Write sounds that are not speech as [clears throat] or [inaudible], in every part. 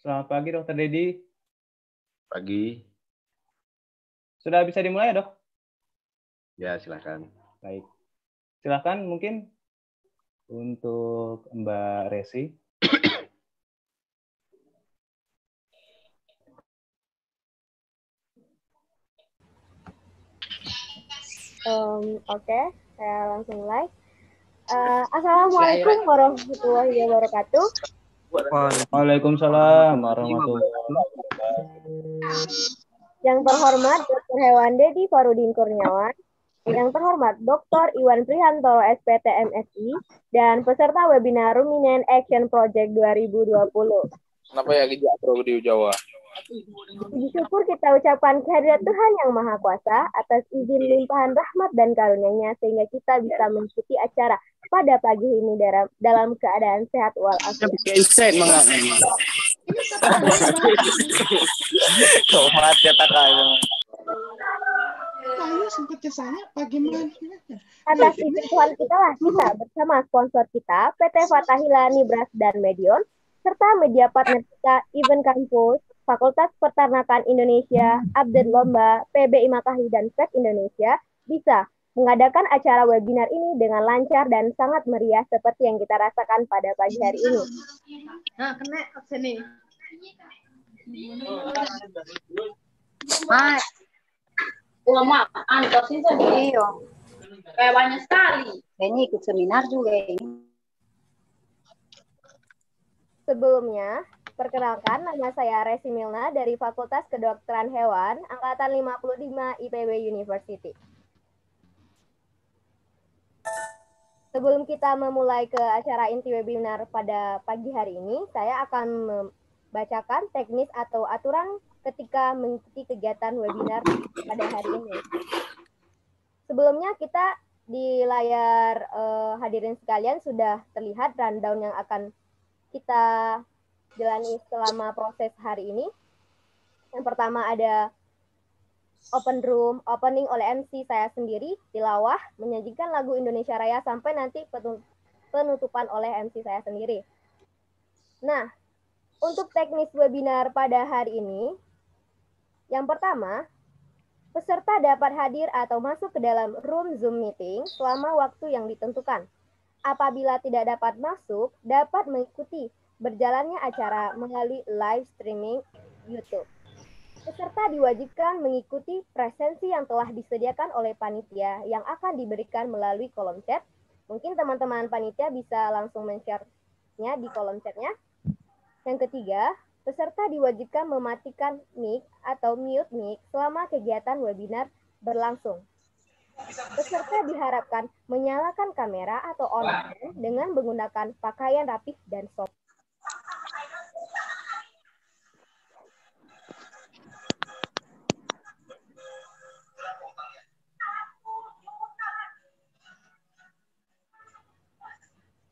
Selamat pagi, Dokter Deddy. Pagi. Sudah bisa dimulai, ya, dok? Ya, silakan. Baik. Silakan mungkin untuk Mbak Resi. Um, Oke, okay. saya langsung mulai. Uh, Assalamualaikum warahmatullahi wabarakatuh. Waalaikumsalam warahmatullahi wabarakatuh. Yang terhormat Dr. Hewan Dedi Farudin Kurniawan, yang terhormat Dr. Iwan Prihanto SPT MSI, dan peserta webinar Ruminant Action Project 2020. Kenapa ya gitu pro di Jawa? Puji syukur kita ucapkan kehadirat Tuhan Yang Maha Kuasa atas izin limpahan rahmat dan karunia-Nya sehingga kita bisa mengikuti acara pada pagi ini dalam, dalam keadaan sehat walafiat. Keisen mengenai. ya sempat bagaimana? Atas kita lah kita bersama sponsor kita PT Fatahila Nibras dan Medion serta media partner kita Event Kampus, Fakultas Peternakan Indonesia, Update Lomba, PBI Makahi, dan Pet Indonesia bisa mengadakan acara webinar ini dengan lancar dan sangat meriah seperti yang kita rasakan pada pagi hari ini. Nah, kena sini. Mas. Ulama antar sih Iya. Kayak eh, banyak sekali. Ini ikut seminar juga ini. Sebelumnya, Perkenalkan, nama saya Resi Milna dari Fakultas Kedokteran Hewan, Angkatan 55 IPB University. Sebelum kita memulai ke acara inti webinar pada pagi hari ini, saya akan membacakan teknis atau aturan ketika mengikuti kegiatan webinar pada hari ini. Sebelumnya kita di layar uh, hadirin sekalian sudah terlihat rundown yang akan kita jalani selama proses hari ini. Yang pertama ada open room, opening oleh MC saya sendiri di Lawah, menyajikan lagu Indonesia Raya sampai nanti penutupan oleh MC saya sendiri. Nah, untuk teknis webinar pada hari ini, yang pertama, peserta dapat hadir atau masuk ke dalam room Zoom meeting selama waktu yang ditentukan. Apabila tidak dapat masuk, dapat mengikuti berjalannya acara melalui live streaming YouTube. Peserta diwajibkan mengikuti presensi yang telah disediakan oleh panitia yang akan diberikan melalui kolom chat. Mungkin teman-teman panitia bisa langsung men-share-nya di kolom chatnya. Yang ketiga, peserta diwajibkan mematikan mic atau mute mic selama kegiatan webinar berlangsung. Peserta diharapkan menyalakan kamera atau online dengan menggunakan pakaian rapih dan sopan.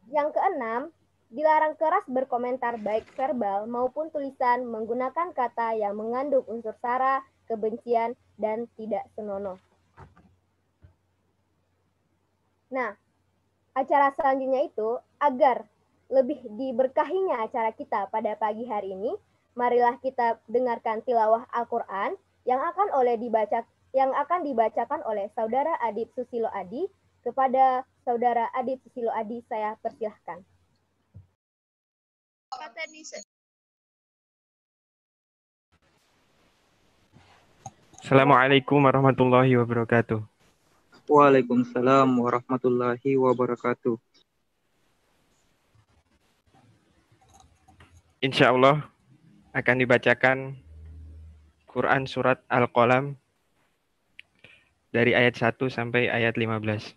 Yang keenam, dilarang keras berkomentar baik verbal maupun tulisan menggunakan kata yang mengandung unsur sara, kebencian, dan tidak senonoh. Nah, acara selanjutnya itu agar lebih diberkahinya acara kita pada pagi hari ini, marilah kita dengarkan tilawah Al-Qur'an yang akan oleh dibaca yang akan dibacakan oleh saudara Adib Susilo Adi kepada Saudara Adit Susilo Adi, saya persilahkan. Assalamualaikum warahmatullahi wabarakatuh. Waalaikumsalam warahmatullahi wabarakatuh. Insya Allah akan dibacakan Quran Surat Al-Qalam dari ayat 1 sampai ayat 15.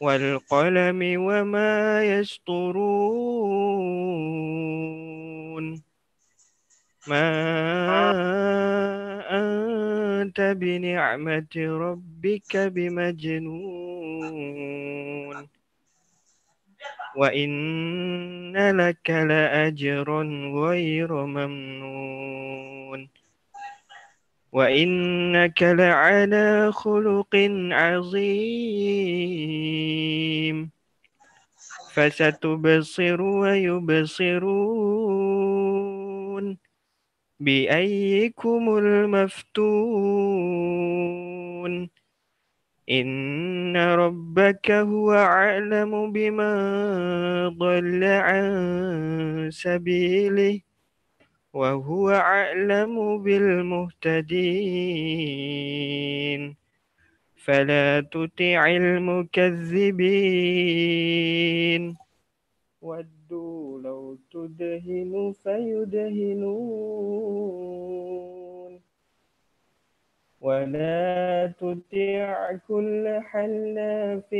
والقلم وما يسطرون ما أنت بنعمة ربك بمجنون وإن لك لأجر غير ممنون وإنك لعلى خلق عظيم فستبصر ويبصرون بأيكم المفتون إن ربك هو أعلم بما ضل عن سبيله وهو أعلم بالمهتدين فلا تطع المكذبين ودوا لو تدهن فيدهنون ولا تطع كل حلاف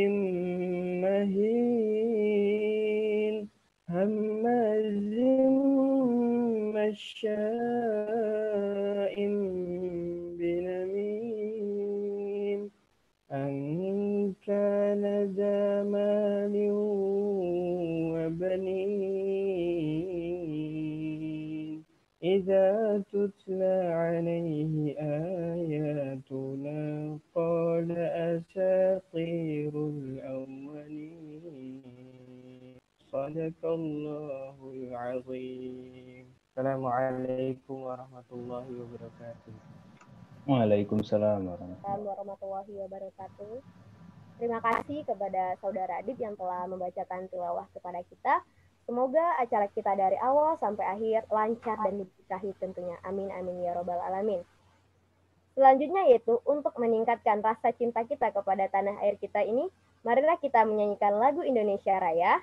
مهين هماز مشاء بنميم أن كان ذا مال وبنين إذا تتلى عليه آياتنا قال أساطير الأولين Sadaqallahul azim. Assalamualaikum warahmatullahi wabarakatuh. Waalaikumsalam warahmatullahi wabarakatuh. Terima kasih kepada saudara Adit yang telah membacakan tilawah kepada kita. Semoga acara kita dari awal sampai akhir lancar dan diberkahi tentunya. Amin amin ya robbal alamin. Selanjutnya yaitu untuk meningkatkan rasa cinta kita kepada tanah air kita ini, marilah kita menyanyikan lagu Indonesia Raya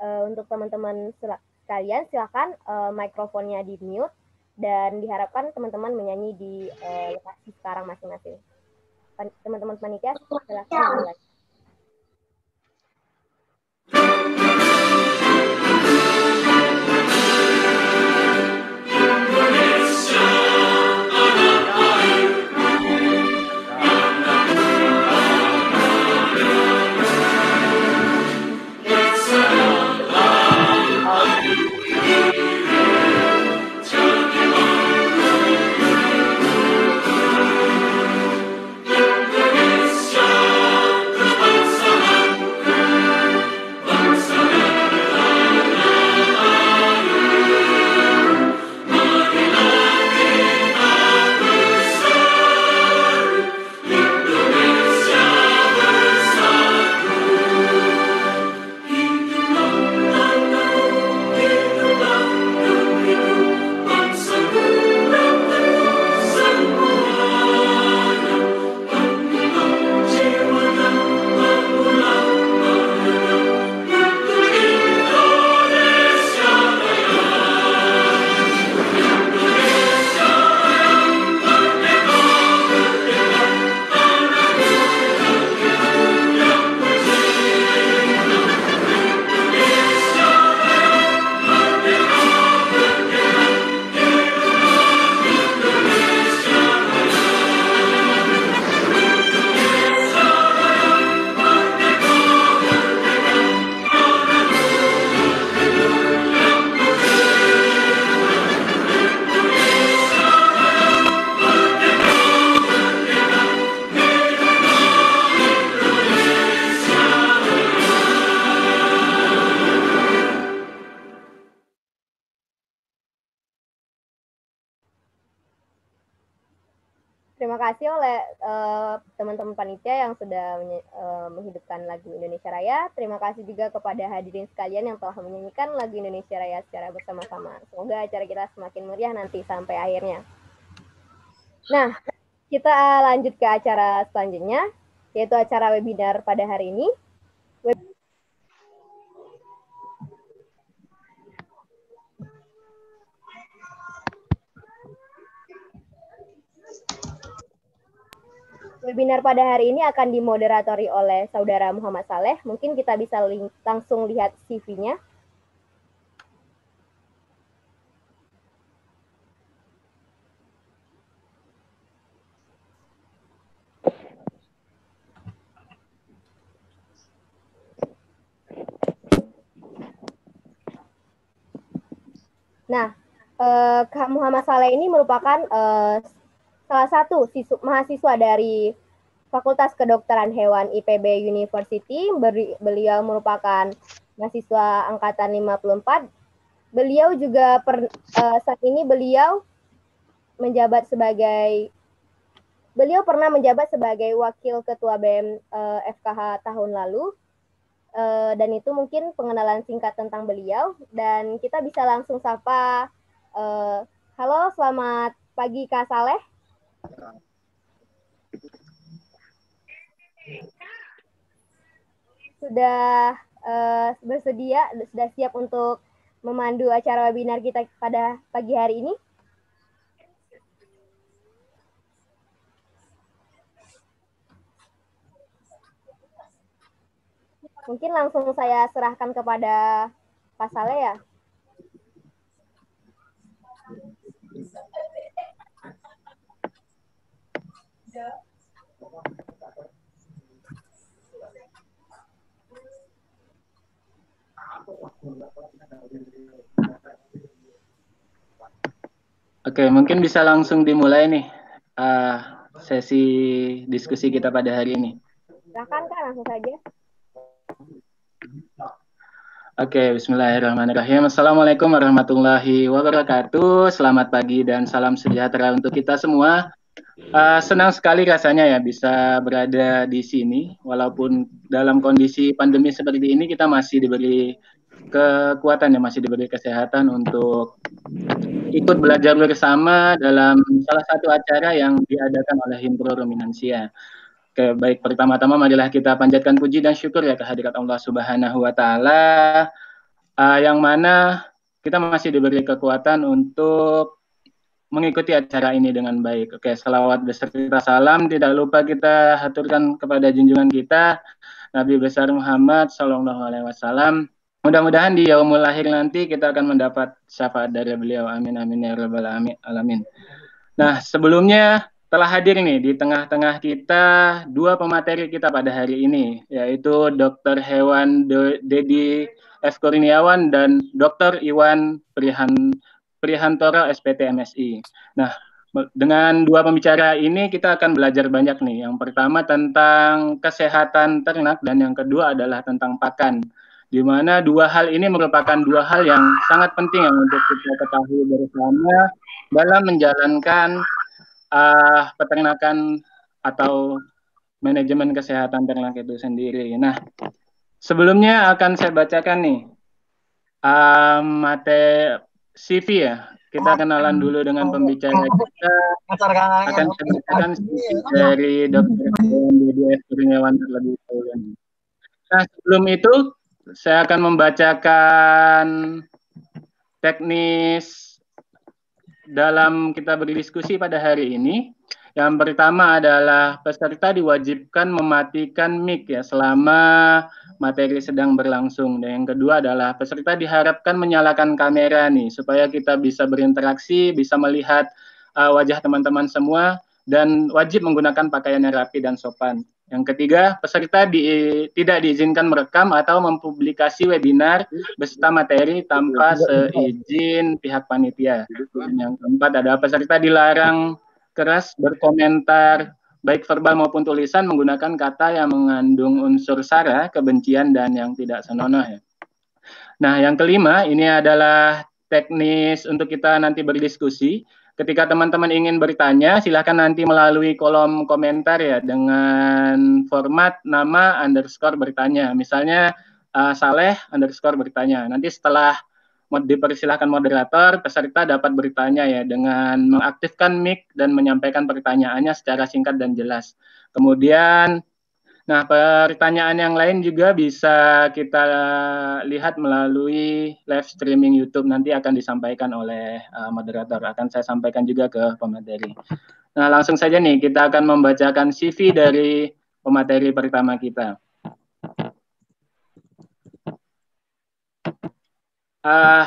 uh, untuk teman-teman sekalian silakan uh, mikrofonnya di mute dan diharapkan teman-teman menyanyi di uh, lokasi sekarang masing-masing. Teman-teman panitia silakan you. Iya. teman-teman panitia yang sudah eh, menghidupkan lagu Indonesia Raya. Terima kasih juga kepada hadirin sekalian yang telah menyanyikan lagu Indonesia Raya secara bersama-sama. Semoga acara kita semakin meriah nanti sampai akhirnya. Nah, kita lanjut ke acara selanjutnya, yaitu acara webinar pada hari ini Webinar pada hari ini akan dimoderatori oleh Saudara Muhammad Saleh. Mungkin kita bisa langsung lihat CV-nya. Nah, eh, Kak Muhammad Saleh ini merupakan eh, salah satu sisu, mahasiswa dari Fakultas Kedokteran Hewan IPB University. Beliau merupakan mahasiswa angkatan 54. Beliau juga per, uh, saat ini beliau menjabat sebagai beliau pernah menjabat sebagai wakil ketua BM uh, eh, FKH tahun lalu. Uh, dan itu mungkin pengenalan singkat tentang beliau dan kita bisa langsung sapa uh, halo selamat pagi Kak Saleh. Sudah uh, bersedia, sudah siap untuk memandu acara webinar kita pada pagi hari ini? Mungkin langsung saya serahkan kepada Pak Saleh ya. Oke, mungkin bisa langsung dimulai nih uh, sesi diskusi kita pada hari ini. Silakan kak, langsung saja. Oke, okay, bismillahirrahmanirrahim. Assalamualaikum warahmatullahi wabarakatuh. Selamat pagi dan salam sejahtera untuk kita semua. Uh, senang sekali rasanya ya bisa berada di sini, walaupun dalam kondisi pandemi seperti ini kita masih diberi kekuatan ya, masih diberi kesehatan untuk ikut belajar bersama dalam salah satu acara yang diadakan oleh Himpro Ruminansia. Oke, baik pertama-tama marilah kita panjatkan puji dan syukur ya kehadirat Allah Subhanahu wa taala uh, yang mana kita masih diberi kekuatan untuk mengikuti acara ini dengan baik. Oke, selawat beserta salam tidak lupa kita haturkan kepada junjungan kita Nabi besar Muhammad Sallallahu Alaihi Wasallam. Mudah-mudahan di yaumul lahir nanti kita akan mendapat syafaat dari beliau. Amin amin ya rabbal alamin. Nah, sebelumnya telah hadir nih di tengah-tengah kita dua pemateri kita pada hari ini yaitu Dr. Hewan Dedi F. dan Dr. Iwan Prihan Prihantoro SPT MSI. Nah, dengan dua pembicara ini kita akan belajar banyak nih. Yang pertama tentang kesehatan ternak dan yang kedua adalah tentang pakan. Di mana dua hal ini merupakan dua hal yang sangat penting yang untuk kita ketahui bersama dalam menjalankan uh, peternakan atau manajemen kesehatan ternak itu sendiri. Nah, sebelumnya akan saya bacakan nih um, ah, materi CV ya. Kita kenalan dulu dengan pembicara kita. Akan ceritakan dari Dr. Dedi Kurniawan terlebih dahulu. Nah, sebelum itu saya akan membacakan teknis dalam kita berdiskusi pada hari ini. Yang pertama adalah peserta diwajibkan mematikan mic ya selama materi sedang berlangsung. Dan yang kedua adalah peserta diharapkan menyalakan kamera nih supaya kita bisa berinteraksi, bisa melihat uh, wajah teman-teman semua dan wajib menggunakan pakaian yang rapi dan sopan. Yang ketiga, peserta di, tidak diizinkan merekam atau mempublikasi webinar beserta materi tanpa seizin pihak panitia. Dan yang keempat, adalah peserta dilarang keras berkomentar baik verbal maupun tulisan menggunakan kata yang mengandung unsur sara, kebencian dan yang tidak senonoh ya. Nah, yang kelima ini adalah teknis untuk kita nanti berdiskusi. Ketika teman-teman ingin bertanya, silahkan nanti melalui kolom komentar ya dengan format nama underscore bertanya. Misalnya uh, Saleh underscore bertanya. Nanti setelah dipersilahkan moderator, peserta dapat bertanya ya dengan mengaktifkan mic dan menyampaikan pertanyaannya secara singkat dan jelas. Kemudian, nah pertanyaan yang lain juga bisa kita lihat melalui live streaming YouTube nanti akan disampaikan oleh uh, moderator. Akan saya sampaikan juga ke pemateri. Nah langsung saja nih kita akan membacakan CV dari pemateri pertama kita. Uh,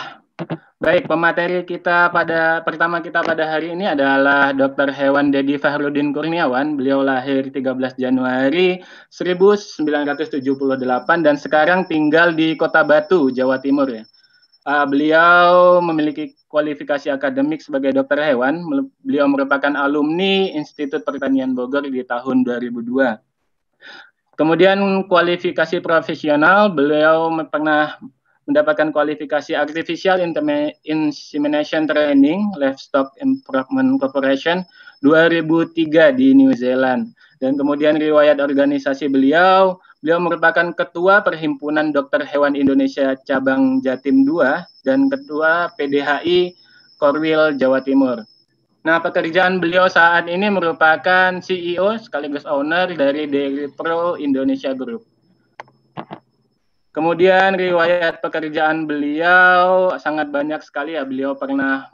baik, pemateri kita pada pertama kita pada hari ini adalah Dr. Hewan Dedi Fahrudin Kurniawan. Beliau lahir 13 Januari 1978 dan sekarang tinggal di Kota Batu, Jawa Timur ya. Uh, beliau memiliki kualifikasi akademik sebagai dokter hewan. Beliau merupakan alumni Institut Pertanian Bogor di tahun 2002. Kemudian kualifikasi profesional, beliau pernah mendapatkan kualifikasi Artificial Insemination Training Livestock Improvement Corporation 2003 di New Zealand. Dan kemudian riwayat organisasi beliau, beliau merupakan Ketua Perhimpunan Dokter Hewan Indonesia Cabang Jatim II dan Ketua PDHI Korwil Jawa Timur. Nah, pekerjaan beliau saat ini merupakan CEO sekaligus owner dari Dairy Pro Indonesia Group. Kemudian riwayat pekerjaan beliau sangat banyak sekali ya. Beliau pernah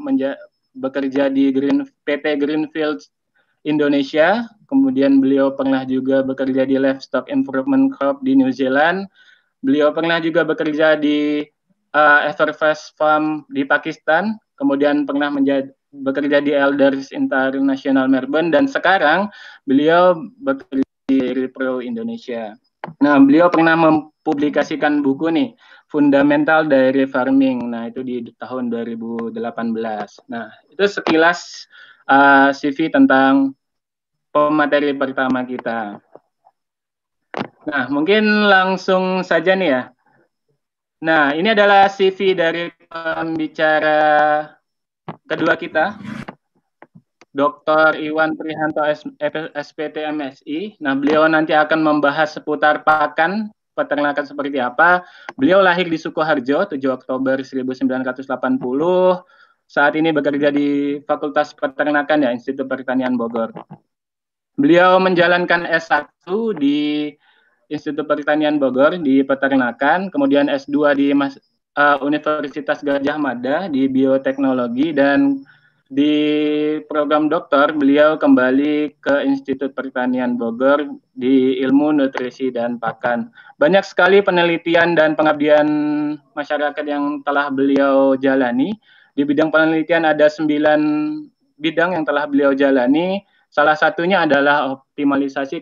bekerja di Green PT Greenfield Indonesia, kemudian beliau pernah juga bekerja di Livestock Improvement Corp di New Zealand. Beliau pernah juga bekerja di uh, eh, Everfest Farm di Pakistan, kemudian pernah menjadi bekerja di Elders International Melbourne dan sekarang beliau bekerja di Repro Indonesia. Nah, beliau pernah mempublikasikan buku nih, Fundamental dari Farming. Nah, itu di tahun 2018. Nah, itu sekilas uh, CV tentang pemateri pertama kita. Nah, mungkin langsung saja nih ya. Nah, ini adalah CV dari pembicara kedua kita, Dr. Iwan Prihanto SPT MSI. Nah, beliau nanti akan membahas seputar pakan peternakan seperti apa. Beliau lahir di Sukoharjo 7 Oktober 1980. Saat ini bekerja di Fakultas Peternakan ya Institut Pertanian Bogor. Beliau menjalankan S1 di Institut Pertanian Bogor di peternakan, kemudian S2 di Mas, uh, Universitas Gajah Mada di Bioteknologi dan di program dokter, beliau kembali ke Institut Pertanian Bogor di ilmu nutrisi dan pakan. Banyak sekali penelitian dan pengabdian masyarakat yang telah beliau jalani. Di bidang penelitian ada sembilan bidang yang telah beliau jalani. Salah satunya adalah optimalisasi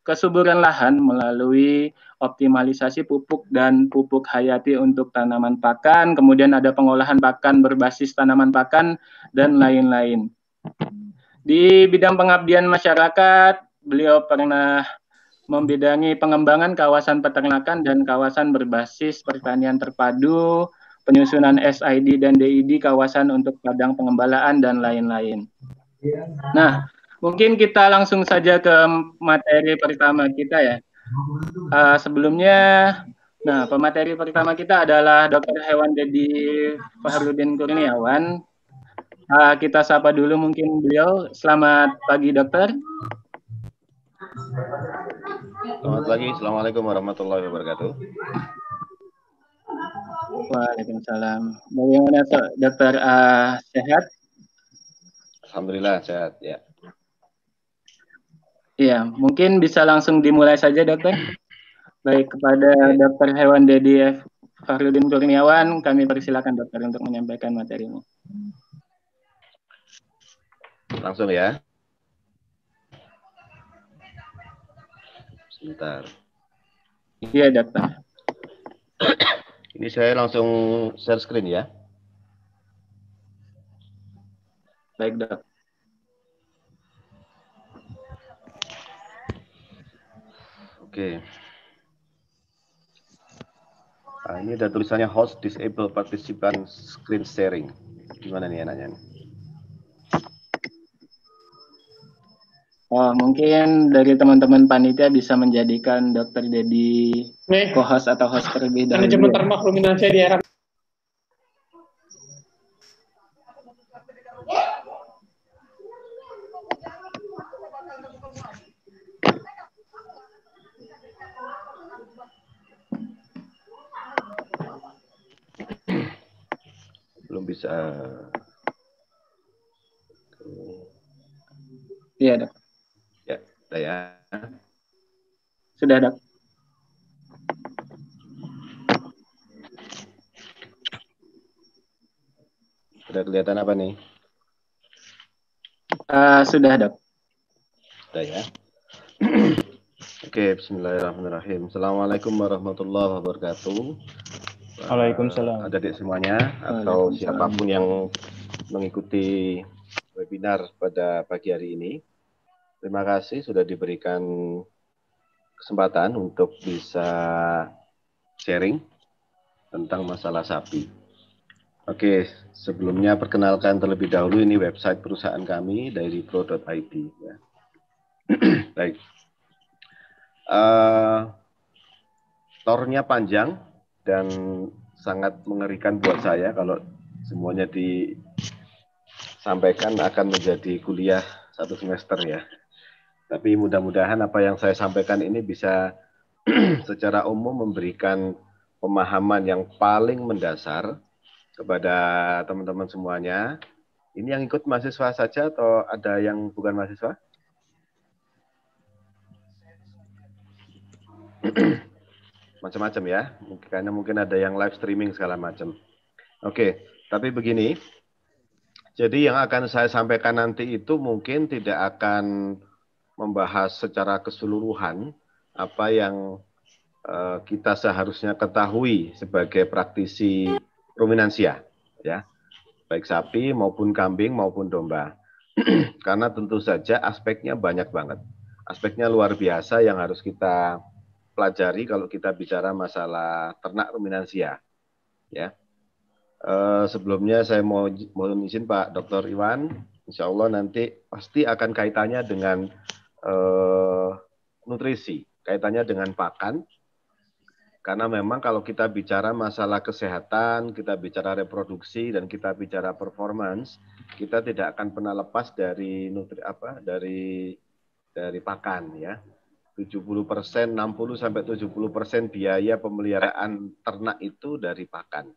kesuburan lahan melalui optimalisasi pupuk dan pupuk hayati untuk tanaman pakan, kemudian ada pengolahan pakan berbasis tanaman pakan dan lain-lain. Di bidang pengabdian masyarakat, beliau pernah membidangi pengembangan kawasan peternakan dan kawasan berbasis pertanian terpadu, penyusunan SID dan DID kawasan untuk padang pengembalaan dan lain-lain. Nah, mungkin kita langsung saja ke materi pertama kita ya. Uh, sebelumnya, nah pemateri pertama kita adalah dokter Hewan Dedi Fahrudin Kurniawan. Uh, kita sapa dulu mungkin beliau. Selamat pagi dokter. Selamat pagi, Assalamualaikum warahmatullahi wabarakatuh. Waalaikumsalam. Bagaimana dokter uh, sehat? Alhamdulillah sehat ya. Iya, mungkin bisa langsung dimulai saja dokter. Ya. Baik kepada dokter hewan Dedi F. Fahrudin Kurniawan, kami persilakan dokter untuk menyampaikan materimu. Langsung ya. Sebentar. Iya dokter. Ini saya langsung share screen ya. Baik dok. Oke. Nah, ini ada tulisannya host disable participant screen sharing. Gimana nih enaknya? Nih? Oh, mungkin dari teman-teman panitia bisa menjadikan Dokter jadi co-host atau host terlebih kan dahulu. cuma termaklumin aja di era belum bisa. Iya, dok. Ya, sudah ya. Sudah, dok. Sudah kelihatan apa nih? Uh, sudah, dok. Sudah ya. Oke, okay, bismillahirrahmanirrahim. Assalamualaikum warahmatullahi wabarakatuh. Waalaikumsalam. Ada adik semuanya atau siapapun yang mengikuti webinar pada pagi hari ini. Terima kasih sudah diberikan kesempatan untuk bisa sharing tentang masalah sapi. Oke, sebelumnya perkenalkan terlebih dahulu ini website perusahaan kami dari pro.id. Ya. [clears throat] Baik. Uh, eh, tornya panjang, dan sangat mengerikan buat saya kalau semuanya disampaikan akan menjadi kuliah satu semester ya. Tapi mudah-mudahan apa yang saya sampaikan ini bisa [clears throat] secara umum memberikan pemahaman yang paling mendasar kepada teman-teman semuanya. Ini yang ikut mahasiswa saja atau ada yang bukan mahasiswa? [clears throat] macam-macam ya. Karena mungkin ada yang live streaming segala macam. Oke, tapi begini. Jadi yang akan saya sampaikan nanti itu mungkin tidak akan membahas secara keseluruhan apa yang uh, kita seharusnya ketahui sebagai praktisi ruminansia ya, baik sapi maupun kambing maupun domba. [clears throat] Karena tentu saja aspeknya banyak banget. Aspeknya luar biasa yang harus kita pelajari kalau kita bicara masalah ternak ruminansia. Ya. Eh, sebelumnya saya mau mohon izin Pak Dr. Iwan, insya Allah nanti pasti akan kaitannya dengan eh, nutrisi, kaitannya dengan pakan. Karena memang kalau kita bicara masalah kesehatan, kita bicara reproduksi dan kita bicara performance, kita tidak akan pernah lepas dari nutri apa dari dari pakan ya 70 persen, 60 sampai 70 persen biaya pemeliharaan ternak itu dari pakan.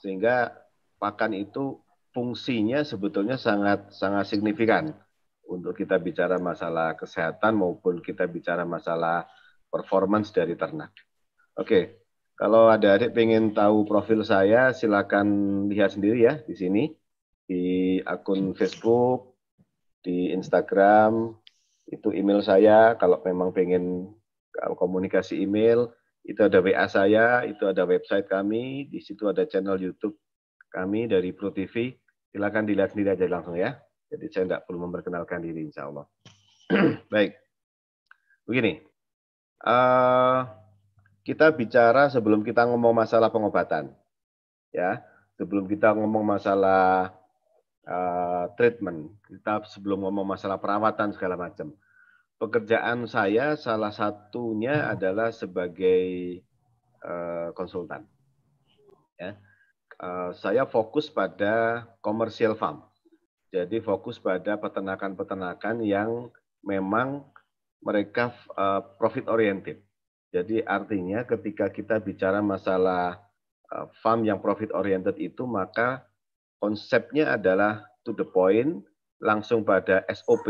Sehingga pakan itu fungsinya sebetulnya sangat sangat signifikan untuk kita bicara masalah kesehatan maupun kita bicara masalah performance dari ternak. Oke, kalau ada adik pengen tahu profil saya, silakan lihat sendiri ya di sini di akun Facebook, di Instagram, itu email saya kalau memang pengen eh, komunikasi email itu ada WA saya, itu ada website kami, di situ ada channel YouTube kami dari Pro TV. Silakan dilihat sendiri aja langsung ya. Jadi saya tidak perlu memperkenalkan diri, insya Allah. [clears throat] Baik, begini. Uh, kita bicara sebelum kita ngomong masalah pengobatan, ya. Sebelum kita ngomong masalah uh, treatment. Kita sebelum ngomong masalah perawatan segala macam. Pekerjaan saya salah satunya adalah sebagai uh, konsultan. Ya. Uh, saya fokus pada commercial farm. Jadi fokus pada peternakan-peternakan yang memang mereka uh, profit oriented. Jadi artinya ketika kita bicara masalah uh, farm yang profit oriented itu maka Konsepnya adalah to the point, langsung pada SOP,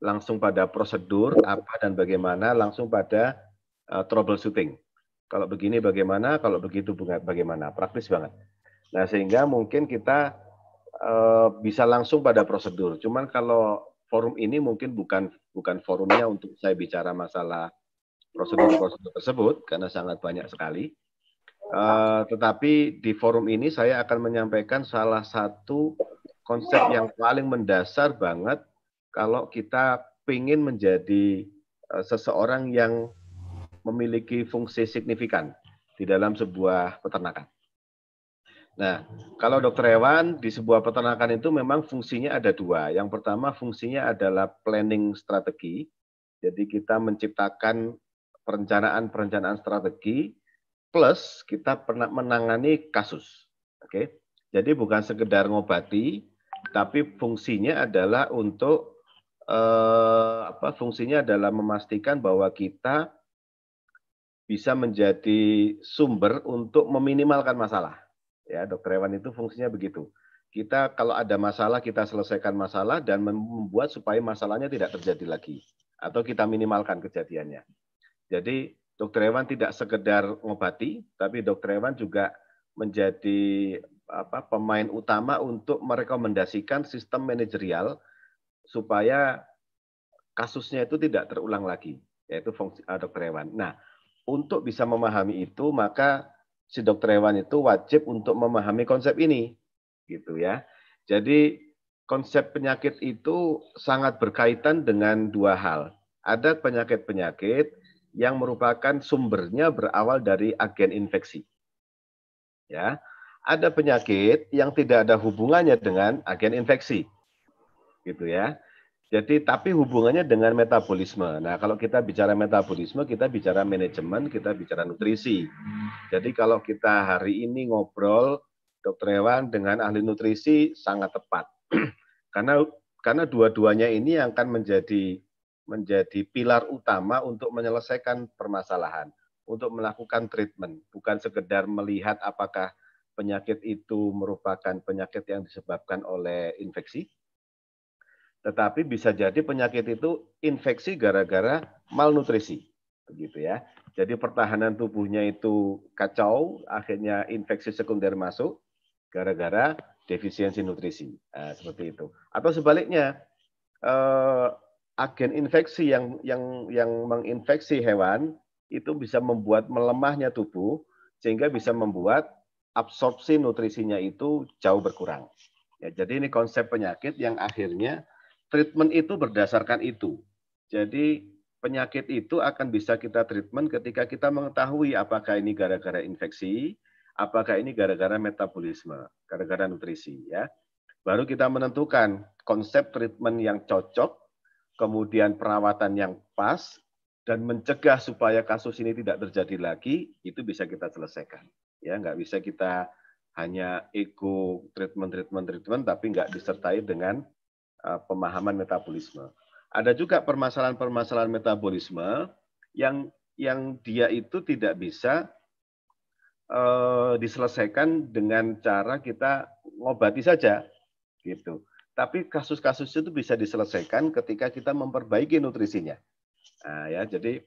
langsung pada prosedur apa dan bagaimana, langsung pada uh, troubleshooting. Kalau begini bagaimana, kalau begitu bagaimana, praktis banget. Nah sehingga mungkin kita uh, bisa langsung pada prosedur. Cuman kalau forum ini mungkin bukan bukan forumnya untuk saya bicara masalah prosedur-prosedur tersebut karena sangat banyak sekali. Eh, tetapi di forum ini saya akan menyampaikan salah satu konsep yang paling mendasar banget kalau kita ingin menjadi uh, seseorang yang memiliki fungsi signifikan di dalam sebuah peternakan. Nah, kalau dokter hewan di sebuah peternakan itu memang fungsinya ada dua. Yang pertama fungsinya adalah planning strategi. Jadi kita menciptakan perencanaan-perencanaan strategi plus kita pernah menangani kasus. Oke. Okay? Jadi bukan sekedar ngobati, tapi fungsinya adalah untuk eh, apa? Fungsinya adalah memastikan bahwa kita bisa menjadi sumber untuk meminimalkan masalah. Ya, dokter hewan itu fungsinya begitu. Kita kalau ada masalah kita selesaikan masalah dan membuat supaya masalahnya tidak terjadi lagi atau kita minimalkan kejadiannya. Jadi Dokter hewan tidak sekedar mengobati, tapi dokter hewan juga menjadi apa, pemain utama untuk merekomendasikan sistem manajerial supaya kasusnya itu tidak terulang lagi, yaitu fungsi uh, dokter hewan. Nah, untuk bisa memahami itu, maka si dokter hewan itu wajib untuk memahami konsep ini, gitu ya. Jadi konsep penyakit itu sangat berkaitan dengan dua hal. Ada penyakit-penyakit yang merupakan sumbernya berawal dari agen infeksi. Ya, ada penyakit yang tidak ada hubungannya dengan agen infeksi. Gitu ya. Jadi tapi hubungannya dengan metabolisme. Nah, kalau kita bicara metabolisme, kita bicara manajemen, kita bicara nutrisi. Jadi kalau kita hari ini ngobrol dokter hewan dengan ahli nutrisi sangat tepat. [clears throat] karena karena dua-duanya ini yang akan menjadi menjadi pilar utama untuk menyelesaikan permasalahan, untuk melakukan treatment, bukan sekedar melihat apakah penyakit itu merupakan penyakit yang disebabkan oleh infeksi, tetapi bisa jadi penyakit itu infeksi gara-gara malnutrisi, begitu ya. Jadi pertahanan tubuhnya itu kacau, akhirnya infeksi sekunder masuk gara-gara defisiensi nutrisi, nah, seperti itu. Atau sebaliknya, eh, agen infeksi yang yang yang menginfeksi hewan itu bisa membuat melemahnya tubuh sehingga bisa membuat absorpsi nutrisinya itu jauh berkurang. Ya, jadi ini konsep penyakit yang akhirnya treatment itu berdasarkan itu. Jadi penyakit itu akan bisa kita treatment ketika kita mengetahui apakah ini gara-gara infeksi, apakah ini gara-gara metabolisme, gara-gara nutrisi ya. Baru kita menentukan konsep treatment yang cocok kemudian perawatan yang pas, dan mencegah supaya kasus ini tidak terjadi lagi, itu bisa kita selesaikan. Ya, nggak bisa kita hanya ego treatment treatment treatment tapi nggak disertai dengan uh, pemahaman metabolisme. Ada juga permasalahan-permasalahan metabolisme yang yang dia itu tidak bisa uh, diselesaikan dengan cara kita ngobati saja gitu. Tapi kasus-kasus itu bisa diselesaikan ketika kita memperbaiki nutrisinya. Nah, ya, jadi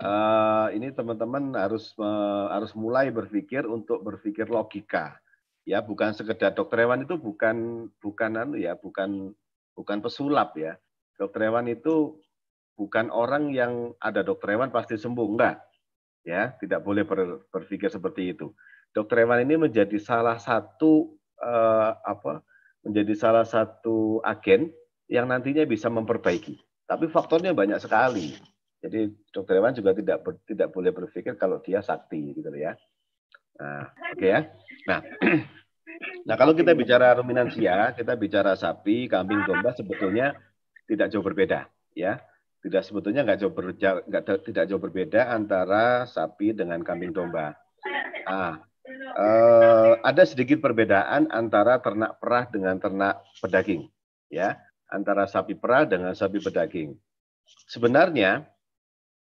uh, ini teman-teman harus uh, harus mulai berpikir untuk berpikir logika. Ya, bukan sekedar dokter hewan itu bukan bukan anu ya, bukan bukan pesulap ya. Dokter hewan itu bukan orang yang ada dokter hewan pasti sembuh, enggak. Ya, tidak boleh ber, berpikir seperti itu. Dokter hewan ini menjadi salah satu uh, apa menjadi salah satu agen yang nantinya bisa memperbaiki. Tapi faktornya banyak sekali. Jadi dokter hewan juga tidak ber, tidak boleh berpikir kalau dia sakti gitu ya. Nah, oke okay ya. Nah, [clears throat] nah kalau kita bicara ruminansia, kita bicara sapi, kambing, domba sebetulnya tidak jauh berbeda ya. Tidak sebetulnya nggak jauh ber, nggak tidak jauh berbeda antara sapi dengan kambing domba. Ah, Eh, ada sedikit perbedaan antara ternak perah dengan ternak pedaging, ya, antara sapi perah dengan sapi pedaging. Sebenarnya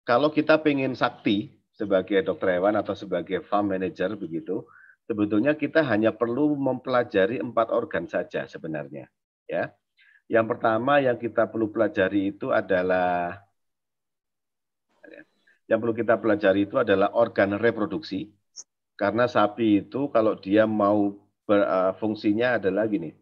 kalau kita pengen sakti sebagai dokter hewan atau sebagai farm manager begitu, sebetulnya kita hanya perlu mempelajari empat organ saja sebenarnya, ya. Yang pertama yang kita perlu pelajari itu adalah yang perlu kita pelajari itu adalah organ reproduksi. Karena sapi itu kalau dia mau ber, uh, fungsinya adalah gini,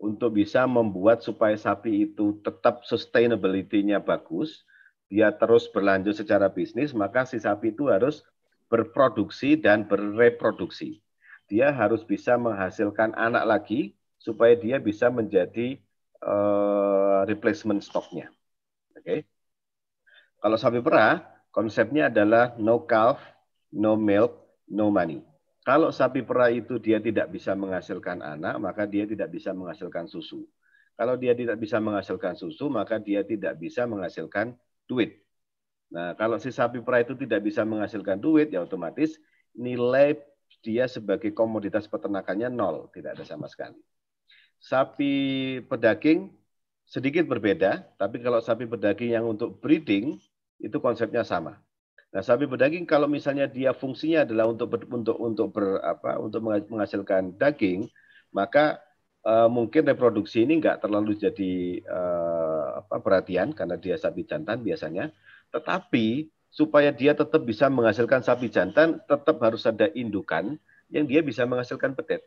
untuk bisa membuat supaya sapi itu tetap sustainability-nya bagus, dia terus berlanjut secara bisnis, maka si sapi itu harus berproduksi dan bereproduksi. Dia harus bisa menghasilkan anak lagi supaya dia bisa menjadi uh, replacement stoknya. Oke. Okay? Kalau sapi perah, konsepnya adalah no calf, no milk, no money. Kalau sapi perah itu dia tidak bisa menghasilkan anak, maka dia tidak bisa menghasilkan susu. Kalau dia tidak bisa menghasilkan susu, maka dia tidak bisa menghasilkan duit. Nah, kalau si sapi perah itu tidak bisa menghasilkan duit, ya otomatis nilai dia sebagai komoditas peternakannya nol, tidak ada sama sekali. Sapi pedaging sedikit berbeda, tapi kalau sapi pedaging yang untuk breeding itu konsepnya sama. Nah, sapi pedaging kalau misalnya dia fungsinya adalah untuk ber, untuk untuk ber, apa untuk menghasilkan daging, maka uh, mungkin reproduksi ini nggak terlalu jadi uh, apa perhatian karena dia sapi jantan biasanya. Tetapi supaya dia tetap bisa menghasilkan sapi jantan, tetap harus ada indukan yang dia bisa menghasilkan petir.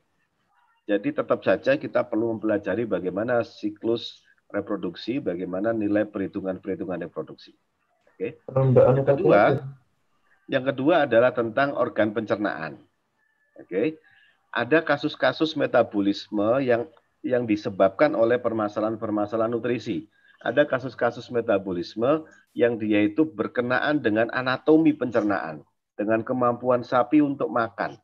Jadi tetap saja kita perlu mempelajari bagaimana siklus reproduksi, bagaimana nilai perhitungan-perhitungan reproduksi. Oke. Okay. Yang kedua, yang kedua adalah tentang organ pencernaan. Oke. Okay. Ada kasus-kasus metabolisme yang yang disebabkan oleh permasalahan-permasalahan nutrisi. Ada kasus-kasus metabolisme yang dia itu berkenaan dengan anatomi pencernaan, dengan kemampuan sapi untuk makan,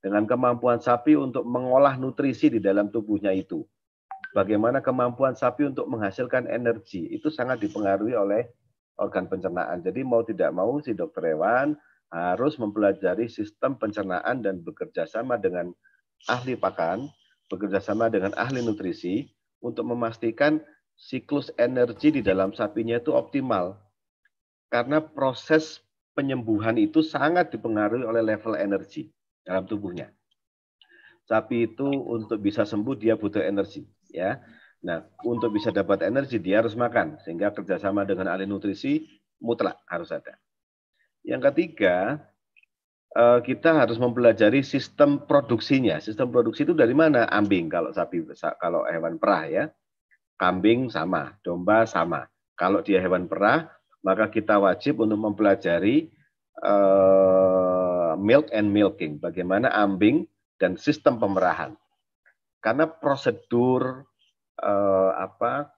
dengan kemampuan sapi untuk mengolah nutrisi di dalam tubuhnya itu. Bagaimana kemampuan sapi untuk menghasilkan energi itu sangat dipengaruhi oleh organ pencernaan. Jadi mau tidak mau si dokter hewan harus mempelajari sistem pencernaan dan bekerja sama dengan ahli pakan, bekerja sama dengan ahli nutrisi untuk memastikan siklus energi di dalam sapinya itu optimal. Karena proses penyembuhan itu sangat dipengaruhi oleh level energi dalam tubuhnya. Sapi itu untuk bisa sembuh dia butuh energi, ya. Nah, untuk bisa dapat energi dia harus makan, sehingga kerjasama dengan ahli nutrisi mutlak harus ada. Yang ketiga, eh, kita harus mempelajari sistem produksinya. Sistem produksi itu dari mana? Ambing kalau sapi, kalau hewan perah ya. Kambing sama, domba sama. Kalau dia hewan perah, maka kita wajib untuk mempelajari eh, milk and milking, bagaimana ambing dan sistem pemerahan. Karena prosedur eh, apa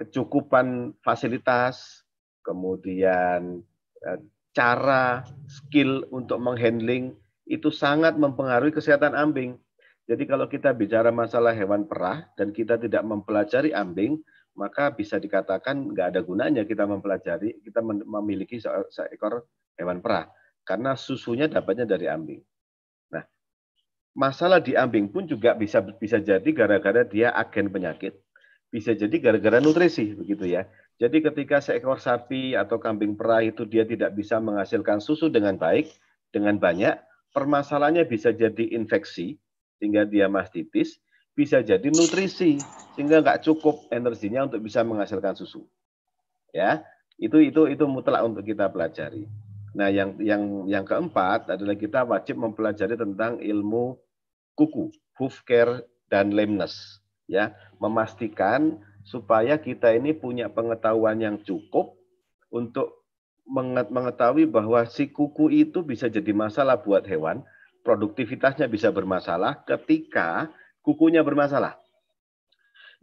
kecukupan fasilitas, kemudian eh, cara, skill untuk menghandling itu sangat mempengaruhi kesehatan ambing. Jadi kalau kita bicara masalah hewan perah dan kita tidak mempelajari ambing, maka bisa dikatakan nggak ada gunanya kita mempelajari, kita memiliki seekor hewan perah. Karena susunya dapatnya dari ambing masalah di ambing pun juga bisa bisa jadi gara-gara dia agen penyakit, bisa jadi gara-gara nutrisi begitu ya. Jadi ketika seekor sapi atau kambing perah itu dia tidak bisa menghasilkan susu dengan baik, dengan banyak, permasalahannya bisa jadi infeksi sehingga dia mastitis, bisa jadi nutrisi sehingga nggak cukup energinya untuk bisa menghasilkan susu. Ya, itu itu itu mutlak untuk kita pelajari. Nah, yang yang yang keempat adalah kita wajib mempelajari tentang ilmu kuku, hoof care dan lameness, ya, memastikan supaya kita ini punya pengetahuan yang cukup untuk mengetahui bahwa si kuku itu bisa jadi masalah buat hewan, produktivitasnya bisa bermasalah ketika kukunya bermasalah.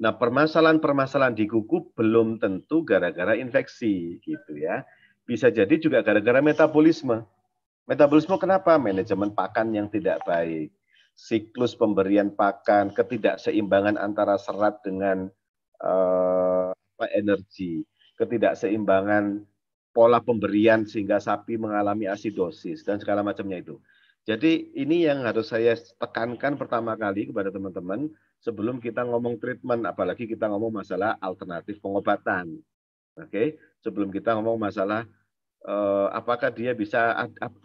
Nah, permasalahan-permasalahan di kuku belum tentu gara-gara infeksi gitu ya. Bisa jadi juga gara-gara metabolisme. Metabolisme kenapa? Manajemen pakan yang tidak baik, siklus pemberian pakan, ketidakseimbangan antara serat dengan uh, energi, ketidakseimbangan pola pemberian sehingga sapi mengalami asidosis dan segala macamnya itu. Jadi ini yang harus saya tekankan pertama kali kepada teman-teman sebelum kita ngomong treatment, apalagi kita ngomong masalah alternatif pengobatan. Oke, okay? sebelum kita ngomong masalah uh, apakah dia bisa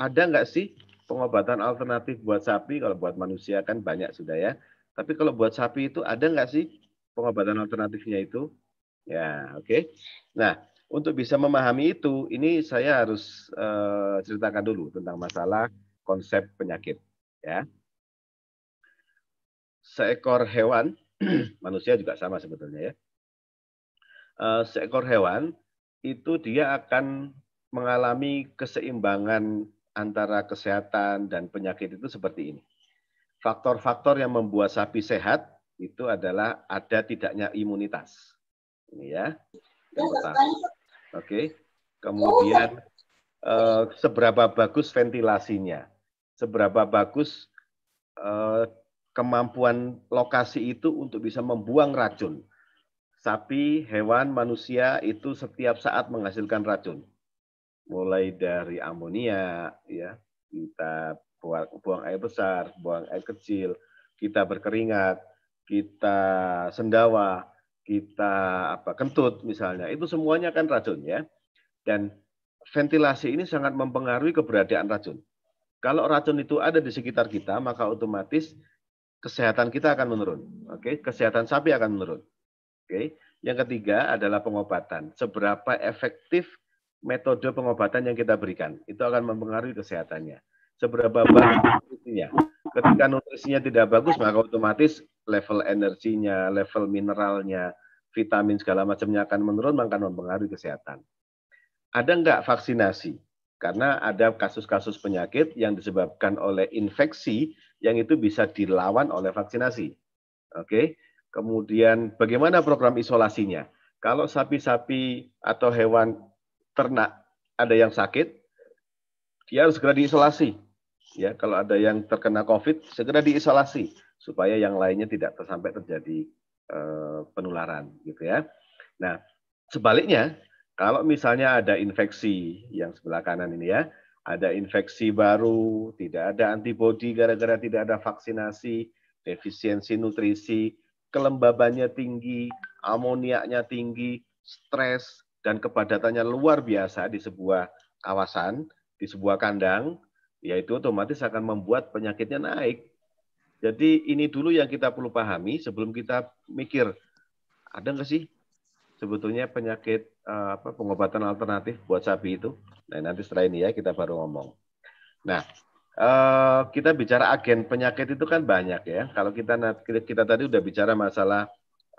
ada nggak sih pengobatan alternatif buat sapi? Kalau buat manusia kan banyak sudah ya. Tapi kalau buat sapi itu ada nggak sih pengobatan alternatifnya itu? Ya, oke. Okay. Nah, untuk bisa memahami itu, ini saya harus uh, ceritakan dulu tentang masalah konsep penyakit. Ya, seekor hewan, [clears throat] manusia juga sama sebetulnya ya. Eh, seekor hewan itu dia akan mengalami keseimbangan antara kesehatan dan penyakit itu seperti ini. Faktor-faktor yang membuat sapi sehat itu adalah ada tidaknya imunitas. Ini ya. Yang iya, pertama. Oke. Kemudian eh, seberapa bagus ventilasinya. Seberapa bagus eh, kemampuan lokasi itu untuk bisa membuang racun. Sapi, hewan, manusia itu setiap saat menghasilkan racun mulai dari amonia ya kita buang, buang air besar buang air kecil kita berkeringat kita sendawa kita apa kentut misalnya itu semuanya kan racun ya dan ventilasi ini sangat mempengaruhi keberadaan racun kalau racun itu ada di sekitar kita maka otomatis kesehatan kita akan menurun oke kesehatan sapi akan menurun oke yang ketiga adalah pengobatan seberapa efektif metode pengobatan yang kita berikan. Itu akan mempengaruhi kesehatannya. Seberapa bagus nutrisinya. Ketika nutrisinya tidak bagus, maka otomatis level energinya, level mineralnya, vitamin segala macamnya akan menurun, maka mempengaruhi kesehatan. Ada enggak vaksinasi? Karena ada kasus-kasus penyakit yang disebabkan oleh infeksi yang itu bisa dilawan oleh vaksinasi. Oke, kemudian bagaimana program isolasinya? Kalau sapi-sapi atau hewan ternak ada yang sakit, dia harus segera diisolasi. Ya, kalau ada yang terkena COVID, segera diisolasi supaya yang lainnya tidak sampai terjadi eh, penularan, gitu ya. Nah, sebaliknya, kalau misalnya ada infeksi yang sebelah kanan ini ya, ada infeksi baru, tidak ada antibodi gara-gara tidak ada vaksinasi, defisiensi nutrisi, kelembabannya tinggi, amoniaknya tinggi, stres, dan kepadatannya luar biasa di sebuah kawasan, di sebuah kandang, yaitu otomatis akan membuat penyakitnya naik. Jadi ini dulu yang kita perlu pahami sebelum kita mikir ada nggak sih sebetulnya penyakit eh, apa pengobatan alternatif buat sapi itu. Nah nanti setelah ini ya kita baru ngomong. Nah eh, kita bicara agen penyakit itu kan banyak ya. Kalau kita kita tadi udah bicara masalah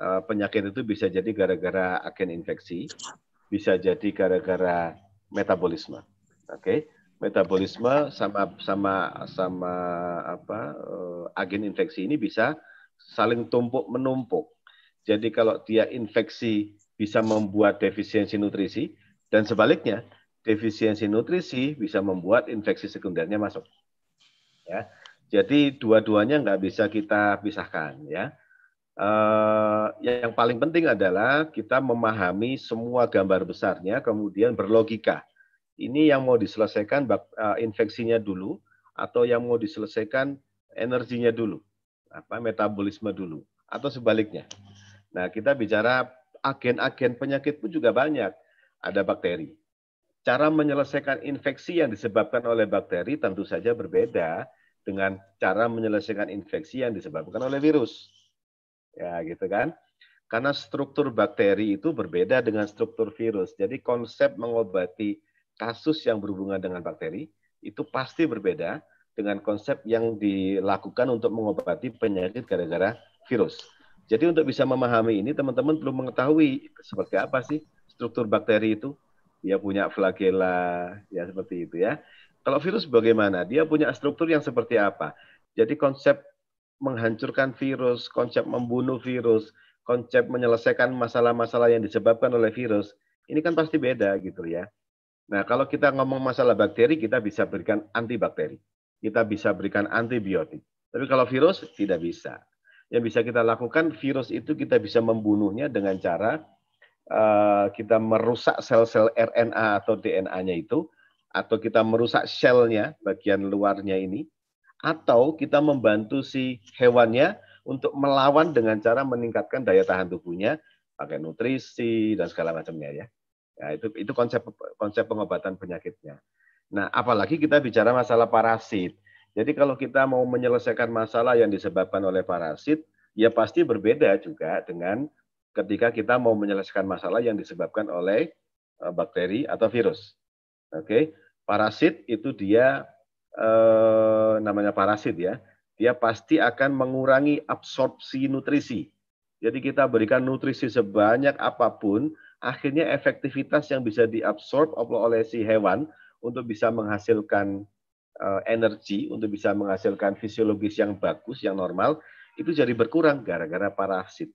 eh, penyakit itu bisa jadi gara-gara agen infeksi bisa jadi gara-gara metabolisme. Oke. Okay? Metabolisme sama sama sama apa uh, agen infeksi ini bisa saling tumpuk menumpuk. Jadi kalau dia infeksi bisa membuat defisiensi nutrisi dan sebaliknya defisiensi nutrisi bisa membuat infeksi sekundernya masuk. Ya. Jadi dua-duanya nggak bisa kita pisahkan ya. Uh, yang paling penting adalah kita memahami semua gambar besarnya, kemudian berlogika. Ini yang mau diselesaikan bak, uh, infeksinya dulu, atau yang mau diselesaikan energinya dulu, apa metabolisme dulu, atau sebaliknya. Nah, kita bicara agen-agen penyakit pun juga banyak. Ada bakteri. Cara menyelesaikan infeksi yang disebabkan oleh bakteri tentu saja berbeda dengan cara menyelesaikan infeksi yang disebabkan oleh virus ya gitu kan karena struktur bakteri itu berbeda dengan struktur virus. Jadi konsep mengobati kasus yang berhubungan dengan bakteri itu pasti berbeda dengan konsep yang dilakukan untuk mengobati penyakit gara-gara virus. Jadi untuk bisa memahami ini teman-teman perlu mengetahui seperti apa sih struktur bakteri itu. Dia punya flagella ya seperti itu ya. Kalau virus bagaimana? Dia punya struktur yang seperti apa? Jadi konsep menghancurkan virus, konsep membunuh virus, konsep menyelesaikan masalah-masalah yang disebabkan oleh virus, ini kan pasti beda gitu ya. Nah, kalau kita ngomong masalah bakteri, kita bisa berikan antibakteri. Kita bisa berikan antibiotik. Tapi kalau virus, tidak bisa. Yang bisa kita lakukan, virus itu kita bisa membunuhnya dengan cara uh, kita merusak sel-sel RNA atau DNA-nya itu, atau kita merusak selnya, bagian luarnya ini, atau kita membantu si hewannya untuk melawan dengan cara meningkatkan daya tahan tubuhnya pakai nutrisi dan segala macamnya ya. Nah, itu itu konsep konsep pengobatan penyakitnya. Nah, apalagi kita bicara masalah parasit. Jadi kalau kita mau menyelesaikan masalah yang disebabkan oleh parasit, ya pasti berbeda juga dengan ketika kita mau menyelesaikan masalah yang disebabkan oleh e, bakteri atau virus. Oke, okay? parasit itu dia eh, namanya parasit ya, dia pasti akan mengurangi absorpsi nutrisi. Jadi kita berikan nutrisi sebanyak apapun, akhirnya efektivitas yang bisa diabsorb oleh si hewan untuk bisa menghasilkan eh, energi, untuk bisa menghasilkan fisiologis yang bagus, yang normal, itu jadi berkurang gara-gara parasit.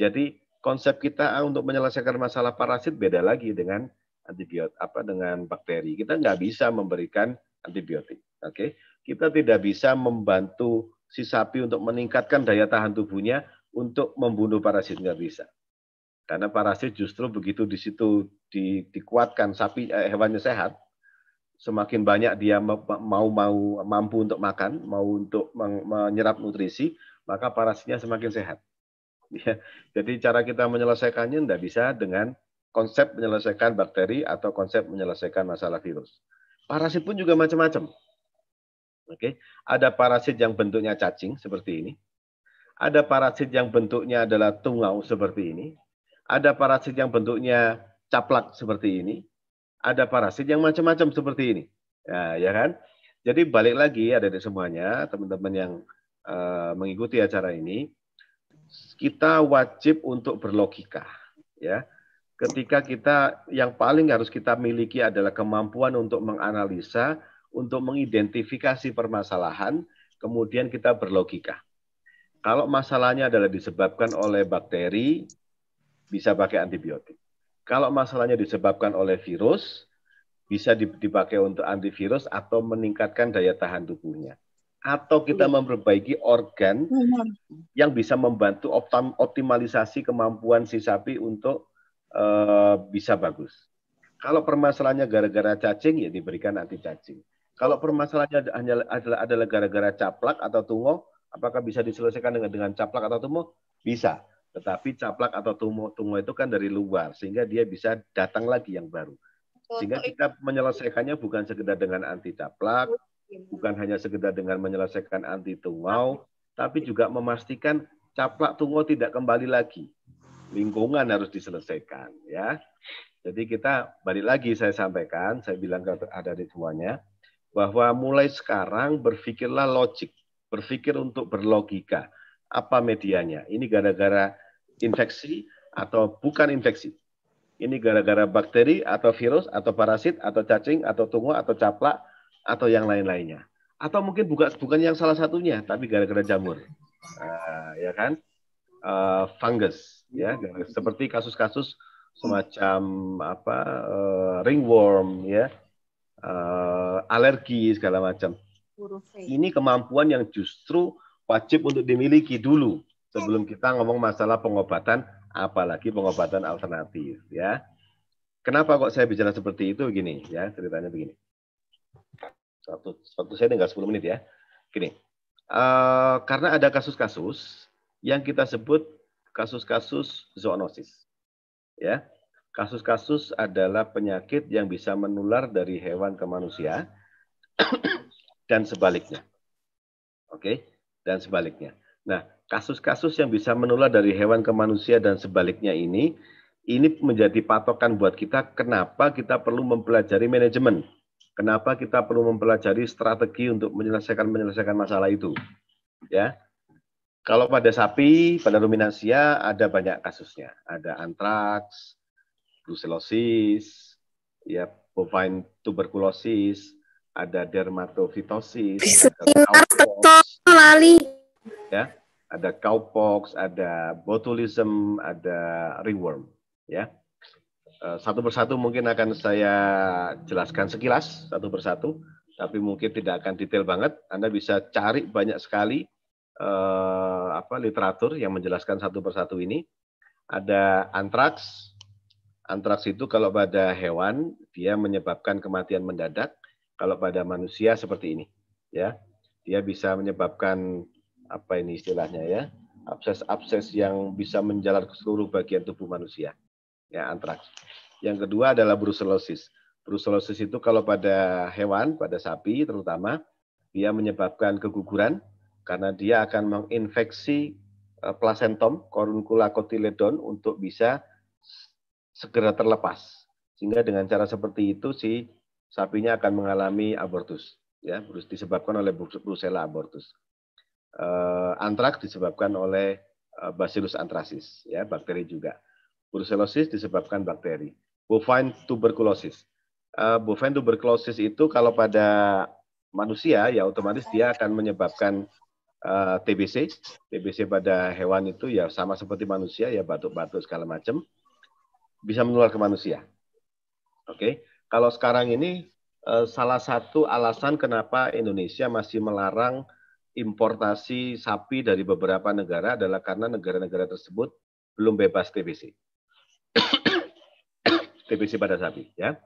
Jadi konsep kita untuk menyelesaikan masalah parasit beda lagi dengan antibiotik apa dengan bakteri. Kita nggak bisa memberikan antibiotik. Oke, okay? kita tidak bisa membantu si sapi untuk meningkatkan daya tahan tubuhnya untuk membunuh parasit nggak bisa. Karena parasit justru begitu di situ di, dikuatkan sapi eh, hewannya sehat, semakin banyak dia mau mau mampu untuk makan, mau untuk menyerap nutrisi, maka parasitnya semakin sehat. [laughs] Ya, jadi cara kita menyelesaikannya tidak bisa dengan konsep menyelesaikan bakteri atau konsep menyelesaikan masalah virus. Parasit pun juga macam-macam. Oke, okay? ada parasit yang bentuknya cacing seperti ini. Ada parasit yang bentuknya adalah tungau seperti ini. Ada parasit yang bentuknya caplak seperti ini. Ada parasit yang macam-macam seperti ini. Ya, ya kan? Jadi balik lagi ada di semuanya, teman-teman yang uh, mengikuti acara ini, kita wajib untuk berlogika, ya. Ketika kita yang paling harus kita miliki adalah kemampuan untuk menganalisa untuk mengidentifikasi permasalahan, kemudian kita berlogika. Kalau masalahnya adalah disebabkan oleh bakteri, bisa pakai antibiotik. Kalau masalahnya disebabkan oleh virus, bisa dipakai untuk antivirus atau meningkatkan daya tahan tubuhnya. Atau kita iya. memperbaiki organ yang bisa membantu optimalisasi kemampuan si sapi untuk uh, bisa bagus. Kalau permasalahannya gara-gara cacing, ya diberikan anti cacing kalau permasalahannya adalah adalah gara-gara caplak atau tungo, apakah bisa diselesaikan dengan dengan caplak atau tungo? Bisa. Tetapi caplak atau tungo tungo itu kan dari luar, sehingga dia bisa datang lagi yang baru. Sehingga kita menyelesaikannya bukan sekedar dengan anti caplak, iya. bukan hanya sekedar dengan menyelesaikan anti tungau, tapi juga memastikan caplak tungau tidak kembali lagi. Lingkungan harus diselesaikan, ya. Jadi kita balik lagi saya sampaikan, saya bilang ke di semuanya, bahwa mulai sekarang berpikirlah logik, berpikir untuk berlogika. Apa medianya? Ini gara-gara infeksi atau bukan infeksi? Ini gara-gara bakteri atau virus atau parasit atau cacing atau tunggu atau caplak atau yang lain-lainnya. Atau mungkin bukan bukan yang salah satunya, tapi gara-gara jamur, uh, ya kan? Uh, fungus, ya. Seperti kasus-kasus semacam apa uh, ringworm, ya. Uh, alergi segala macam. Ini kemampuan yang justru wajib untuk dimiliki dulu sebelum kita ngomong masalah pengobatan, apalagi pengobatan alternatif, ya. Kenapa kok saya bicara seperti itu? Gini, ya ceritanya begini. Waktu, satu saya tinggal 10 menit ya. Gini, uh, karena ada kasus-kasus yang kita sebut kasus-kasus zoonosis, ya Kasus-kasus adalah penyakit yang bisa menular dari hewan ke manusia [coughs] dan sebaliknya. Oke, dan sebaliknya. Nah, kasus-kasus yang bisa menular dari hewan ke manusia dan sebaliknya ini ini menjadi patokan buat kita kenapa kita perlu mempelajari manajemen. Kenapa kita perlu mempelajari strategi untuk menyelesaikan menyelesaikan masalah itu. Ya. Kalau pada sapi, pada ruminansia ada banyak kasusnya. Ada antraks, brucellosis, ya bovine tuberculosis, ada dermatofitosis, ada cowpox, Ya, ada cowpox, ada botulism, ada Ringworm, ya. Eh, satu persatu mungkin akan saya jelaskan sekilas satu persatu, tapi mungkin tidak akan detail banget. Anda bisa cari banyak sekali eh, apa literatur yang menjelaskan satu persatu ini. Ada antraks, Antraks itu kalau pada hewan dia menyebabkan kematian mendadak, kalau pada manusia seperti ini, ya. Dia bisa menyebabkan apa ini istilahnya ya, abses-abses yang bisa menjalar ke seluruh bagian tubuh manusia. Ya, antraks. Yang kedua adalah brucellosis. Brucellosis itu kalau pada hewan, pada sapi terutama, dia menyebabkan keguguran karena dia akan menginfeksi eh, plasentom, korunkula kotiledon untuk bisa segera terlepas. Sehingga dengan cara seperti itu si sapinya akan mengalami abortus, ya, disebabkan oleh brucella abortus. Uh, eh, antrak disebabkan oleh uh, bacillus anthracis, ya, bakteri juga. Brucellosis disebabkan bakteri. Bovine tuberculosis. Uh, bovine tuberculosis itu kalau pada manusia ya otomatis dia akan menyebabkan uh, TBC. TBC pada hewan itu ya sama seperti manusia ya batuk-batuk segala macam bisa menular ke manusia. Oke, okay? kalau sekarang ini eh, salah satu alasan kenapa Indonesia masih melarang importasi sapi dari beberapa negara adalah karena negara-negara tersebut belum bebas TBC. [coughs] TBC pada sapi, ya.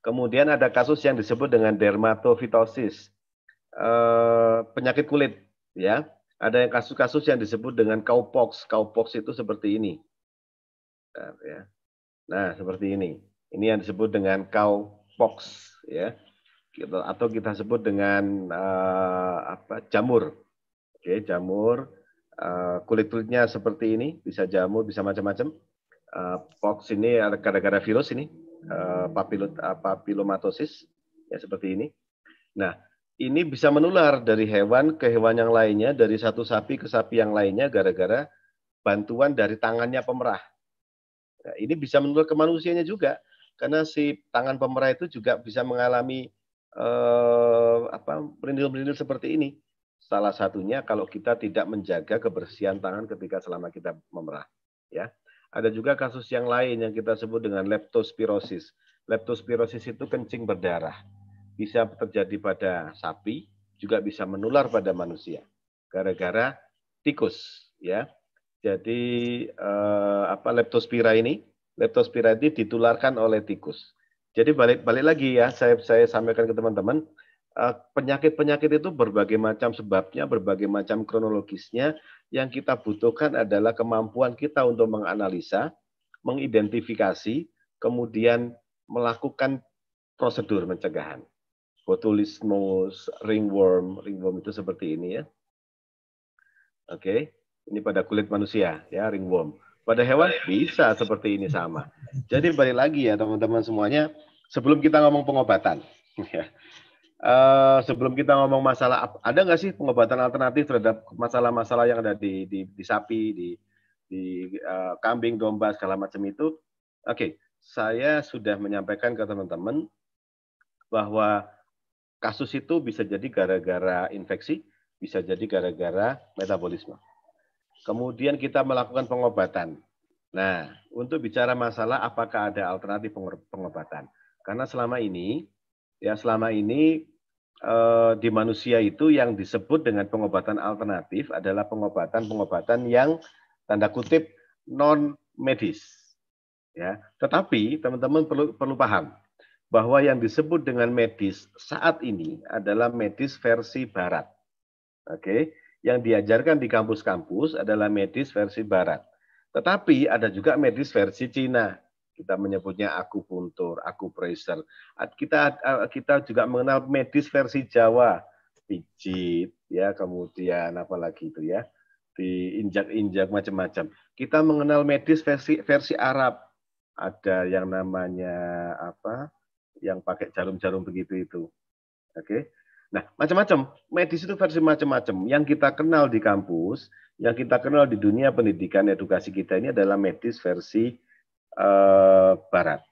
Kemudian ada kasus yang disebut dengan dermatofitosis, eh, penyakit kulit, ya. Ada kasus-kasus yang disebut dengan cowpox. Cowpox itu seperti ini Bentar ya. Nah, seperti ini. Ini yang disebut dengan cow pox ya. Atau kita sebut dengan uh, apa? jamur. Oke, jamur uh, eh, kulit-kulitnya seperti ini, bisa jamur, bisa macam-macam. Uh, pox ini ada gara-gara virus ini, uh, papilot, ya seperti ini. Nah, ini bisa menular dari hewan ke hewan yang lainnya, dari satu sapi ke sapi yang lainnya gara-gara bantuan dari tangannya pemerah. Nah, ini bisa menular ke manusianya juga karena si tangan pemerah itu juga bisa mengalami eh, apa merindil-merindil seperti ini. Salah satunya kalau kita tidak menjaga kebersihan tangan ketika selama kita memerah, ya. Ada juga kasus yang lain yang kita sebut dengan leptospirosis. Leptospirosis itu kencing berdarah. Bisa terjadi pada sapi, juga bisa menular pada manusia gara-gara tikus, ya. Jadi eh, apa leptospira ini, leptospira ini ditularkan oleh tikus. Jadi balik balik lagi ya, saya saya sampaikan ke teman-teman, eh, penyakit-penyakit itu berbagai macam sebabnya, berbagai macam kronologisnya. Yang kita butuhkan adalah kemampuan kita untuk menganalisa, mengidentifikasi, kemudian melakukan prosedur pencegahan. Botulismus, ringworm, ringworm itu seperti ini ya. Oke. Okay. Ini pada kulit manusia ya ringworm. Pada hewan bisa seperti ini sama. Jadi balik lagi ya teman-teman semuanya. Sebelum kita ngomong pengobatan, [laughs] ya. Uh, sebelum kita ngomong masalah ada nggak sih pengobatan alternatif terhadap masalah-masalah yang ada di, di, di sapi, di, di uh, kambing, domba segala macam itu? Oke, okay. saya sudah menyampaikan ke teman-teman bahwa kasus itu bisa jadi gara-gara infeksi, bisa jadi gara-gara metabolisme. Kemudian kita melakukan pengobatan. Nah, untuk bicara masalah apakah ada alternatif pengobatan. Karena selama ini, ya selama ini eh, di manusia itu yang disebut dengan pengobatan alternatif adalah pengobatan-pengobatan yang tanda kutip non medis. Ya, tetapi teman-teman perlu perlu paham bahwa yang disebut dengan medis saat ini adalah medis versi barat. Oke. Okay? yang diajarkan di kampus-kampus adalah medis versi barat. Tetapi ada juga medis versi Cina. Kita menyebutnya akupuntur, akupresur. Kita kita juga mengenal medis versi Jawa, pijit, ya kemudian apalagi itu ya, diinjak-injak macam-macam. Kita mengenal medis versi versi Arab. Ada yang namanya apa? Yang pakai jarum-jarum begitu itu. Oke. Okay? Nah, macam-macam. Medis itu versi macam-macam. Yang kita kenal di kampus, yang kita kenal di dunia pendidikan edukasi kita ini adalah medis versi uh, barat.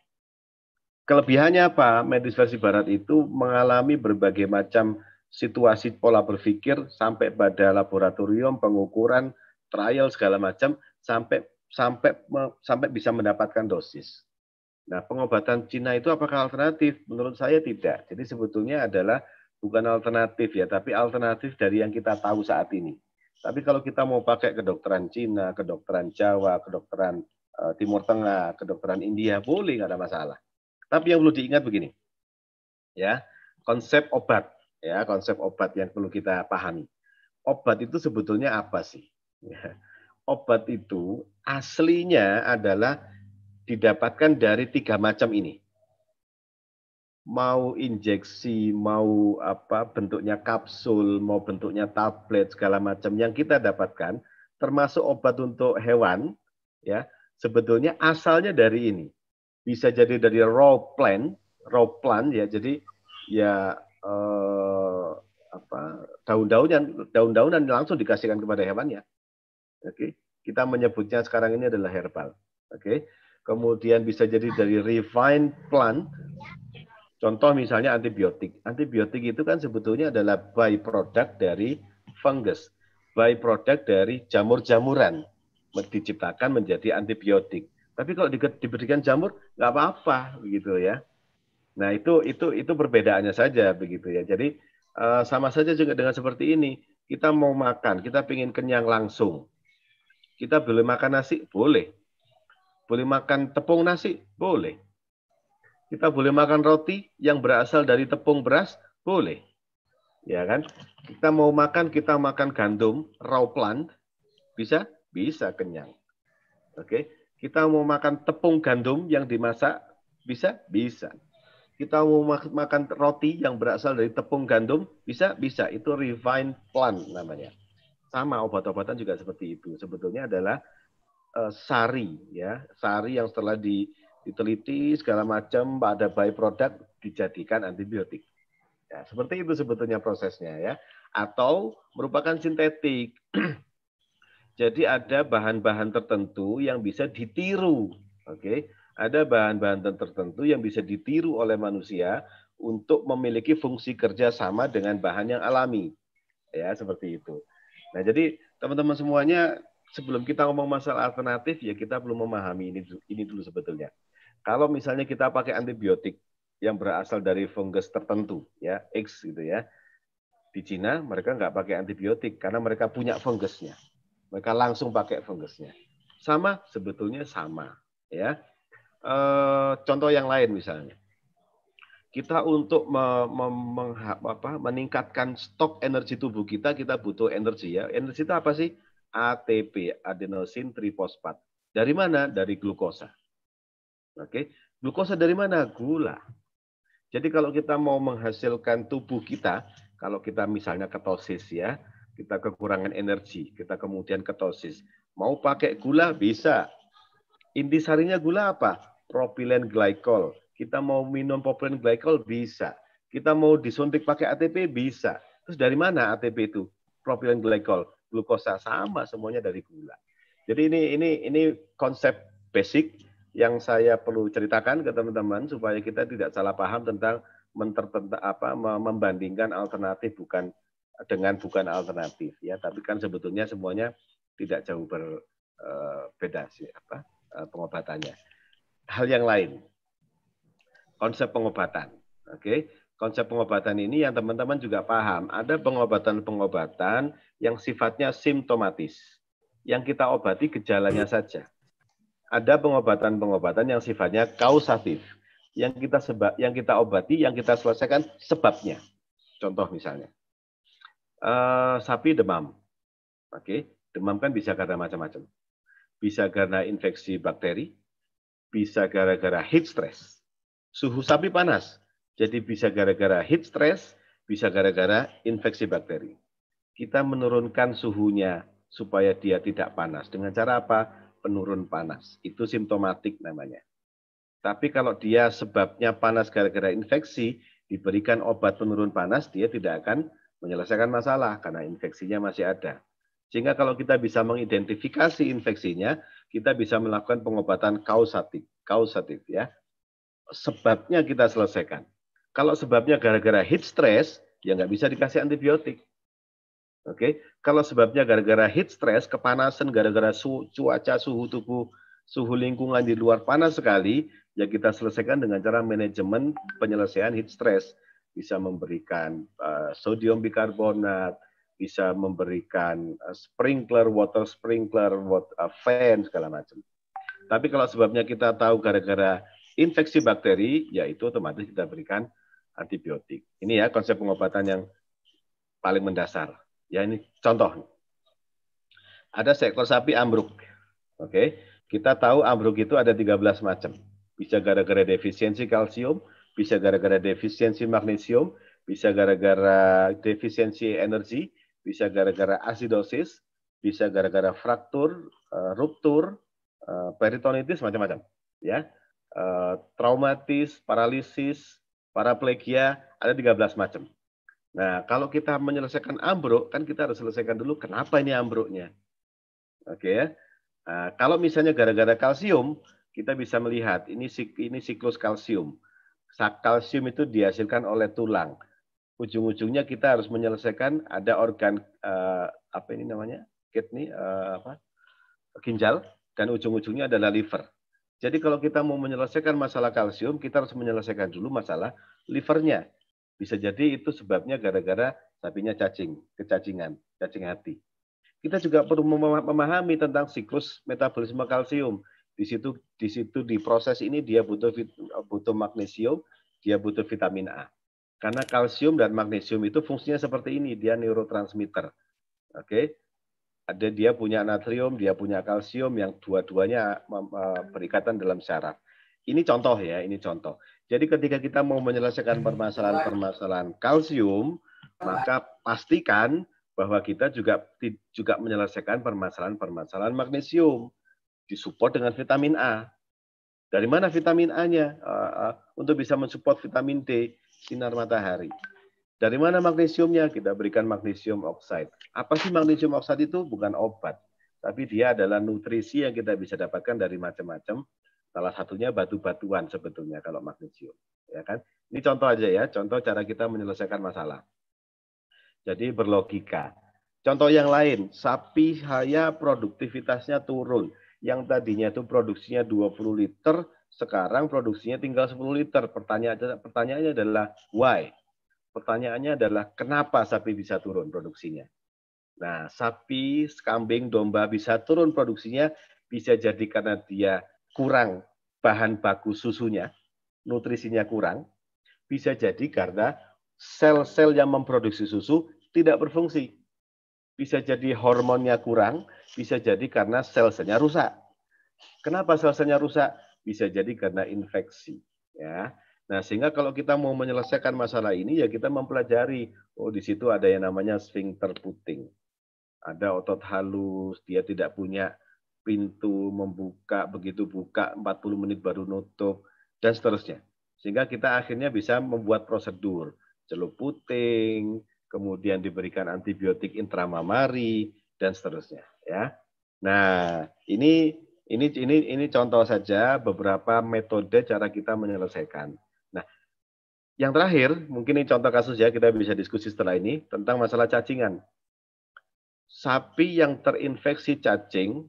Kelebihannya apa? Medis versi barat itu mengalami berbagai macam situasi pola berpikir sampai pada laboratorium, pengukuran, trial segala macam sampai sampai sampai bisa mendapatkan dosis. Nah, pengobatan Cina itu apakah alternatif? Menurut saya tidak. Jadi sebetulnya adalah bukan alternatif ya, tapi alternatif dari yang kita tahu saat ini. Tapi kalau kita mau pakai kedokteran Cina, kedokteran Jawa, kedokteran eh, Timur Tengah, kedokteran India, boleh nggak ada masalah. Tapi yang perlu diingat begini, ya konsep obat, ya konsep obat yang perlu kita pahami. Obat itu sebetulnya apa sih? Ya, obat itu aslinya adalah didapatkan dari tiga macam ini mau injeksi, mau apa bentuknya kapsul, mau bentuknya tablet segala macam yang kita dapatkan, termasuk obat untuk hewan, ya sebetulnya asalnya dari ini. Bisa jadi dari raw plant, raw plant ya. Jadi ya eh, apa daun-daunan daun-daunan langsung dikasihkan kepada hewannya. Oke, kita menyebutnya sekarang ini adalah herbal. Oke. Kemudian bisa jadi dari refined plant Contoh misalnya antibiotik. Antibiotik itu kan sebetulnya adalah byproduct dari fungus, byproduct dari jamur-jamuran diciptakan menjadi antibiotik. Tapi kalau di, diberikan jamur nggak apa-apa begitu ya. Nah itu itu itu perbedaannya saja begitu ya. Jadi eh, sama saja juga dengan seperti ini. Kita mau makan, kita pengen kenyang langsung. Kita boleh makan nasi, boleh. Boleh makan tepung nasi, boleh kita boleh makan roti yang berasal dari tepung beras? Boleh. Ya kan? Kita mau makan, kita makan gandum, raw plant. Bisa? Bisa kenyang. Oke. Kita mau makan tepung gandum yang dimasak? Bisa? Bisa. Kita mau makan roti yang berasal dari tepung gandum? Bisa? Bisa. Itu refined plant namanya. Sama obat-obatan juga seperti itu. Sebetulnya adalah eh, sari ya sari yang setelah di diteliti segala macam, pada by product dijadikan antibiotik. Ya, seperti itu sebetulnya prosesnya ya. Atau merupakan sintetik. [clears throat] Jadi ada bahan-bahan tertentu yang bisa ditiru. Oke, okay? ada bahan-bahan tertentu yang bisa ditiru oleh manusia untuk memiliki fungsi kerja sama dengan bahan yang alami. Ya, seperti itu. Nah, jadi teman-teman semuanya sebelum kita ngomong masalah alternatif ya kita belum memahami ini ini dulu sebetulnya. Kalau misalnya kita pakai antibiotik yang berasal dari fungus tertentu, ya X gitu ya, di Cina mereka nggak pakai antibiotik karena mereka punya fungusnya. Mereka langsung pakai fungusnya. Sama sebetulnya sama, ya. E, contoh yang lain misalnya, kita untuk me, me, meng, apa, meningkatkan stok energi tubuh kita, kita butuh energi ya. Energi itu apa sih? ATP, adenosin trifosfat. Dari mana? Dari glukosa. Oke, glukosa dari mana? Gula. Jadi kalau kita mau menghasilkan tubuh kita, kalau kita misalnya ketosis ya, kita kekurangan energi, kita kemudian ketosis. Mau pakai gula bisa. Intisarinya gula apa? Propilen glycol. Kita mau minum propilen glycol bisa. Kita mau disuntik pakai ATP bisa. Terus dari mana ATP itu? Propilen glycol, glukosa sama semuanya dari gula. Jadi ini ini ini konsep basic yang saya perlu ceritakan ke teman-teman supaya kita tidak salah paham tentang apa membandingkan alternatif bukan dengan bukan alternatif ya tapi kan sebetulnya semuanya tidak jauh berbeda eh, sih apa eh, pengobatannya hal yang lain konsep pengobatan oke okay? konsep pengobatan ini yang teman-teman juga paham. Ada pengobatan-pengobatan yang sifatnya simptomatis, yang kita obati gejalanya saja ada pengobatan-pengobatan yang sifatnya kausatif yang kita sebab yang kita obati yang kita selesaikan sebabnya contoh misalnya uh, sapi demam oke okay. demam kan bisa karena macam-macam bisa karena infeksi bakteri bisa gara-gara heat stress suhu sapi panas jadi bisa gara-gara heat stress bisa gara-gara infeksi bakteri kita menurunkan suhunya supaya dia tidak panas dengan cara apa penurun panas. Itu simptomatik namanya. Tapi kalau dia sebabnya panas gara-gara infeksi, diberikan obat penurun panas, dia tidak akan menyelesaikan masalah karena infeksinya masih ada. Sehingga kalau kita bisa mengidentifikasi infeksinya, kita bisa melakukan pengobatan kausatif, kausatif ya. Sebabnya kita selesaikan. Kalau sebabnya gara-gara heat stress, ya nggak bisa dikasih antibiotik. Oke, okay? kalau sebabnya gara-gara heat stress, kepanasan, gara-gara su cuaca, suhu tubuh, suhu lingkungan di luar panas sekali, ya kita selesaikan dengan cara manajemen penyelesaian heat stress. Bisa memberikan uh, sodium bicarbonat, bisa memberikan eh, sprinkler, water sprinkler, water, uh, fan, segala macam. Tapi kalau sebabnya kita tahu gara-gara infeksi bakteri, yaitu otomatis kita berikan antibiotik. Ini ya konsep pengobatan yang paling mendasar. Ya ini contoh. Ada seekor sapi ambruk. Oke. Kita tahu ambruk itu ada 13 macam. Bisa gara-gara defisiensi kalsium, bisa gara-gara defisiensi magnesium, bisa gara-gara defisiensi energi, bisa gara-gara asidosis, bisa gara-gara fraktur, eh, ruptur, eh, peritonitis macam-macam, ya. Uh, traumatis, paralisis, paraplegia, ada 13 macam. Nah, kalau kita menyelesaikan ambruk, kan kita harus selesaikan dulu kenapa ini ambruknya. Oke ya. Nah, kalau misalnya gara-gara kalsium, kita bisa melihat ini ini siklus kalsium. Kalsium itu dihasilkan oleh tulang. Ujung-ujungnya kita harus menyelesaikan ada organ eh, apa ini namanya? kidney eh, apa? ginjal dan ujung-ujungnya adalah liver. Jadi kalau kita mau menyelesaikan masalah kalsium, kita harus menyelesaikan dulu masalah livernya. Bisa jadi itu sebabnya gara-gara sapinya cacing, kecacingan, cacing hati. Kita juga perlu memahami tentang siklus metabolisme kalsium. Di situ di situ di proses ini dia butuh butuh magnesium, dia butuh vitamin A. Karena kalsium dan magnesium itu fungsinya seperti ini, dia neurotransmitter. Oke. Okay? Ada dia punya natrium, dia punya kalsium yang dua-duanya eh, berikatan dalam syaraf. Ini contoh ya, ini contoh. Jadi ketika kita mau menyelesaikan permasalahan-permasalahan kalsium, maka pastikan bahwa kita juga juga menyelesaikan permasalahan-permasalahan magnesium disupport dengan vitamin A. Dari mana vitamin A-nya? Untuk bisa mensupport vitamin D, sinar matahari. Dari mana magnesiumnya? Kita berikan magnesium oxide. Apa sih magnesium oxide itu? Bukan obat, tapi dia adalah nutrisi yang kita bisa dapatkan dari macam-macam Salah satunya batu-batuan sebetulnya kalau magnesium, ya kan? Ini contoh aja ya, contoh cara kita menyelesaikan masalah. Jadi berlogika. Contoh yang lain, sapi saya produktivitasnya turun. Yang tadinya itu produksinya 20 liter, sekarang produksinya tinggal 10 liter. pertanyaan pertanyaannya adalah why? Pertanyaannya adalah kenapa sapi bisa turun produksinya? Nah, sapi, kambing, domba bisa turun produksinya bisa jadi karena dia kurang bahan baku susunya, nutrisinya kurang, bisa jadi karena sel-sel yang memproduksi susu tidak berfungsi. Bisa jadi hormonnya kurang, bisa jadi karena sel-selnya rusak. Kenapa sel-selnya rusak? Bisa jadi karena infeksi. Ya, Nah, sehingga kalau kita mau menyelesaikan masalah ini, ya kita mempelajari, oh di situ ada yang namanya sphincter puting. Ada otot halus, dia tidak punya pintu membuka begitu buka 40 menit baru nutup dan seterusnya sehingga kita akhirnya bisa membuat prosedur celup puting kemudian diberikan antibiotik intramamari dan seterusnya ya nah ini ini ini ini contoh saja beberapa metode cara kita menyelesaikan nah yang terakhir mungkin ini contoh kasus ya kita bisa diskusi setelah ini tentang masalah cacingan sapi yang terinfeksi cacing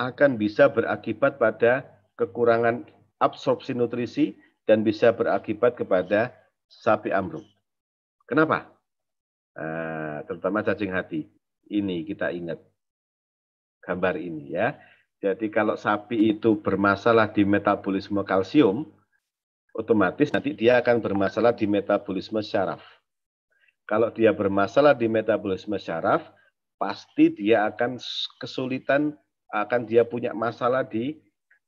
akan bisa berakibat pada kekurangan absorpsi nutrisi dan bisa berakibat kepada sapi ambruk. Kenapa? Ah, terutama cacing hati. Ini kita ingat gambar ini ya. Jadi kalau sapi itu bermasalah di metabolisme kalsium, otomatis nanti dia akan bermasalah di metabolisme syaraf. Kalau dia bermasalah di metabolisme syaraf, pasti dia akan kesulitan akan dia punya masalah di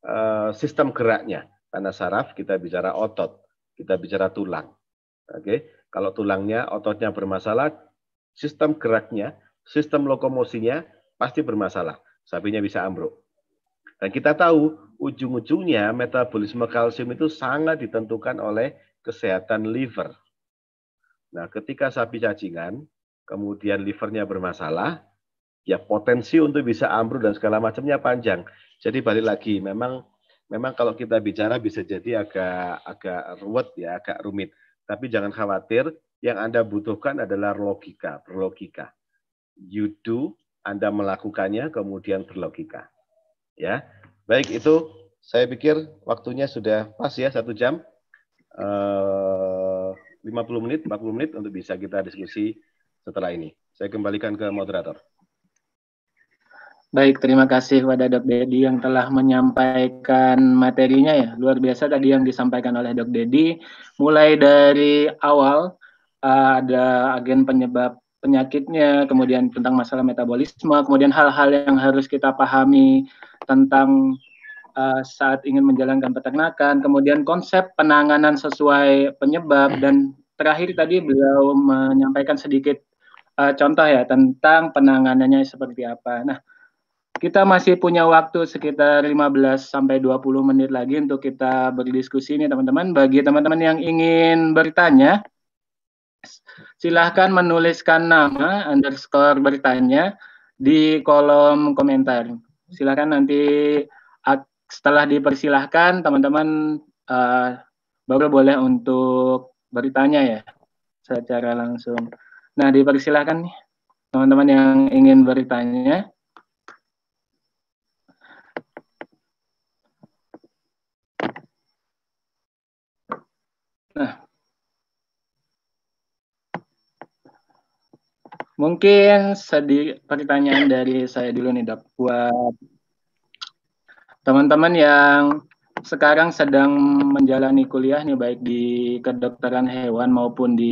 eh, sistem geraknya. Karena saraf kita bicara otot, kita bicara tulang. Oke, okay? kalau tulangnya, ototnya bermasalah, sistem geraknya, sistem lokomosinya pasti bermasalah. Sapinya bisa ambruk. Dan kita tahu ujung-ujungnya metabolisme kalsium itu sangat ditentukan oleh kesehatan liver. Nah, ketika sapi cacingan, kemudian livernya bermasalah, ya potensi untuk bisa ambruk dan segala macamnya panjang. Jadi balik lagi, memang memang kalau kita bicara bisa jadi agak agak ruwet ya, agak rumit. Tapi jangan khawatir, yang Anda butuhkan adalah logika, berlogika. You do, Anda melakukannya, kemudian berlogika. Ya, baik itu saya pikir waktunya sudah pas ya satu jam. Eh, uh, 50 menit, 40 menit untuk bisa kita diskusi setelah ini. Saya kembalikan ke moderator. Baik, terima kasih kepada Dok Dedi yang telah menyampaikan materinya ya. Luar biasa tadi yang disampaikan oleh Dok Dedi. Mulai dari awal eh, ada agen penyebab penyakitnya, kemudian tentang masalah metabolisme, kemudian hal-hal yang harus kita pahami tentang eh, saat ingin menjalankan peternakan, kemudian konsep penanganan sesuai penyebab dan terakhir tadi beliau menyampaikan sedikit eh, contoh ya tentang penanganannya seperti apa. Nah, kita masih punya waktu sekitar 15 sampai 20 menit lagi untuk kita berdiskusi nih teman-teman. Bagi teman-teman yang ingin bertanya, silahkan menuliskan nama underscore bertanya di kolom komentar. Silahkan nanti setelah dipersilahkan teman-teman uh, baru boleh untuk bertanya ya secara langsung. Nah dipersilahkan nih teman-teman yang ingin bertanya. Nah, mungkin sedikit pertanyaan dari saya dulu nih dok buat teman-teman yang sekarang sedang menjalani kuliah nih baik di kedokteran hewan maupun di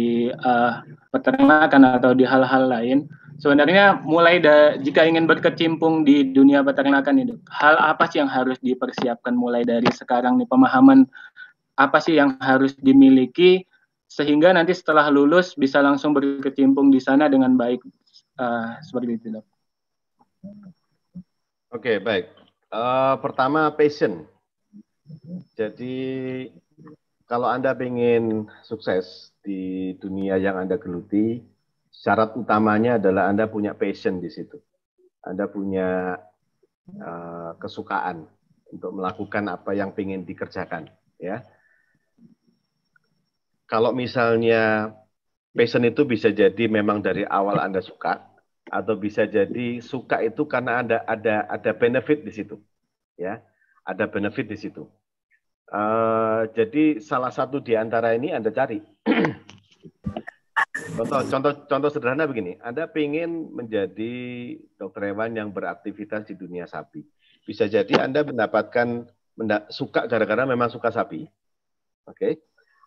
uh, peternakan atau di hal-hal lain sebenarnya mulai da jika ingin berkecimpung di dunia peternakan nih dok hal apa sih yang harus dipersiapkan mulai dari sekarang nih pemahaman apa sih yang harus dimiliki sehingga nanti setelah lulus bisa langsung berkecimpung di sana dengan baik uh, seperti itu dok. Oke okay, baik. Uh, pertama passion. Jadi kalau anda ingin sukses di dunia yang anda geluti, syarat utamanya adalah anda punya passion di situ. Anda punya uh, kesukaan untuk melakukan apa yang ingin dikerjakan, ya kalau misalnya passion itu bisa jadi memang dari awal Anda suka atau bisa jadi suka itu karena ada ada ada benefit di situ. Ya. Ada benefit di situ. Uh, jadi salah satu di antara ini Anda cari. [clears throat] contoh contoh contoh sederhana begini, Anda ingin menjadi dokter hewan yang beraktivitas di dunia sapi. Bisa jadi Anda mendapatkan menda, suka gara-gara memang suka sapi. Oke. Okay?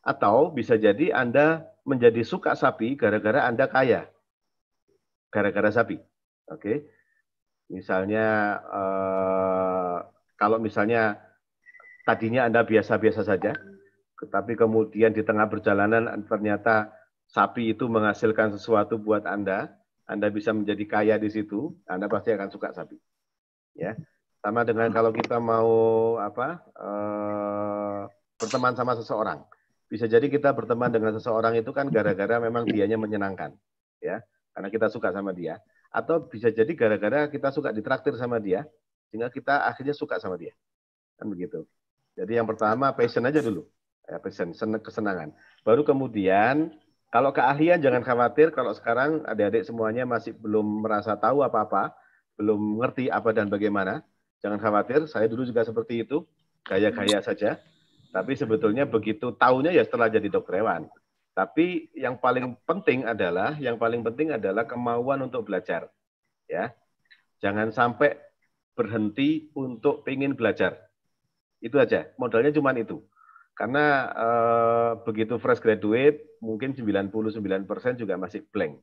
Atau bisa jadi Anda menjadi suka sapi gara-gara Anda kaya. Gara-gara sapi. Oke. Okay? Misalnya eh, kalau misalnya tadinya Anda biasa-biasa saja, tetapi kemudian di tengah perjalanan ternyata sapi itu menghasilkan sesuatu buat Anda, Anda bisa menjadi kaya di situ, Anda pasti akan suka sapi. Ya. Sama dengan kalau kita mau apa? Eh, berteman sama seseorang bisa jadi kita berteman dengan seseorang itu kan gara-gara memang iya. dianya menyenangkan ya karena kita suka sama dia atau bisa jadi gara-gara kita suka ditraktir sama dia sehingga kita akhirnya suka sama dia kan begitu jadi yang pertama passion aja dulu ya, passion kesenangan baru kemudian kalau keahlian jangan khawatir kalau sekarang adik-adik semuanya masih belum merasa tahu apa-apa belum ngerti apa dan bagaimana jangan khawatir saya dulu juga seperti itu gaya-gaya saja tapi sebetulnya begitu tahunya ya setelah jadi dokter hewan. Tapi yang paling penting adalah yang paling penting adalah kemauan untuk belajar. Ya. Jangan sampai berhenti untuk ingin belajar. Itu aja. Modalnya cuma itu. Karena e, begitu fresh graduate mungkin 99% juga masih blank.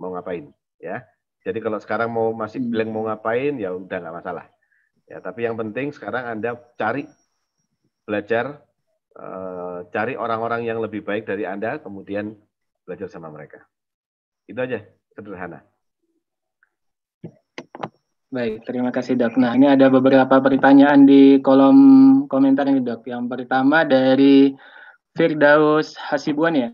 Mau ngapain, ya. Jadi kalau sekarang mau masih hmm. blank mau ngapain ya udah nggak masalah. Ya, tapi yang penting sekarang Anda cari belajar uh, cari orang-orang yang lebih baik dari Anda, kemudian belajar sama mereka. Itu aja, sederhana. Baik, terima kasih dok. Nah, ini ada beberapa pertanyaan di kolom komentar ini dok. Yang pertama dari Firdaus Hasibuan ya.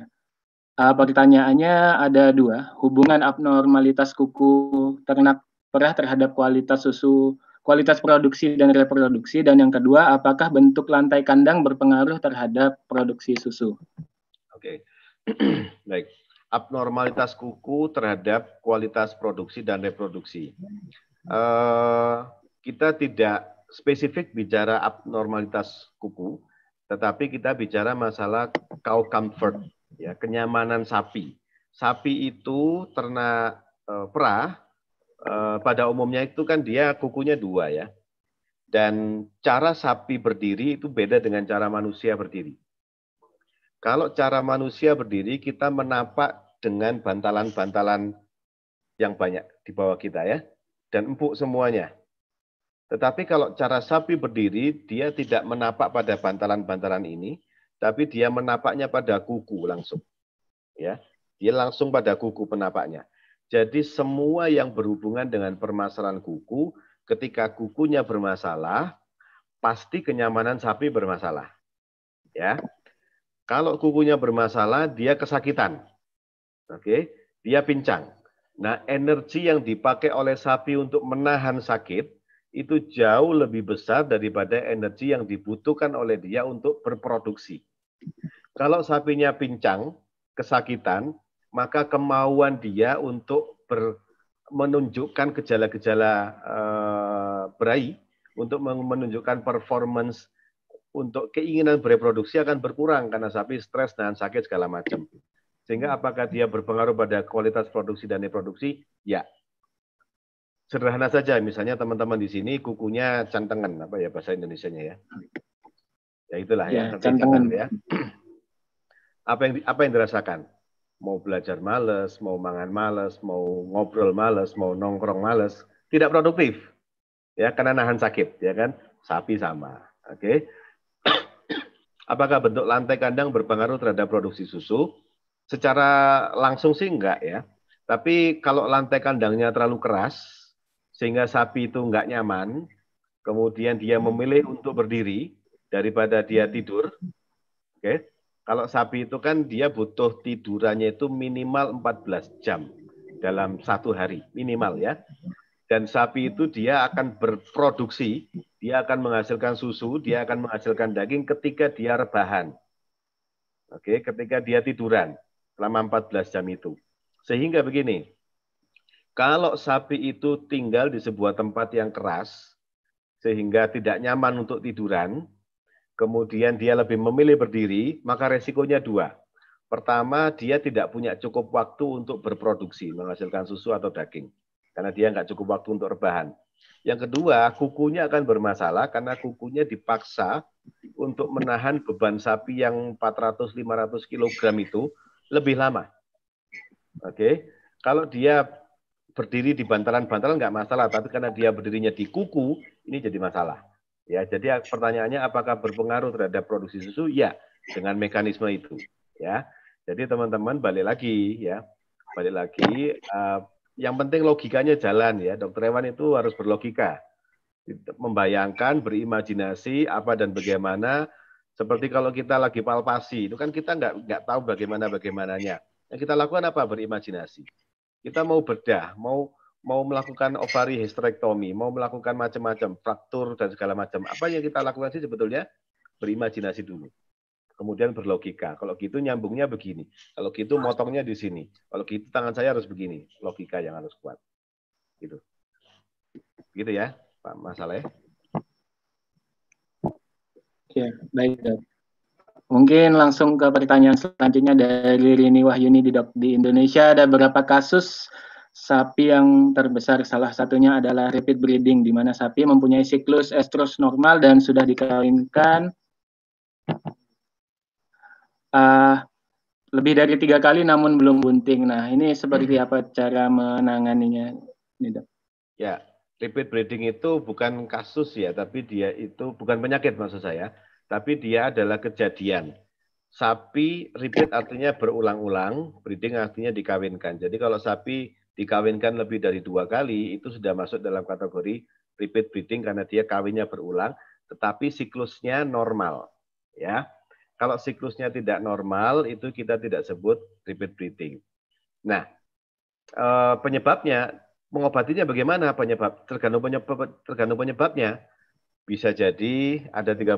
Uh, pertanyaannya ada dua, hubungan abnormalitas kuku ternak perah terhadap kualitas susu kualitas produksi dan reproduksi, dan yang kedua, apakah bentuk lantai kandang berpengaruh terhadap produksi susu? Oke, okay. [clears throat] baik. Abnormalitas kuku terhadap kualitas produksi dan reproduksi. Uh, kita tidak spesifik bicara abnormalitas kuku, tetapi kita bicara masalah cow comfort, ya kenyamanan sapi. Sapi itu ternak uh, perah Eh, pada umumnya itu kan dia kukunya dua ya. Dan cara sapi berdiri itu beda dengan cara manusia berdiri. Kalau cara manusia berdiri kita menapak dengan bantalan-bantalan yang banyak di bawah kita ya. Dan empuk semuanya. Tetapi kalau cara sapi berdiri, dia tidak menapak pada bantalan-bantalan ini, tapi dia menapaknya pada kuku langsung. Ya, dia langsung pada kuku penapaknya. Jadi semua yang berhubungan dengan permasalahan kuku, ketika kukunya bermasalah, pasti kenyamanan sapi bermasalah. Ya. Kalau kukunya bermasalah, dia kesakitan. Oke, okay? dia pincang. Nah, energi yang dipakai oleh sapi untuk menahan sakit itu jauh lebih besar daripada energi yang dibutuhkan oleh dia untuk berproduksi. Kalau sapinya pincang, kesakitan, maka kemauan dia untuk ber, menunjukkan gejala-gejala uh, berai, untuk menunjukkan performance untuk keinginan bereproduksi akan berkurang karena sapi stres dan sakit segala macam. Sehingga apakah dia berpengaruh pada kualitas produksi dan reproduksi? Ya. Sederhana saja, misalnya teman-teman di sini kukunya cantengan, apa ya bahasa Indonesia-nya ya. Ya itulah ya, ya cantengan ya. [clears throat] Apa yang apa yang dirasakan? mau belajar males, mau mangan males, mau ngobrol males, mau nongkrong males, tidak produktif. Ya, karena nahan sakit, ya kan? Sapi sama. Oke. Okay? [clears throat] Apakah bentuk lantai kandang berpengaruh terhadap produksi susu? Secara langsung sih enggak ya. Tapi kalau lantai kandangnya terlalu keras, sehingga sapi itu enggak nyaman, kemudian dia memilih untuk berdiri daripada dia tidur, oke, okay? Kalau sapi itu kan dia butuh tidurannya itu minimal 14 jam dalam satu hari minimal ya. Dan sapi itu dia akan berproduksi, dia akan menghasilkan susu, dia akan menghasilkan daging ketika dia rebahan. Oke, ketika dia tiduran selama 14 jam itu. Sehingga begini, kalau sapi itu tinggal di sebuah tempat yang keras, sehingga tidak nyaman untuk tiduran, kemudian dia lebih memilih berdiri, maka resikonya dua. Pertama, dia tidak punya cukup waktu untuk berproduksi, menghasilkan susu atau daging. Karena dia nggak cukup waktu untuk rebahan. Yang kedua, kukunya akan bermasalah karena kukunya dipaksa untuk menahan beban sapi yang 400-500 kg itu lebih lama. Oke, okay? kalau dia berdiri di bantalan-bantalan nggak masalah, tapi karena dia berdirinya di kuku, ini jadi masalah. Ya, jadi pertanyaannya apakah berpengaruh terhadap produksi susu? Ya, dengan mekanisme itu. Ya, jadi teman-teman balik lagi ya, balik lagi. Uh, yang penting logikanya jalan ya. Dokter hewan itu harus berlogika, membayangkan, berimajinasi apa dan bagaimana. Seperti kalau kita lagi palpasi, itu kan kita nggak nggak tahu bagaimana bagaimananya. Yang kita lakukan apa? Berimajinasi. Kita mau bedah, mau mau melakukan ovari hysterectomy, mau melakukan macam-macam fraktur dan segala macam. Apa yang kita lakukan sih sebetulnya? Berimajinasi dulu. Kemudian berlogika. Kalau gitu nyambungnya begini. Kalau gitu motongnya di sini. Kalau gitu tangan saya harus begini. Logika yang harus kuat. Gitu. Gitu ya, Pak Masalah. Ya, baik, Dok. Mungkin langsung ke pertanyaan selanjutnya dari Rini Wahyuni di, di Indonesia ada berapa kasus sapi yang terbesar. Salah satunya adalah rapid breeding, di mana sapi mempunyai siklus estrus normal dan sudah dikawinkan uh, lebih dari tiga kali namun belum bunting. Nah, ini seperti hmm. apa cara menanganinya? Ini, dok. Ya, rapid breeding itu bukan kasus ya, tapi dia itu bukan penyakit maksud saya, tapi dia adalah kejadian sapi repeat artinya berulang-ulang, breeding artinya dikawinkan. Jadi kalau sapi dikawinkan lebih dari dua kali itu sudah masuk dalam kategori repeat breeding karena dia kawinnya berulang tetapi siklusnya normal ya. Kalau siklusnya tidak normal itu kita tidak sebut repeat breeding. Nah, eh, penyebabnya mengobatinya bagaimana penyebab tergantung penyebab tergantung penyebabnya bisa jadi ada 13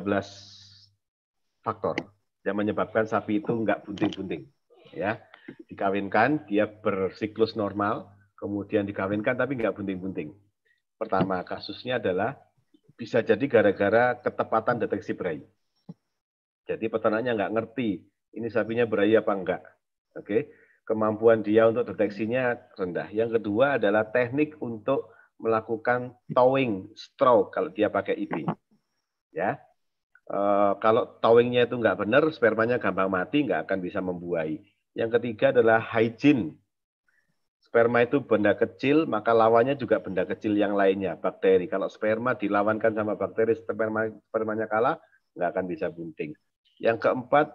faktor yang menyebabkan sapi itu enggak bunting-bunting ya Dikawinkan, dia bersiklus normal, kemudian dikawinkan tapi nggak bunting-bunting. Pertama, kasusnya adalah bisa jadi gara-gara ketepatan deteksi berai. Jadi peternaknya nggak ngerti ini sapinya berai apa enggak. Oke. Okay? Kemampuan dia untuk deteksinya rendah. Yang kedua adalah teknik untuk melakukan towing straw kalau dia pakai IP. Ya. E, kalau towingnya itu nggak benar, spermanya gampang mati, nggak akan bisa membuahi. Yang ketiga adalah hygiene. Sperma itu benda kecil, maka lawannya juga benda kecil yang lainnya, bakteri. Kalau sperma dilawankan sama bakteri, sperma, spermanya kalah, nggak akan bisa bunting. Yang keempat,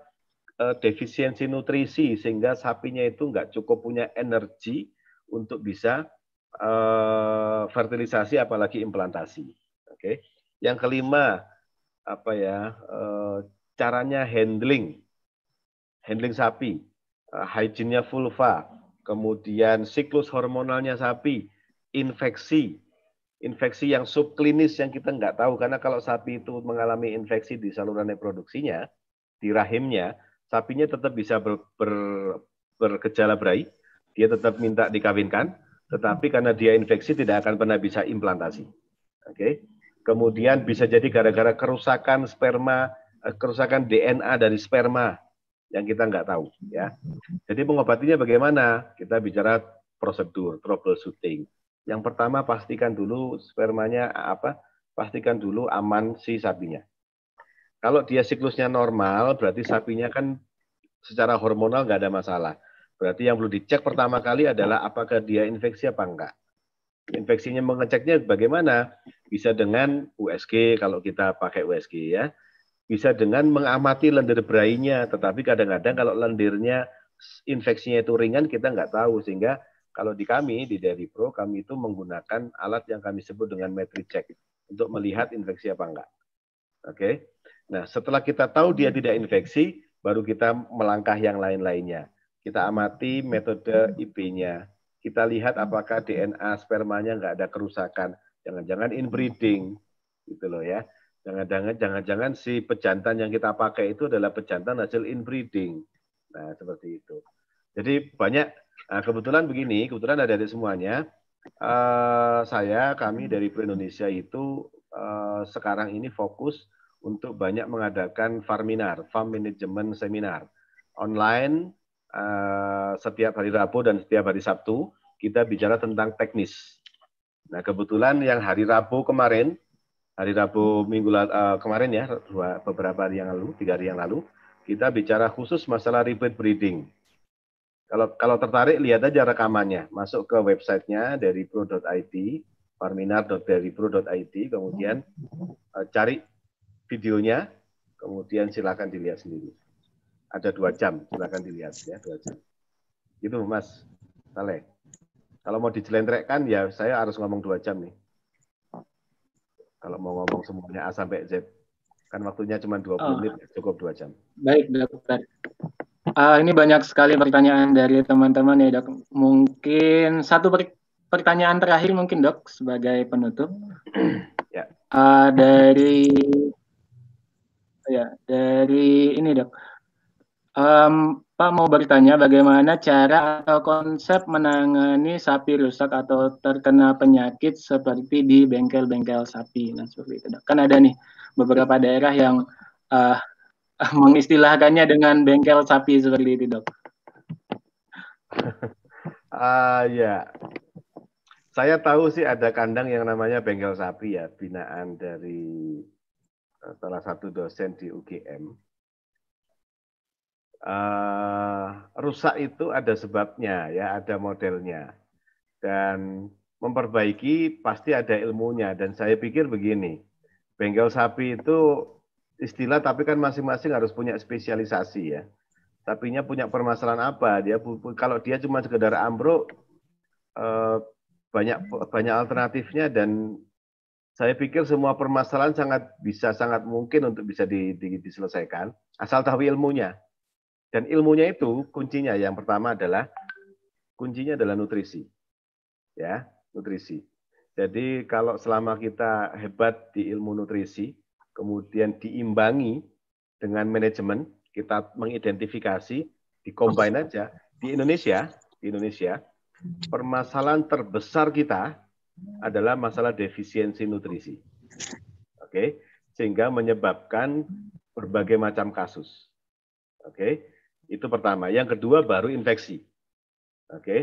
eh, defisiensi nutrisi, sehingga sapinya itu nggak cukup punya energi untuk bisa uh, fertilisasi, apalagi implantasi. Oke. Okay. Yang kelima, apa ya, uh, caranya handling. Handling sapi Eh, hygiene-nya vulva, kemudian siklus hormonalnya sapi, infeksi, infeksi yang subklinis yang kita nggak tahu karena kalau sapi itu mengalami infeksi di saluran reproduksinya, di rahimnya, sapinya tetap bisa ber, ber, bergejala berai, dia tetap minta dikawinkan, tetapi karena dia infeksi tidak akan pernah bisa implantasi. Oke. Okay? Kemudian bisa jadi gara-gara kerusakan sperma, eh, kerusakan DNA dari sperma yang kita nggak tahu ya. Mm-hmm. Jadi mengobatinya bagaimana? Kita bicara prosedur troubleshooting. Yang pertama pastikan dulu spermanya apa? Pastikan dulu aman si sapinya. Kalau dia siklusnya normal, berarti ya. sapinya kan secara hormonal nggak ada masalah. Berarti yang perlu dicek pertama kali adalah apakah dia infeksi apa enggak. Infeksinya mengeceknya bagaimana? Bisa dengan USG kalau kita pakai USG ya bisa dengan mengamati lendir berainya, tetapi kadang-kadang kalau lendirnya infeksinya itu ringan kita nggak tahu sehingga kalau di kami di dari Pro kami itu menggunakan alat yang kami sebut dengan check untuk melihat infeksi apa enggak. Oke. Okay? Nah, setelah kita tahu dia tidak infeksi, baru kita melangkah yang lain-lainnya. Kita amati metode IP-nya. Kita lihat apakah DNA spermanya nggak ada kerusakan. Jangan-jangan inbreeding. Gitu loh ya. Jangan-jangan jangan-jangan si pejantan yang kita pakai itu adalah pejantan hasil inbreeding. Nah, seperti itu. Jadi banyak nah, kebetulan begini, kebetulan ada di semuanya. Uh, saya kami hmm. dari Pro Indonesia itu uh, sekarang ini fokus untuk banyak mengadakan farminar, farm management seminar online uh, setiap hari Rabu dan setiap hari Sabtu kita bicara tentang teknis. Nah kebetulan yang hari Rabu kemarin hari Rabu minggu uh, kemarin ya dua, beberapa hari yang lalu tiga hari yang lalu kita bicara khusus masalah repeat breeding. Kalau kalau tertarik lihat aja rekamannya, masuk ke websitenya dari pro.id, farminar.dairypro.id kemudian uh, cari videonya, kemudian silakan dilihat sendiri. Ada dua jam, silakan dilihat ya dua jam. Itu Mas Saleh. Kalau mau dijelentrekkan ya saya harus ngomong dua jam nih. Kalau mau ngomong semuanya A sampai Z. Kan waktunya cuma 20 oh. menit, ya, cukup 2 jam. Baik, dokter. Uh, ah, ini banyak sekali pertanyaan dari teman-teman ya dok. Mungkin satu per pertanyaan terakhir mungkin dok sebagai penutup. [clears throat] ya. Uh, dari ya dari ini dok Um, Pak mau bertanya bagaimana cara atau konsep menangani sapi rusak atau terkena penyakit seperti di bengkel-bengkel sapi dan seperti itu. Kan ada nih beberapa daerah yang uh, [laughs] mengistilahkannya dengan bengkel sapi seperti itu, dok. [laughs] Ah uh, ya, saya tahu sih ada kandang yang namanya bengkel sapi ya, binaan dari eh, salah satu dosen di UGM uh, rusak itu ada sebabnya ya, ada modelnya. Dan memperbaiki pasti ada ilmunya dan saya pikir begini. Bengkel sapi itu istilah tapi kan masing-masing harus punya spesialisasi ya. Sapinya punya permasalahan apa? Dia kalau dia cuma sekedar ambruk eh, banyak banyak alternatifnya dan saya pikir semua permasalahan sangat bisa sangat mungkin untuk bisa di, di, diselesaikan asal tahu ilmunya. Dan ilmunya itu kuncinya yang pertama adalah kuncinya adalah nutrisi. Ya, nutrisi. Jadi kalau selama kita hebat di ilmu nutrisi, kemudian diimbangi dengan manajemen, kita mengidentifikasi, dikombin aja. Di Indonesia, di Indonesia, permasalahan terbesar kita adalah masalah defisiensi nutrisi. Oke, okay? sehingga menyebabkan berbagai macam kasus. Oke, okay? Itu pertama. Yang kedua baru infeksi. Oke. Okay?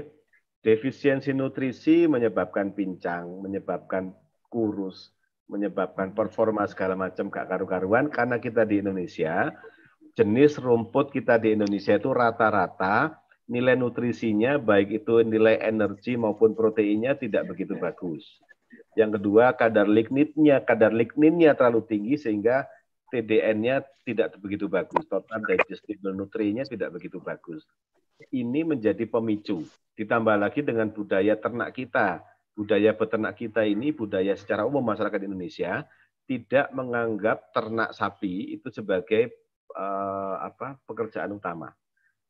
Defisiensi nutrisi menyebabkan pincang, menyebabkan kurus, menyebabkan performa segala macam gak karu-karuan karena kita di Indonesia jenis rumput kita di Indonesia itu rata-rata nilai nutrisinya baik itu nilai energi maupun proteinnya tidak begitu bagus. Yang kedua kadar lignitnya, kadar ligninnya terlalu tinggi sehingga TDN-nya tidak begitu bagus, total digestible nutrinya tidak begitu bagus. Ini menjadi pemicu. Ditambah lagi dengan budaya ternak kita. Budaya beternak kita ini, budaya secara umum masyarakat Indonesia, tidak menganggap ternak sapi itu sebagai uh, apa pekerjaan utama.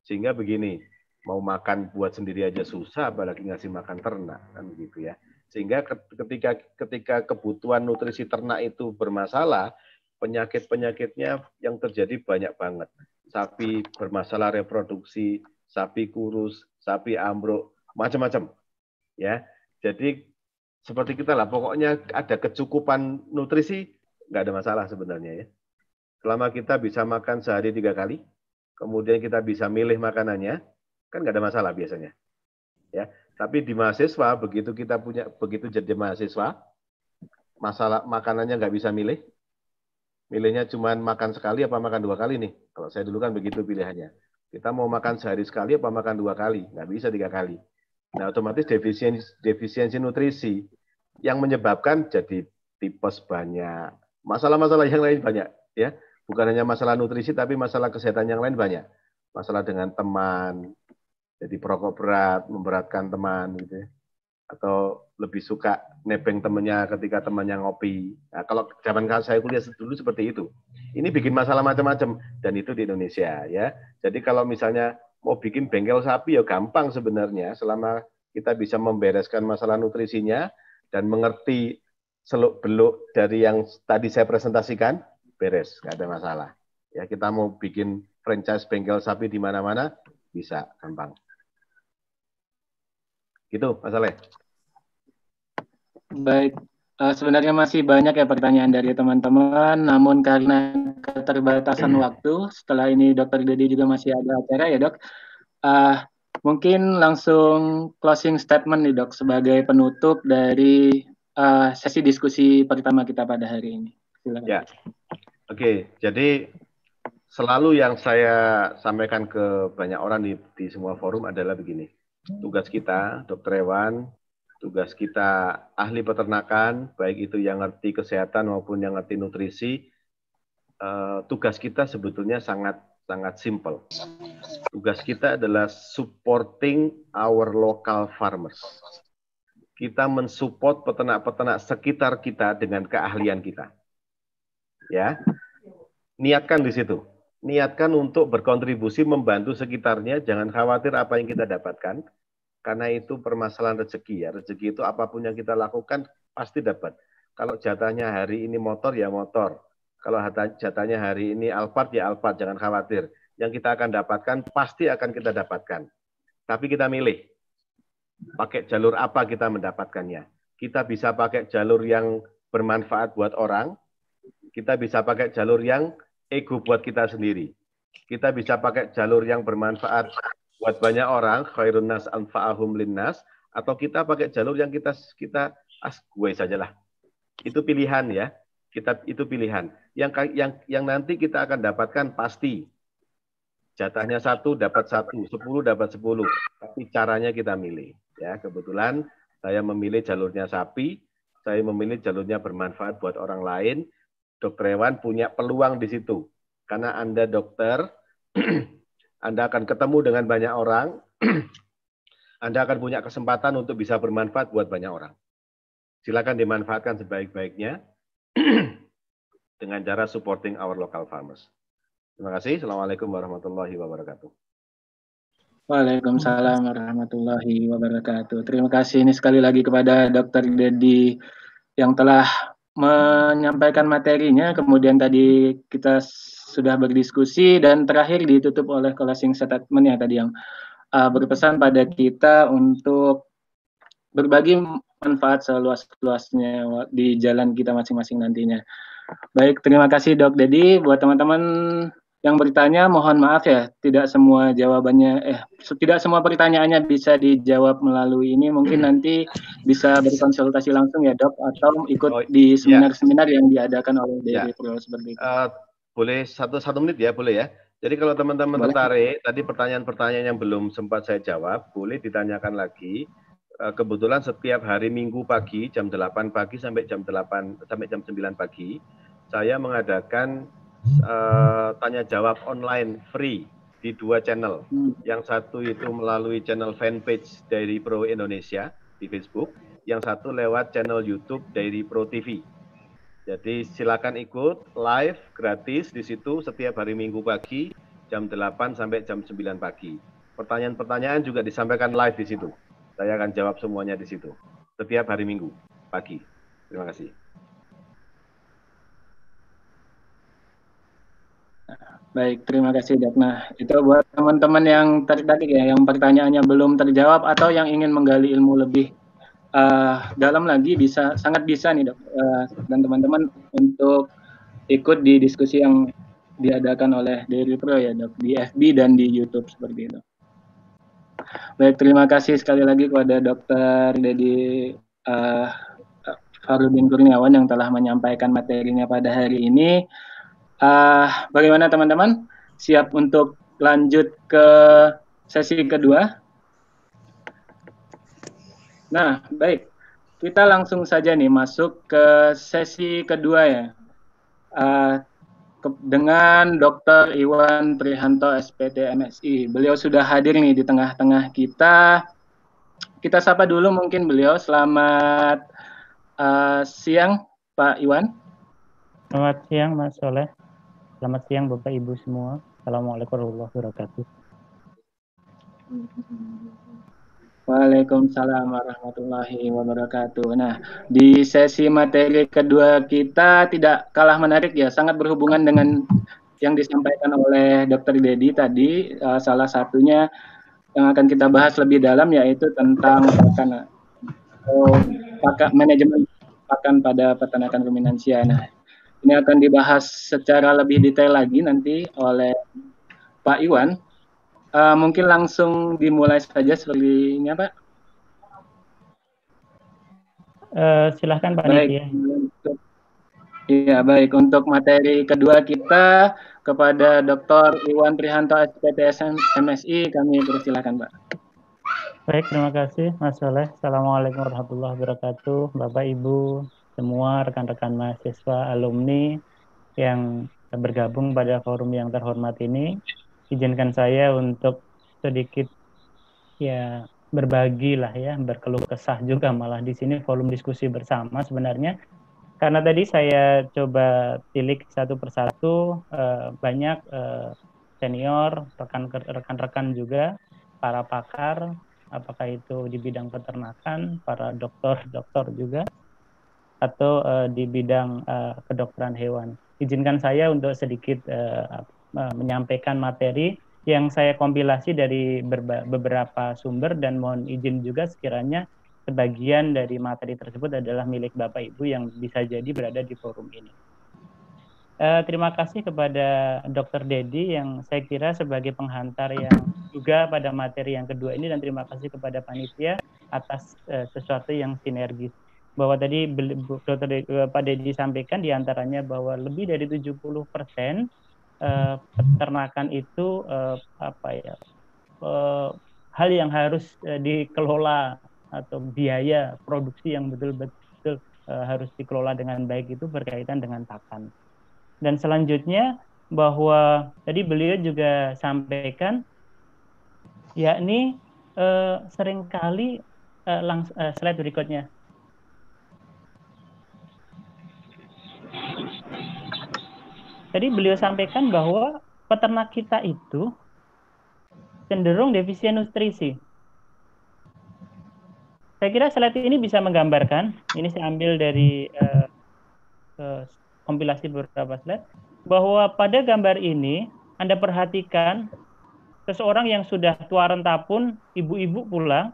Sehingga begini, mau makan buat sendiri aja susah, apalagi ngasih makan ternak, kan begitu ya. Sehingga ketika ketika kebutuhan nutrisi ternak itu bermasalah, penyakit-penyakitnya yang terjadi banyak banget. Sapi bermasalah reproduksi, sapi kurus, sapi ambruk, macam-macam. Ya, jadi seperti kita lah, pokoknya ada kecukupan nutrisi, nggak ada masalah sebenarnya ya. Selama kita bisa makan sehari tiga kali, kemudian kita bisa milih makanannya, kan nggak ada masalah biasanya. Ya, tapi di mahasiswa begitu kita punya begitu jadi mahasiswa, masalah makanannya nggak bisa milih, milihnya cuma makan sekali apa makan dua kali nih? Kalau saya dulu kan begitu pilihannya. Kita mau makan sehari sekali apa makan dua kali? Nggak bisa tiga kali. Nah, otomatis defisiensi, defisiensi nutrisi yang menyebabkan jadi tipes banyak. Masalah-masalah yang lain banyak. ya Bukan hanya masalah nutrisi, tapi masalah kesehatan yang lain banyak. Masalah dengan teman, jadi perokok berat, memberatkan teman. gitu ya atau lebih suka nebeng temennya ketika temannya ngopi. Nah, kalau zaman saya kuliah dulu seperti itu. Ini bikin masalah macam-macam dan itu di Indonesia ya. Jadi kalau misalnya mau bikin bengkel sapi ya gampang sebenarnya selama kita bisa membereskan masalah nutrisinya dan mengerti seluk-beluk dari yang tadi saya presentasikan, beres, nggak ada masalah. Ya kita mau bikin franchise bengkel sapi di mana-mana bisa gampang. Gitu, mas Saleh. Baik, uh, sebenarnya masih banyak ya pertanyaan dari teman-teman, namun karena keterbatasan hmm. waktu, setelah ini Dokter Dedi juga masih ada acara ya dok. Uh, mungkin langsung closing statement nih dok sebagai penutup dari uh, sesi diskusi pertama kita pada hari ini. Silakan. Ya, oke. Okay. Jadi selalu yang saya sampaikan ke banyak orang di, di semua forum adalah begini tugas kita dokter hewan, tugas kita ahli peternakan, baik itu yang ngerti kesehatan maupun yang ngerti nutrisi, eh, tugas kita sebetulnya sangat sangat simple. Tugas kita adalah supporting our local farmers. Kita mensupport peternak-peternak sekitar kita dengan keahlian kita. Ya. Niatkan di situ niatkan untuk berkontribusi membantu sekitarnya. Jangan khawatir apa yang kita dapatkan, karena itu permasalahan rezeki ya. Rezeki itu apapun yang kita lakukan pasti dapat. Kalau jatahnya hari ini motor ya motor. Kalau jatahnya hari ini Alphard ya Alphard, jangan khawatir. Yang kita akan dapatkan pasti akan kita dapatkan. Tapi kita milih pakai jalur apa kita mendapatkannya. Kita bisa pakai jalur yang bermanfaat buat orang, kita bisa pakai jalur yang ego buat kita sendiri. Kita bisa pakai jalur yang bermanfaat buat banyak orang, khairun nas anfa'ahum linnas, atau kita pakai jalur yang kita kita as gue sajalah. Itu pilihan ya. Kita itu pilihan. Yang yang yang nanti kita akan dapatkan pasti jatahnya satu dapat satu, sepuluh dapat sepuluh. Tapi caranya kita milih. Ya kebetulan saya memilih jalurnya sapi, saya memilih jalurnya bermanfaat buat orang lain, dokter hewan punya peluang di situ. Karena Anda dokter, [clears throat] Anda akan ketemu dengan banyak orang, [clears throat] Anda akan punya kesempatan untuk bisa bermanfaat buat banyak orang. Silakan dimanfaatkan sebaik-baiknya [clears throat] dengan cara supporting our local farmers. Terima kasih. Assalamualaikum warahmatullahi wabarakatuh. Waalaikumsalam warahmatullahi wabarakatuh. Terima kasih ini sekali lagi kepada Dr. Dedi yang telah menyampaikan materinya, kemudian tadi kita sudah berdiskusi dan terakhir ditutup oleh closing statement ya tadi yang uh, berpesan pada kita untuk berbagi manfaat seluas-luasnya di jalan kita masing-masing nantinya. Baik, terima kasih Dok Dedi buat teman-teman yang bertanya mohon maaf ya tidak semua jawabannya eh tidak semua pertanyaannya bisa dijawab melalui ini mungkin hmm. nanti bisa berkonsultasi langsung ya dok atau ikut oh, di iya. seminar-seminar yeah. yang diadakan oleh iya. dari yeah. Pro seperti itu. Uh, boleh satu satu menit ya boleh ya. Jadi kalau teman-teman tertarik tadi pertanyaan-pertanyaan yang belum sempat saya jawab boleh ditanyakan lagi. Uh, kebetulan setiap hari Minggu pagi jam 8 pagi sampai jam 8 sampai jam 9 pagi saya mengadakan uh, tanya jawab online free di dua channel. Hmm. Yang satu itu melalui channel fanpage dari Pro Indonesia di Facebook, yang satu lewat channel YouTube dari Pro TV. Jadi silakan ikut live gratis di situ setiap hari Minggu pagi jam 8 sampai jam 9 pagi. Pertanyaan-pertanyaan juga disampaikan live di situ. Saya akan jawab semuanya di situ setiap hari Minggu pagi. Terima kasih. Baik, terima kasih Dakna. Itu buat teman-teman yang tertarik ya, yang pertanyaannya belum terjawab atau yang ingin menggali ilmu lebih uh, dalam lagi bisa sangat bisa nih dok uh, dan teman-teman untuk ikut di diskusi yang diadakan oleh Dairy Pro ya dok di FB dan di YouTube seperti itu. Baik, terima kasih sekali lagi kepada Dokter Dedi uh, Farudin Kurniawan yang telah menyampaikan materinya pada hari ini. Uh, bagaimana teman-teman? Siap untuk lanjut ke sesi kedua? Nah, baik. Kita langsung saja nih masuk ke sesi kedua ya. Uh, ke, dengan Dr. Iwan Prihanto SPT MSI. Beliau sudah hadir nih di tengah-tengah kita. Kita sapa dulu mungkin beliau. Selamat uh, siang Pak Iwan. Selamat siang Mas Soleh. Selamat siang Bapak Ibu semua. Assalamualaikum warahmatullahi wabarakatuh. Waalaikumsalam warahmatullahi wabarakatuh. Nah, di sesi materi kedua kita tidak kalah menarik ya, sangat berhubungan dengan yang disampaikan oleh Dr. Dedi tadi, uh, salah satunya yang akan kita bahas lebih dalam yaitu tentang pakan, oh, eh, pakan manajemen pakan pada peternakan ruminansia. Nah, ini akan dibahas secara lebih detail lagi nanti oleh Pak Iwan. Uh, mungkin langsung dimulai saja seperti ini Pak. Uh, silahkan Pak Baik. Iya, baik. Untuk materi kedua kita kepada Dr. Iwan Prihanto SPTS MSI kami persilakan, Pak. Baik, terima kasih Mas Soleh. Assalamualaikum warahmatullahi wabarakatuh, Bapak Ibu semua rekan-rekan mahasiswa alumni yang bergabung pada forum yang terhormat ini. Izinkan saya untuk sedikit ya berbagi lah ya, berkeluh kesah juga malah di sini forum diskusi bersama sebenarnya. Karena tadi saya coba tilik satu persatu eh, banyak eh, senior, rekan-rekan juga, para pakar, apakah itu di bidang peternakan, para dokter-dokter juga, atau uh, di bidang uh, kedokteran hewan. Izinkan saya untuk sedikit uh, uh, menyampaikan materi yang saya kompilasi dari beberapa sumber dan mohon izin juga sekiranya sebagian dari materi tersebut adalah milik Bapak Ibu yang bisa jadi berada di forum ini. Uh, terima kasih kepada Dr. Dedi yang saya kira sebagai penghantar yang juga pada materi yang kedua ini dan terima kasih kepada panitia atas uh, sesuatu yang sinergis bahwa tadi Dr. Eh, Pak Deddy sampaikan diantaranya bahwa lebih dari 70 persen eh, peternakan itu eh, apa ya eh, hal yang harus eh, dikelola atau biaya produksi yang betul-betul eh, harus dikelola dengan baik itu berkaitan dengan pakan. Dan selanjutnya bahwa tadi beliau juga sampaikan yakni eh, seringkali eh, langs eh, slide berikutnya Jadi beliau sampaikan bahwa peternak kita itu cenderung defisien nutrisi. Saya kira slide ini bisa menggambarkan, ini saya ambil dari uh, uh, kompilasi beberapa slide, bahwa pada gambar ini Anda perhatikan seseorang yang sudah tua renta pun, ibu-ibu pula,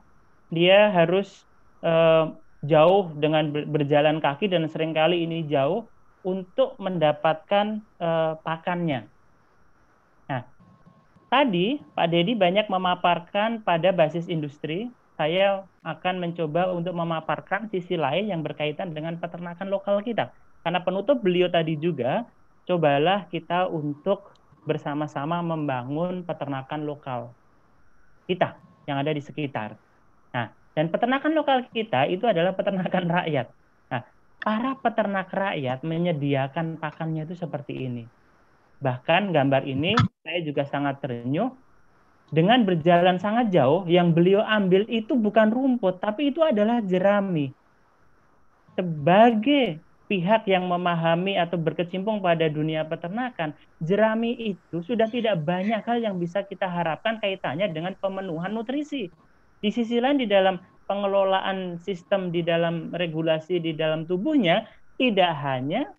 dia harus uh, jauh dengan berjalan kaki dan seringkali ini jauh untuk mendapatkan uh, pakannya. Nah, tadi Pak Dedi banyak memaparkan pada basis industri. Saya akan mencoba untuk memaparkan sisi lain yang berkaitan dengan peternakan lokal kita. Karena penutup beliau tadi juga, cobalah kita untuk bersama-sama membangun peternakan lokal kita yang ada di sekitar. Nah, dan peternakan lokal kita itu adalah peternakan rakyat para peternak rakyat menyediakan pakannya itu seperti ini. Bahkan gambar ini saya juga sangat terenyuh dengan berjalan sangat jauh yang beliau ambil itu bukan rumput tapi itu adalah jerami. Sebagai pihak yang memahami atau berkecimpung pada dunia peternakan, jerami itu sudah tidak banyak hal yang bisa kita harapkan kaitannya dengan pemenuhan nutrisi. Di sisi lain di dalam pengelolaan sistem di dalam regulasi di dalam tubuhnya tidak hanya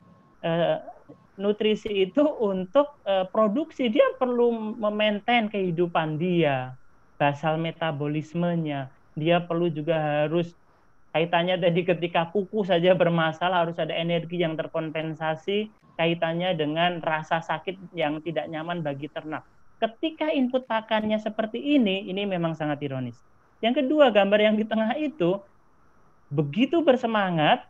eh, nutrisi itu untuk eh, produksi dia perlu memaintain kehidupan dia basal metabolismenya dia perlu juga harus kaitannya tadi ketika kuku saja bermasalah harus ada energi yang terkompensasi kaitannya dengan rasa sakit yang tidak nyaman bagi ternak ketika input pakannya seperti ini ini memang sangat ironis yang kedua, gambar yang di tengah itu begitu bersemangat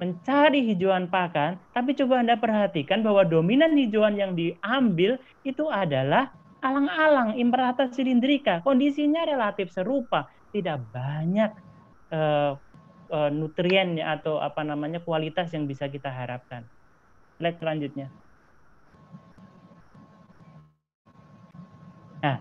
mencari hijauan pakan, tapi coba Anda perhatikan bahwa dominan hijauan yang diambil itu adalah alang-alang imperata silindrika. Kondisinya relatif serupa, tidak banyak uh, uh, nutrien atau apa namanya kualitas yang bisa kita harapkan. Slide selanjutnya. Nah,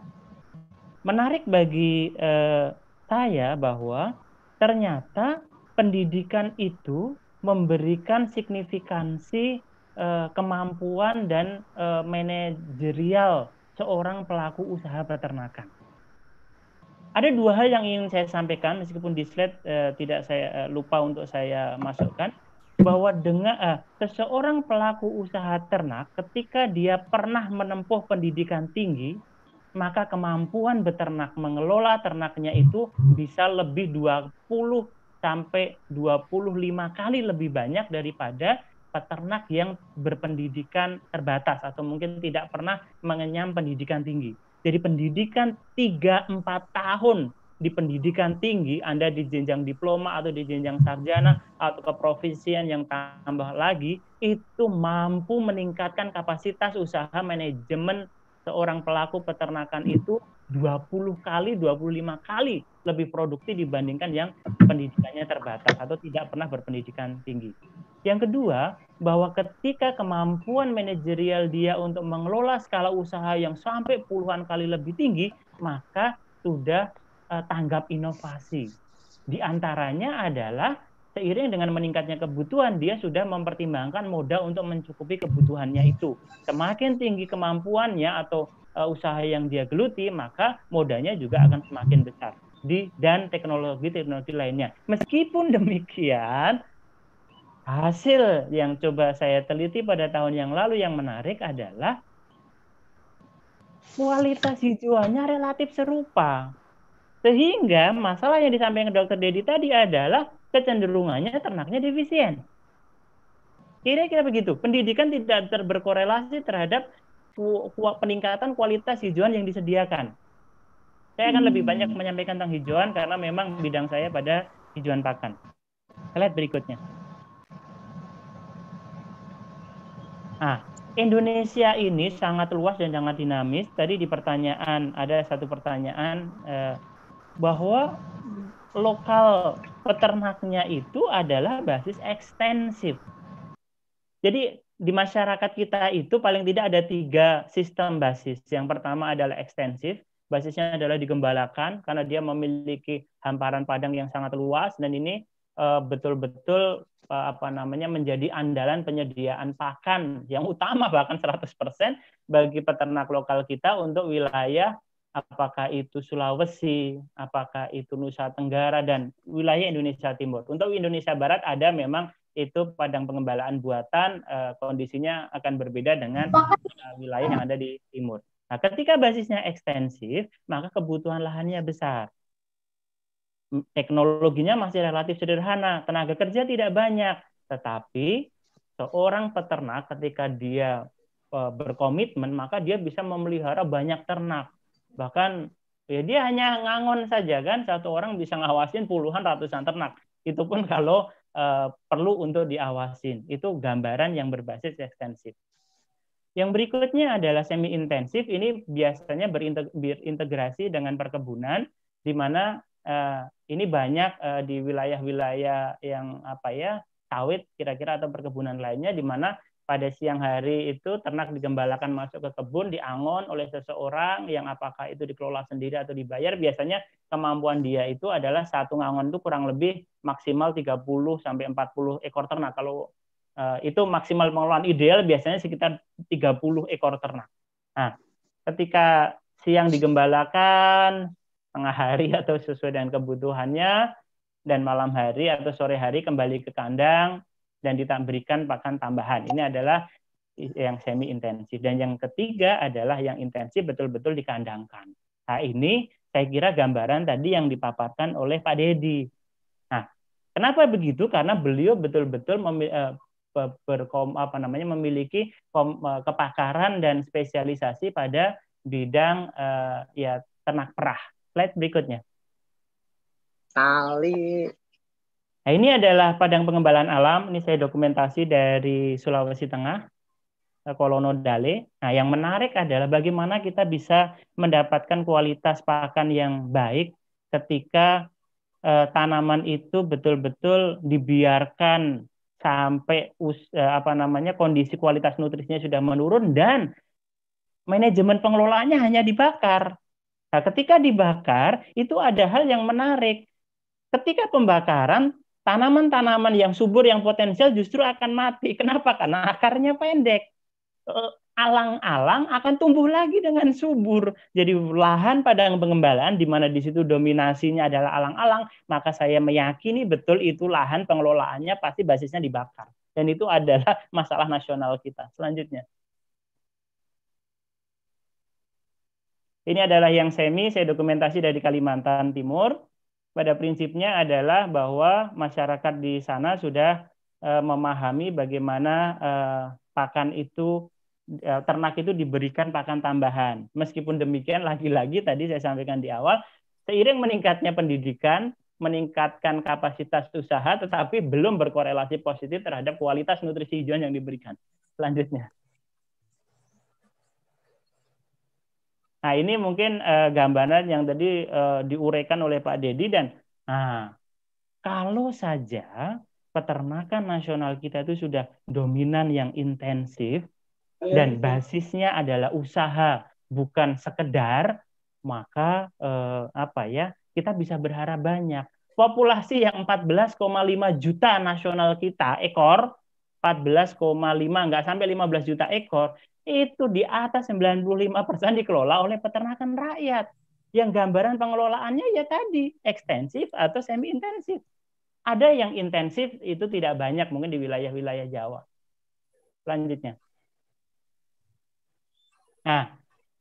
menarik bagi eh, saya bahwa ternyata pendidikan itu memberikan signifikansi eh, kemampuan dan eh, manajerial seorang pelaku usaha peternakan. Ada dua hal yang ingin saya sampaikan meskipun di slide eh, tidak saya eh, lupa untuk saya masukkan bahwa dengan eh, seseorang pelaku usaha ternak ketika dia pernah menempuh pendidikan tinggi maka kemampuan beternak mengelola ternaknya itu bisa lebih 20 sampai 25 kali lebih banyak daripada peternak yang berpendidikan terbatas atau mungkin tidak pernah mengenyam pendidikan tinggi. Jadi pendidikan 3-4 tahun di pendidikan tinggi, Anda di jenjang diploma atau di jenjang sarjana atau keprofesian yang tambah lagi, itu mampu meningkatkan kapasitas usaha manajemen seorang pelaku peternakan itu 20 kali, 25 kali lebih produktif dibandingkan yang pendidikannya terbatas atau tidak pernah berpendidikan tinggi. Yang kedua, bahwa ketika kemampuan manajerial dia untuk mengelola skala usaha yang sampai puluhan kali lebih tinggi, maka sudah eh, tanggap inovasi. Di antaranya adalah seiring dengan meningkatnya kebutuhan, dia sudah mempertimbangkan modal untuk mencukupi kebutuhannya itu. Semakin tinggi kemampuannya atau uh, usaha yang dia geluti, maka modalnya juga akan semakin besar. Di, dan teknologi-teknologi lainnya. Meskipun demikian, hasil yang coba saya teliti pada tahun yang lalu yang menarik adalah kualitas hijauannya relatif serupa. Sehingga masalah yang disampaikan dokter Dedi tadi adalah kecenderungannya ternaknya defisien. Kira-kira begitu. Pendidikan tidak terberkorelasi terhadap peningkatan kualitas hijauan yang disediakan. Saya akan hmm. lebih banyak hmm. menyampaikan tentang hijauan karena memang bidang saya pada hijauan pakan. Lihat berikutnya. Ah, Indonesia ini sangat luas dan sangat dinamis. Tadi di pertanyaan ada satu pertanyaan eh, bahwa lokal peternaknya itu adalah basis ekstensif. Jadi di masyarakat kita itu paling tidak ada tiga sistem basis. Yang pertama adalah ekstensif, basisnya adalah digembalakan karena dia memiliki hamparan padang yang sangat luas dan ini eh, betul-betul eh, apa namanya menjadi andalan penyediaan pakan yang utama bahkan 100% bagi peternak lokal kita untuk wilayah apakah itu Sulawesi, apakah itu Nusa Tenggara dan wilayah Indonesia Timur. Untuk Indonesia Barat ada memang itu padang pengembalaan buatan eh, kondisinya akan berbeda dengan eh, wilayah yang ada di timur. Nah, ketika basisnya ekstensif, maka kebutuhan lahannya besar. Teknologinya masih relatif sederhana, tenaga kerja tidak banyak, tetapi seorang peternak ketika dia eh, berkomitmen maka dia bisa memelihara banyak ternak bahkan ya dia hanya ngangon saja kan satu orang bisa ngawasin puluhan ratusan ternak itu pun [laughs] kalau uh, perlu untuk diawasin itu gambaran yang berbasis ekstensif yang berikutnya adalah semi intensif ini biasanya berintegrasi dengan perkebunan di mana uh, ini banyak uh, di wilayah-wilayah yang apa ya sawit kira-kira atau perkebunan lainnya di mana pada siang hari itu ternak digembalakan masuk ke kebun diangon oleh seseorang yang apakah itu dikelola sendiri atau dibayar biasanya kemampuan dia itu adalah satu ngangon itu kurang lebih maksimal 30 sampai 40 ekor ternak kalau uh, itu maksimal pengelolaan ideal biasanya sekitar 30 ekor ternak. Nah, ketika siang digembalakan tengah hari [laughs] atau sesuai dengan kebutuhannya dan malam hari atau sore hari kembali ke kandang dan diberikan pakan tambahan. Ini adalah yang semi intensif. Dan yang ketiga adalah yang intensif betul-betul dikandangkan. Nah, ini saya kira gambaran tadi yang dipaparkan oleh Pak Dedi. Nah, kenapa begitu? Karena beliau betul-betul berkom eh, apa namanya memiliki kom, eh, kepakaran dan spesialisasi pada bidang eh, ya ternak perah. Slide berikutnya. Tali Nah, ini adalah padang pengembalaan alam. Ini saya dokumentasi dari Sulawesi Tengah, eh, Kolono Dale. Nah, yang menarik adalah bagaimana kita bisa mendapatkan kualitas pakan yang baik ketika eh, tanaman itu betul-betul dibiarkan sampai us, eh, apa namanya kondisi kualitas nutrisinya sudah menurun dan manajemen pengelolaannya hanya dibakar. Nah, ketika dibakar itu ada hal yang menarik. Ketika pembakaran tanaman-tanaman yang subur yang potensial justru akan mati. Kenapa? Karena akarnya pendek. Eh, alang-alang akan tumbuh lagi dengan subur. Jadi lahan pada pengembalaan di mana di situ dominasinya adalah alang-alang, maka saya meyakini betul itu lahan pengelolaannya pasti basisnya dibakar. Dan itu adalah masalah nasional kita. Selanjutnya. Ini adalah yang semi, saya dokumentasi dari Kalimantan Timur pada prinsipnya adalah bahwa masyarakat di sana sudah eh, memahami bagaimana eh, pakan itu eh, ternak itu diberikan pakan tambahan. Meskipun demikian lagi-lagi tadi saya sampaikan di awal seiring meningkatnya pendidikan, meningkatkan kapasitas usaha tetapi belum berkorelasi positif terhadap kualitas nutrisi hijauan yang diberikan. Selanjutnya. Nah, ini mungkin eh, gambaran yang tadi eh, diuraikan oleh Pak Dedi dan nah, kalau saja peternakan nasional kita itu sudah dominan yang intensif iya, dan iya. basisnya adalah usaha bukan sekedar maka eh, apa ya kita bisa berharap banyak populasi yang 14,5 juta nasional kita ekor 14,5 nggak sampai 15 juta ekor itu di atas 95% persen dikelola oleh peternakan rakyat. Yang gambaran pengelolaannya ya tadi, ekstensif atau semi-intensif. Ada yang intensif itu tidak banyak, mungkin di wilayah-wilayah Jawa. Selanjutnya. Nah,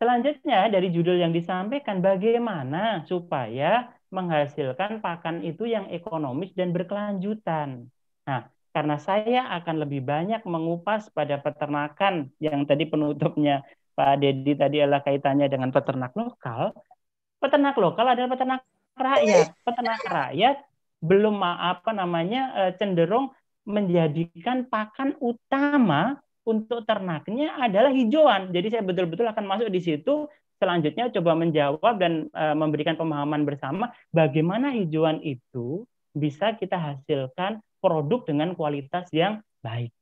selanjutnya dari judul yang disampaikan, bagaimana supaya menghasilkan pakan itu yang ekonomis dan berkelanjutan. Nah, karena saya akan lebih banyak mengupas pada peternakan yang tadi penutupnya Pak Dedi tadi adalah kaitannya dengan peternak lokal. Peternak lokal adalah peternak rakyat. Peternak rakyat belum apa namanya eh, cenderung menjadikan pakan utama untuk ternaknya adalah hijauan. Jadi saya betul-betul akan masuk di situ selanjutnya coba menjawab dan eh, memberikan pemahaman bersama bagaimana hijauan itu bisa kita hasilkan produk dengan kualitas yang baik.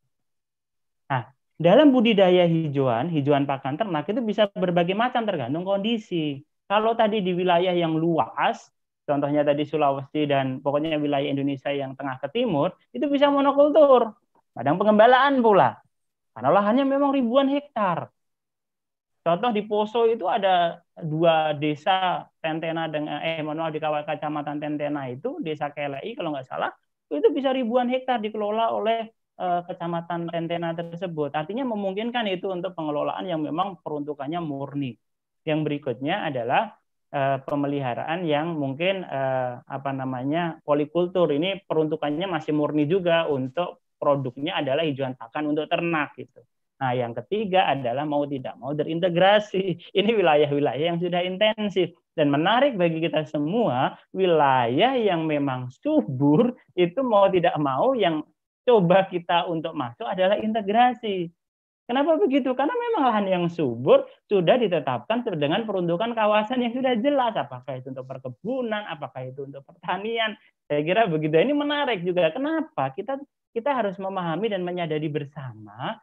Nah, dalam budidaya hijauan, hijauan pakan ternak itu bisa berbagai macam tergantung kondisi. Kalau tadi di wilayah yang luas, contohnya tadi Sulawesi dan pokoknya wilayah Indonesia yang tengah ke timur, itu bisa monokultur, padang pengembalaan pula. Karena lahannya memang ribuan hektar. Contoh di Poso itu ada dua desa Tentena dengan eh manual di kawal kecamatan Tentena itu desa Kelei kalau nggak salah itu bisa ribuan hektar dikelola oleh eh, kecamatan Tentena tersebut. Artinya memungkinkan itu untuk pengelolaan yang memang peruntukannya murni. Yang berikutnya adalah eh, pemeliharaan yang mungkin eh, apa namanya polikultur ini peruntukannya masih murni juga untuk produknya adalah hijauan pakan untuk ternak gitu. Nah, yang ketiga adalah mau tidak mau terintegrasi. [laughs] Ini wilayah-wilayah yang sudah intensif dan menarik bagi kita semua, wilayah yang memang subur itu mau tidak mau yang coba kita untuk masuk adalah integrasi. Kenapa begitu? Karena memang lahan yang subur sudah ditetapkan dengan peruntukan kawasan yang sudah jelas. Apakah itu untuk perkebunan, apakah itu untuk pertanian. Saya kira begitu. Ini menarik juga. Kenapa? Kita kita harus memahami dan menyadari bersama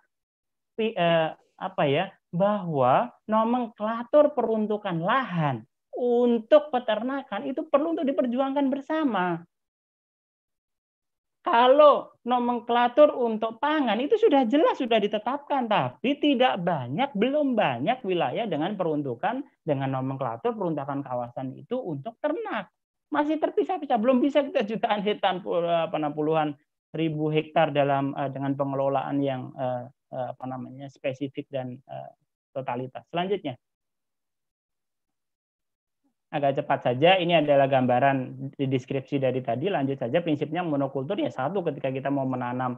eh, apa ya bahwa nomenklatur peruntukan lahan untuk peternakan itu perlu untuk diperjuangkan bersama. Kalau nomenklatur untuk pangan itu sudah jelas sudah ditetapkan, tapi tidak banyak, belum banyak wilayah dengan peruntukan dengan nomenklatur peruntukan kawasan itu untuk ternak. Masih terpisah-pisah, belum bisa kita jutaan hektar puluhan ribu hektar dalam eh, dengan pengelolaan yang eh, eh, apa namanya spesifik dan totalitas. Selanjutnya, agak cepat saja. Ini adalah gambaran di deskripsi dari tadi. Lanjut saja prinsipnya monokultur ya satu ketika kita mau menanam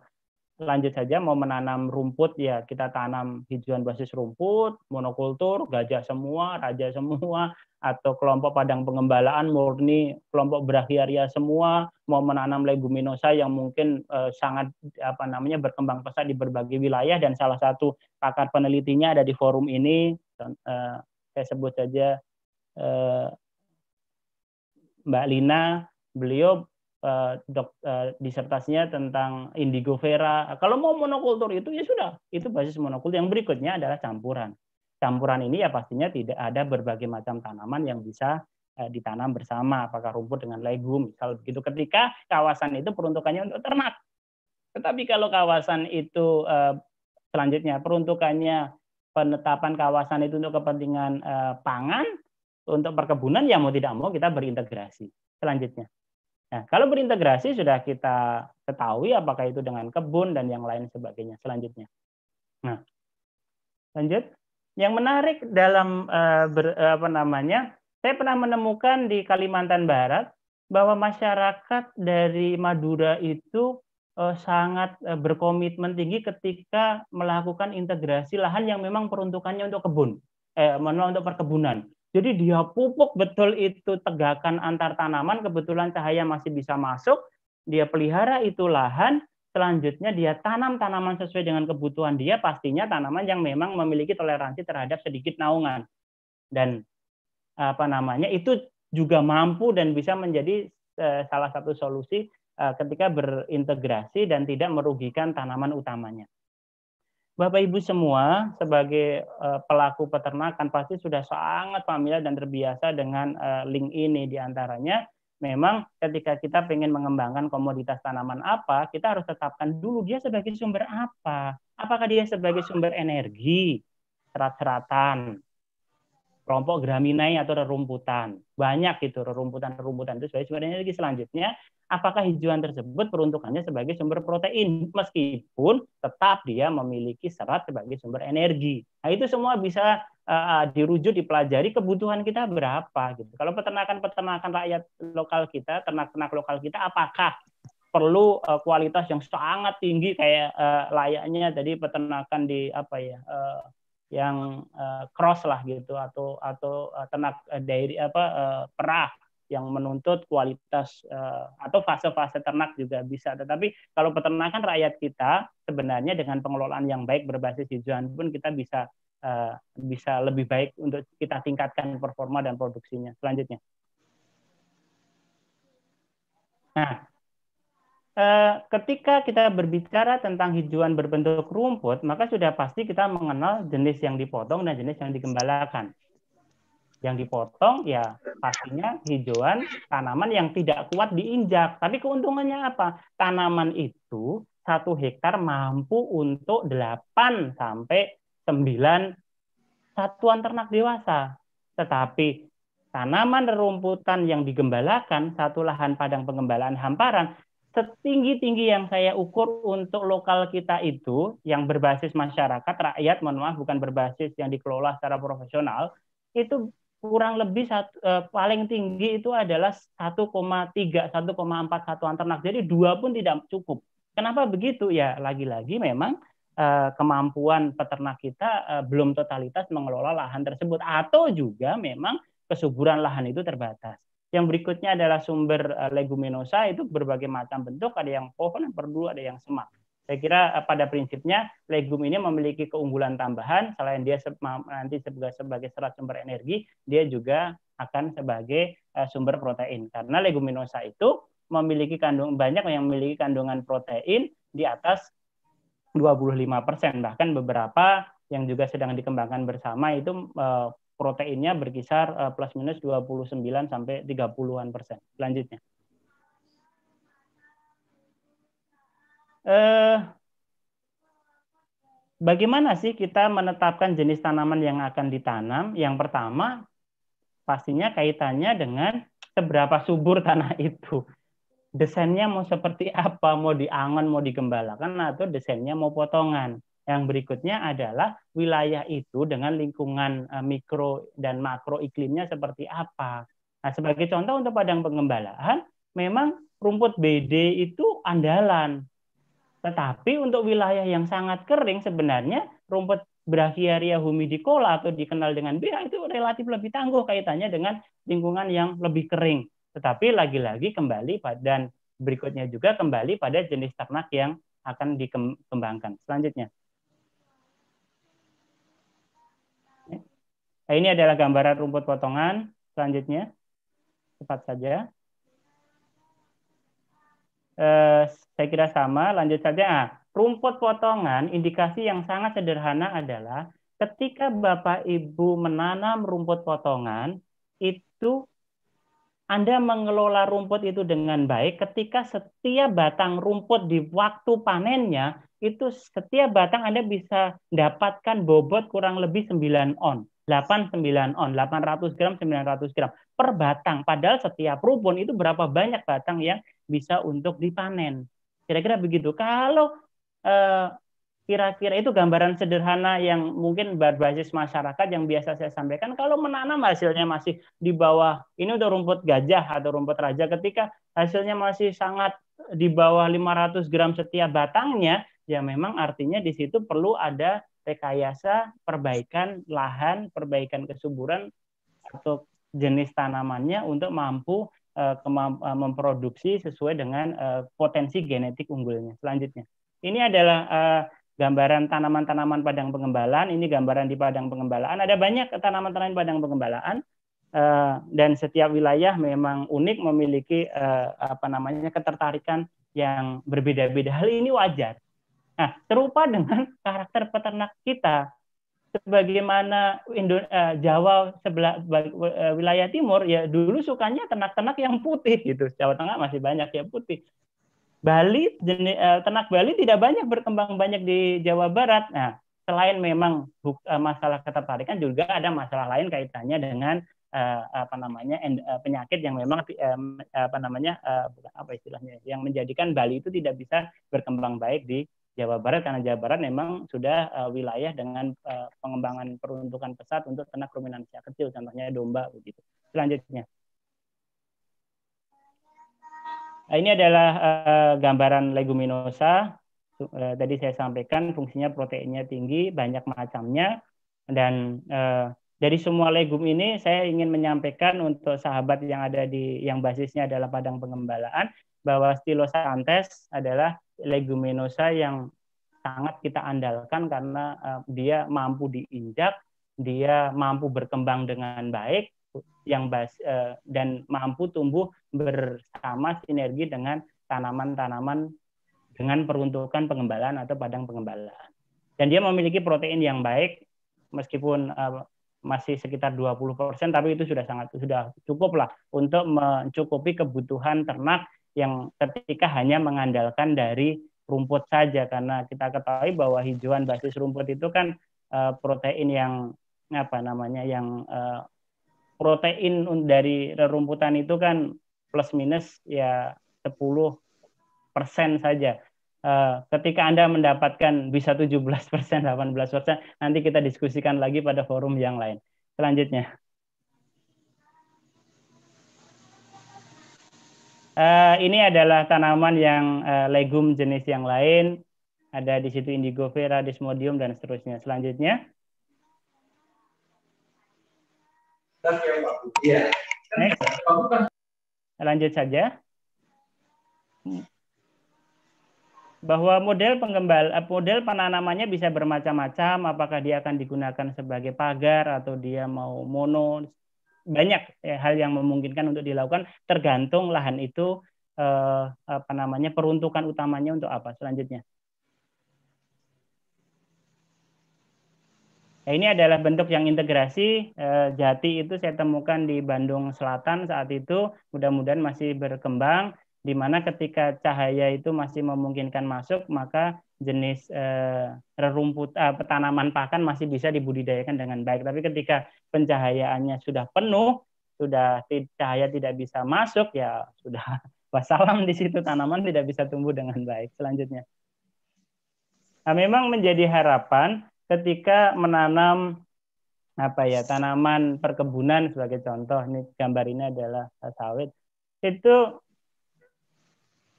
lanjut saja mau menanam rumput ya kita tanam hijauan basis rumput, monokultur, gajah semua, raja semua atau kelompok padang pengembalaan murni kelompok brachiaria semua mau menanam leguminosa yang mungkin eh, sangat apa namanya berkembang pesat di berbagai wilayah dan salah satu pakar penelitinya ada di forum ini eh, saya sebut saja eh, Mbak Lina, beliau uh, dok, uh, disertasinya tentang indigo vera. Kalau mau monokultur itu ya sudah, itu basis monokultur. Yang berikutnya adalah campuran. Campuran ini ya pastinya tidak ada berbagai macam tanaman yang bisa eh, ditanam bersama, apakah rumput dengan legum, kalau begitu. Ketika kawasan itu peruntukannya untuk ternak. Tetapi kalau kawasan itu uh, selanjutnya peruntukannya penetapan kawasan itu untuk kepentingan uh, pangan, untuk perkebunan ya mau tidak mau kita berintegrasi selanjutnya. Nah, kalau berintegrasi sudah kita ketahui apakah itu dengan kebun dan yang lain sebagainya selanjutnya. Nah, lanjut. Yang menarik dalam eh, ber, eh, apa namanya? Saya pernah menemukan di Kalimantan Barat bahwa masyarakat dari Madura itu eh, sangat berkomitmen tinggi ketika melakukan integrasi lahan yang memang peruntukannya untuk kebun, eh, untuk perkebunan jadi dia pupuk betul itu tegakan antar tanaman, kebetulan cahaya masih bisa masuk, dia pelihara itu lahan, selanjutnya dia tanam tanaman sesuai dengan kebutuhan dia, pastinya tanaman yang memang memiliki toleransi terhadap sedikit naungan. Dan apa namanya itu juga mampu dan bisa menjadi eh, salah satu solusi eh, ketika berintegrasi dan tidak merugikan tanaman utamanya. Bapak Ibu semua sebagai uh, pelaku peternakan pasti sudah sangat familiar dan terbiasa dengan uh, link ini diantaranya memang ketika kita ingin mengembangkan komoditas tanaman apa kita harus tetapkan dulu dia sebagai sumber apa apakah dia sebagai sumber energi serat-seratan kelompok graminae atau rerumputan. Banyak gitu rerumputan-rerumputan itu sebagai sebenarnya energi. selanjutnya apakah hijauan tersebut peruntukannya sebagai sumber protein meskipun tetap dia memiliki serat sebagai sumber energi. Nah, itu semua bisa uh, dirujuk dipelajari kebutuhan kita berapa gitu. Kalau peternakan-peternakan rakyat lokal kita, ternak-ternak lokal kita apakah perlu uh, kualitas yang sangat tinggi kayak uh, layaknya tadi peternakan di apa ya uh, yang uh, cross lah gitu atau atau uh, ternak uh, eh, dari apa uh, perah yang menuntut kualitas atau fase-fase ternak juga bisa. Tetapi kalau peternakan rakyat kita sebenarnya dengan pengelolaan yang baik berbasis hijauan pun kita bisa bisa lebih baik untuk kita tingkatkan performa dan produksinya. Selanjutnya. Nah, Eh, ketika kita berbicara tentang hijauan berbentuk rumput, maka sudah pasti kita mengenal jenis yang dipotong dan jenis yang digembalakan. Yang dipotong ya pastinya hijauan tanaman yang tidak kuat diinjak. Tapi keuntungannya apa? Tanaman itu satu hektar mampu untuk 8 sampai 9 satuan ternak dewasa. Tetapi tanaman rerumputan yang digembalakan, satu lahan padang pengembalaan hamparan setinggi-tinggi yang saya ukur untuk lokal kita itu yang berbasis masyarakat, rakyat, mohon maaf bukan berbasis yang dikelola secara profesional, itu kurang lebih satu, eh, paling tinggi itu adalah 1,3 1,4 satuan ternak. Jadi dua pun tidak cukup. Kenapa begitu? Ya lagi-lagi memang eh, kemampuan peternak kita eh, belum totalitas mengelola lahan tersebut atau juga memang kesuburan lahan itu terbatas. Yang berikutnya adalah sumber eh, leguminosa itu berbagai macam bentuk, ada yang pohon yang perdu, ada yang semak. Saya kira eh, pada prinsipnya legum ini memiliki keunggulan tambahan selain dia nanti sebagai sebagai serat sumber energi, dia juga akan sebagai eh, sumber protein. Karena leguminosa itu memiliki kandung banyak yang memiliki kandungan protein di atas 25% bahkan beberapa yang juga sedang dikembangkan bersama itu proteinnya berkisar eh, plus minus 29 sampai 30-an persen. Selanjutnya. Eh, bagaimana sih kita menetapkan jenis tanaman yang akan ditanam? Yang pertama, pastinya kaitannya dengan seberapa subur tanah itu. Desainnya mau seperti apa, mau diangon, mau digembalakan, atau desainnya mau potongan. Yang berikutnya adalah wilayah itu dengan lingkungan e, mikro dan makro iklimnya seperti apa. Nah, sebagai contoh untuk padang pengembalaan, memang rumput BD itu andalan. Tetapi untuk wilayah yang sangat kering sebenarnya rumput Brachiaria humidicola atau dikenal dengan BA itu relatif lebih tangguh kaitannya dengan lingkungan yang lebih kering. Tetapi lagi-lagi kembali pada dan berikutnya juga kembali pada jenis ternak yang akan dikembangkan. Selanjutnya. Nah, ini adalah gambaran rumput potongan. Selanjutnya, cepat saja. Eh, saya kira sama, lanjut saja. Nah, rumput potongan, indikasi yang sangat sederhana adalah ketika Bapak Ibu menanam rumput potongan, itu anda mengelola rumput itu dengan baik ketika setiap batang rumput di waktu panennya itu setiap batang Anda bisa dapatkan bobot kurang lebih 9 on. 8 9 on, 800 gram 900 gram per batang. Padahal setiap rupun itu berapa banyak batang yang bisa untuk dipanen. Kira-kira begitu. Kalau eh, kira-kira itu gambaran sederhana yang mungkin berbasis masyarakat yang biasa saya sampaikan. Kalau menanam hasilnya masih di bawah, ini udah rumput gajah atau rumput raja, ketika hasilnya masih sangat di bawah 500 gram setiap batangnya, ya memang artinya di situ perlu ada rekayasa perbaikan lahan, perbaikan kesuburan atau jenis tanamannya untuk mampu eh, eh, memproduksi sesuai dengan eh, potensi genetik unggulnya. Selanjutnya, ini adalah gambaran tanaman-tanaman padang pengembalaan. Ini gambaran di padang pengembalaan. Ada banyak tanaman-tanaman padang pengembalaan dan setiap wilayah memang unik memiliki apa namanya ketertarikan yang berbeda-beda. Hal ini wajar Nah, serupa dengan [laughs] karakter peternak kita, sebagaimana Indo eh, Jawa sebelah eh, wilayah timur ya dulu sukanya ternak-ternak yang putih gitu. Jawa Tengah masih banyak yang putih. Bali jenis, eh, ternak Bali tidak banyak berkembang banyak di Jawa Barat. Nah, selain memang masalah ketertarikan juga ada masalah lain kaitannya dengan apa namanya penyakit yang memang apa namanya apa istilahnya yang menjadikan Bali itu tidak bisa berkembang baik di Jawa Barat karena Jawa Barat memang sudah uh, wilayah dengan uh, pengembangan peruntukan pesat untuk ternak ruminansia kecil contohnya domba begitu. Selanjutnya. Nah, ini adalah uh, gambaran leguminosa. Uh, tadi saya sampaikan fungsinya proteinnya tinggi, banyak macamnya dan uh, dari semua legum ini saya ingin menyampaikan untuk sahabat yang ada di yang basisnya adalah padang pengembalaan bahwa stilosantes adalah leguminosa yang sangat kita andalkan karena uh, dia mampu diinjak, dia mampu berkembang dengan baik, yang bas, uh, dan mampu tumbuh bersama sinergi dengan tanaman-tanaman dengan peruntukan pengembalaan atau padang pengembalaan. Dan dia memiliki protein yang baik meskipun uh, masih sekitar 20%, tapi itu sudah sangat sudah cukup lah untuk mencukupi kebutuhan ternak yang ketika hanya mengandalkan dari rumput saja karena kita ketahui bahwa hijauan basis rumput itu kan uh, protein yang apa namanya yang uh, protein dari rerumputan itu kan plus minus ya 10 persen saja. Eh, ketika Anda mendapatkan bisa 17 persen, 18 persen, nanti kita diskusikan lagi pada forum yang lain. Selanjutnya. Eh, ini adalah tanaman yang uh, legum jenis yang lain. Ada di situ indigo vera, desmodium, dan seterusnya. Selanjutnya. Iya. Next. Lanjut saja. Bahwa model pengembal, eh, model penanamannya bisa bermacam-macam. Apakah dia akan digunakan sebagai pagar atau dia mau mono banyak ya, hal yang memungkinkan untuk dilakukan tergantung lahan itu eh, apa namanya peruntukan utamanya untuk apa selanjutnya ya, ini adalah bentuk yang integrasi eh, jati itu saya temukan di Bandung Selatan saat itu mudah-mudahan masih berkembang di mana ketika cahaya itu masih memungkinkan masuk maka jenis eh, rumput eh, tanaman pakan masih bisa dibudidayakan dengan baik. Tapi ketika pencahayaannya sudah penuh, sudah cahaya tidak bisa masuk, ya sudah [laughs] wassalam di situ tanaman tidak bisa tumbuh dengan baik. Selanjutnya, nah, memang menjadi harapan ketika menanam apa ya tanaman perkebunan sebagai contoh ini gambar ini adalah sawit itu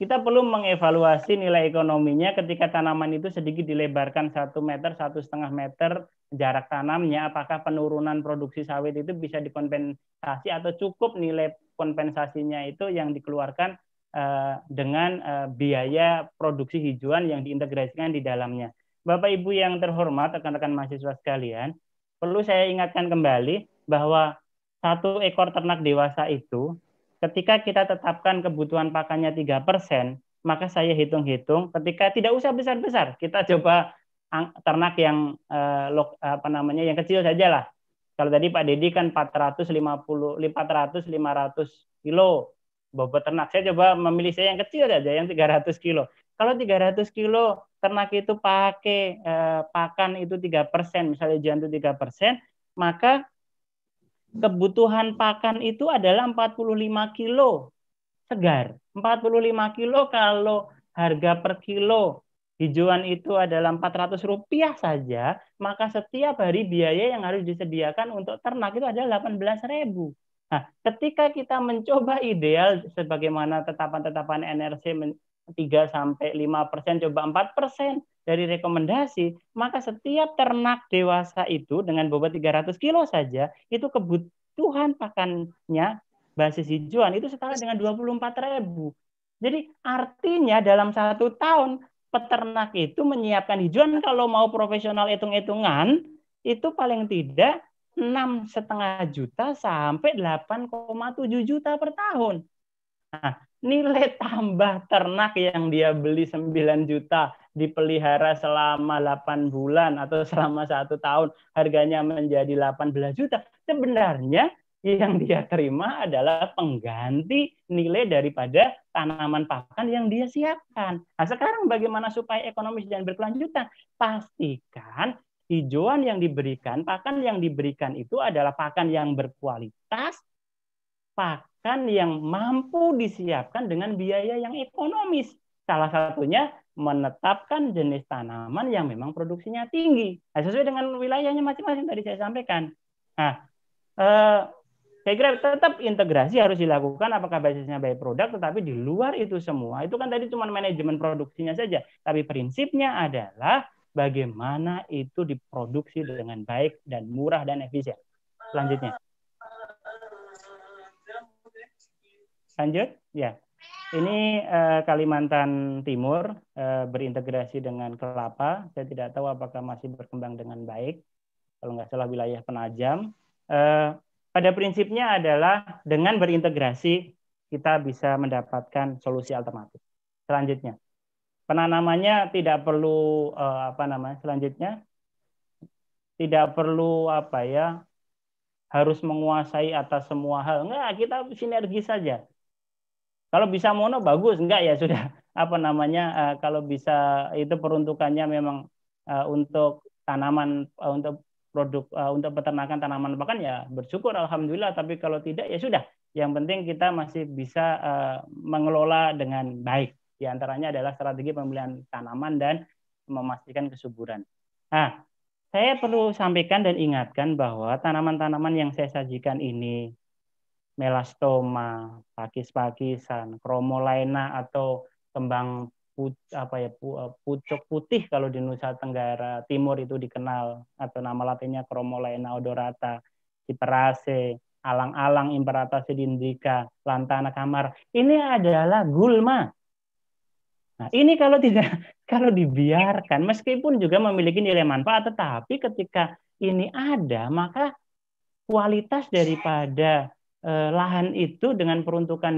kita perlu mengevaluasi nilai ekonominya ketika tanaman itu sedikit dilebarkan satu meter, satu setengah meter jarak tanamnya, apakah penurunan produksi sawit itu bisa dikompensasi atau cukup nilai kompensasinya itu yang dikeluarkan eh, dengan eh, biaya produksi hijauan yang diintegrasikan di dalamnya. Bapak Ibu yang terhormat, rekan-rekan mahasiswa sekalian, perlu saya ingatkan kembali bahwa satu ekor ternak dewasa itu Ketika kita tetapkan kebutuhan pakannya 3%, maka saya hitung-hitung ketika tidak usah besar-besar, kita coba ternak yang eh, apa namanya yang kecil saja lah. Kalau tadi Pak Dedi kan 450 400 500 kilo bobot ternak. Saya coba memilih saya yang kecil saja yang 300 kilo. Kalau 300 kilo ternak itu pakai eh, pakan itu 3%, misalnya jantung itu 3%, maka kebutuhan pakan itu adalah 45 kilo segar. 45 kilo kalau harga per kilo hijauan itu adalah 400 rupiah saja, maka setiap hari biaya yang harus disediakan untuk ternak itu adalah 18 ribu. Nah, ketika kita mencoba ideal sebagaimana tetapan-tetapan NRC 3 sampai 5 persen, coba 4 persen, dari rekomendasi, maka setiap ternak dewasa itu dengan bobot 300 kilo saja, itu kebutuhan pakannya basis hijauan itu setara dengan 24 ribu. Jadi artinya dalam satu tahun peternak itu menyiapkan hijauan kalau mau profesional hitung-hitungan itu paling tidak enam setengah juta sampai 8,7 juta per tahun. Nah, nilai tambah ternak yang dia beli 9 juta dipelihara selama 8 bulan atau [laughs] selama satu tahun harganya menjadi 18 juta, sebenarnya yang dia terima adalah pengganti nilai daripada tanaman pakan yang dia siapkan. Nah, sekarang bagaimana supaya ekonomis dan berkelanjutan? Pastikan hijauan yang diberikan, pakan yang diberikan itu adalah pakan yang berkualitas, pakan yang mampu disiapkan dengan biaya yang ekonomis. Salah satunya menetapkan jenis tanaman yang memang produksinya tinggi nah, sesuai dengan wilayahnya masing-masing tadi saya sampaikan. Nah, eh, saya kira tetap integrasi harus dilakukan apakah basisnya by produk tetapi di luar itu semua itu kan tadi cuma manajemen produksinya saja tapi prinsipnya adalah bagaimana itu diproduksi dengan baik dan murah dan efisien. Selanjutnya. Lanjut? Ya. Ini uh, Kalimantan Timur uh, berintegrasi dengan kelapa. Saya tidak tahu apakah masih berkembang dengan baik. Kalau nggak salah wilayah Penajam. Uh, eh, pada prinsipnya adalah dengan berintegrasi kita bisa mendapatkan solusi alternatif. Selanjutnya, penanamannya tidak perlu uh, apa namanya? Selanjutnya tidak perlu apa ya? harus menguasai atas semua hal. Enggak, kita sinergi saja kalau bisa mono bagus, enggak ya [laughs] sudah apa namanya uh, kalau bisa itu peruntukannya memang uh, untuk tanaman uh, untuk produk uh, untuk peternakan tanaman pakan ya bersyukur alhamdulillah tapi kalau tidak ya sudah yang penting kita masih bisa uh, mengelola dengan baik di antaranya adalah strategi pembelian tanaman dan memastikan kesuburan. Nah, saya perlu sampaikan dan ingatkan bahwa tanaman-tanaman yang saya sajikan ini melastoma, pakis-pakisan, kromolaina atau kembang put, apa ya eh, pucuk putih kalau di Nusa Tenggara Timur itu dikenal atau nama latinnya Chromolaena odorata, Ciperase, alang-alang imperata sidindika, lantana kamar. Ini adalah gulma. Nah, ini kalau tidak [laughs] kalau dibiarkan meskipun juga memiliki nilai manfaat tetapi ketika ini ada maka kualitas daripada Eh, lahan itu dengan peruntukan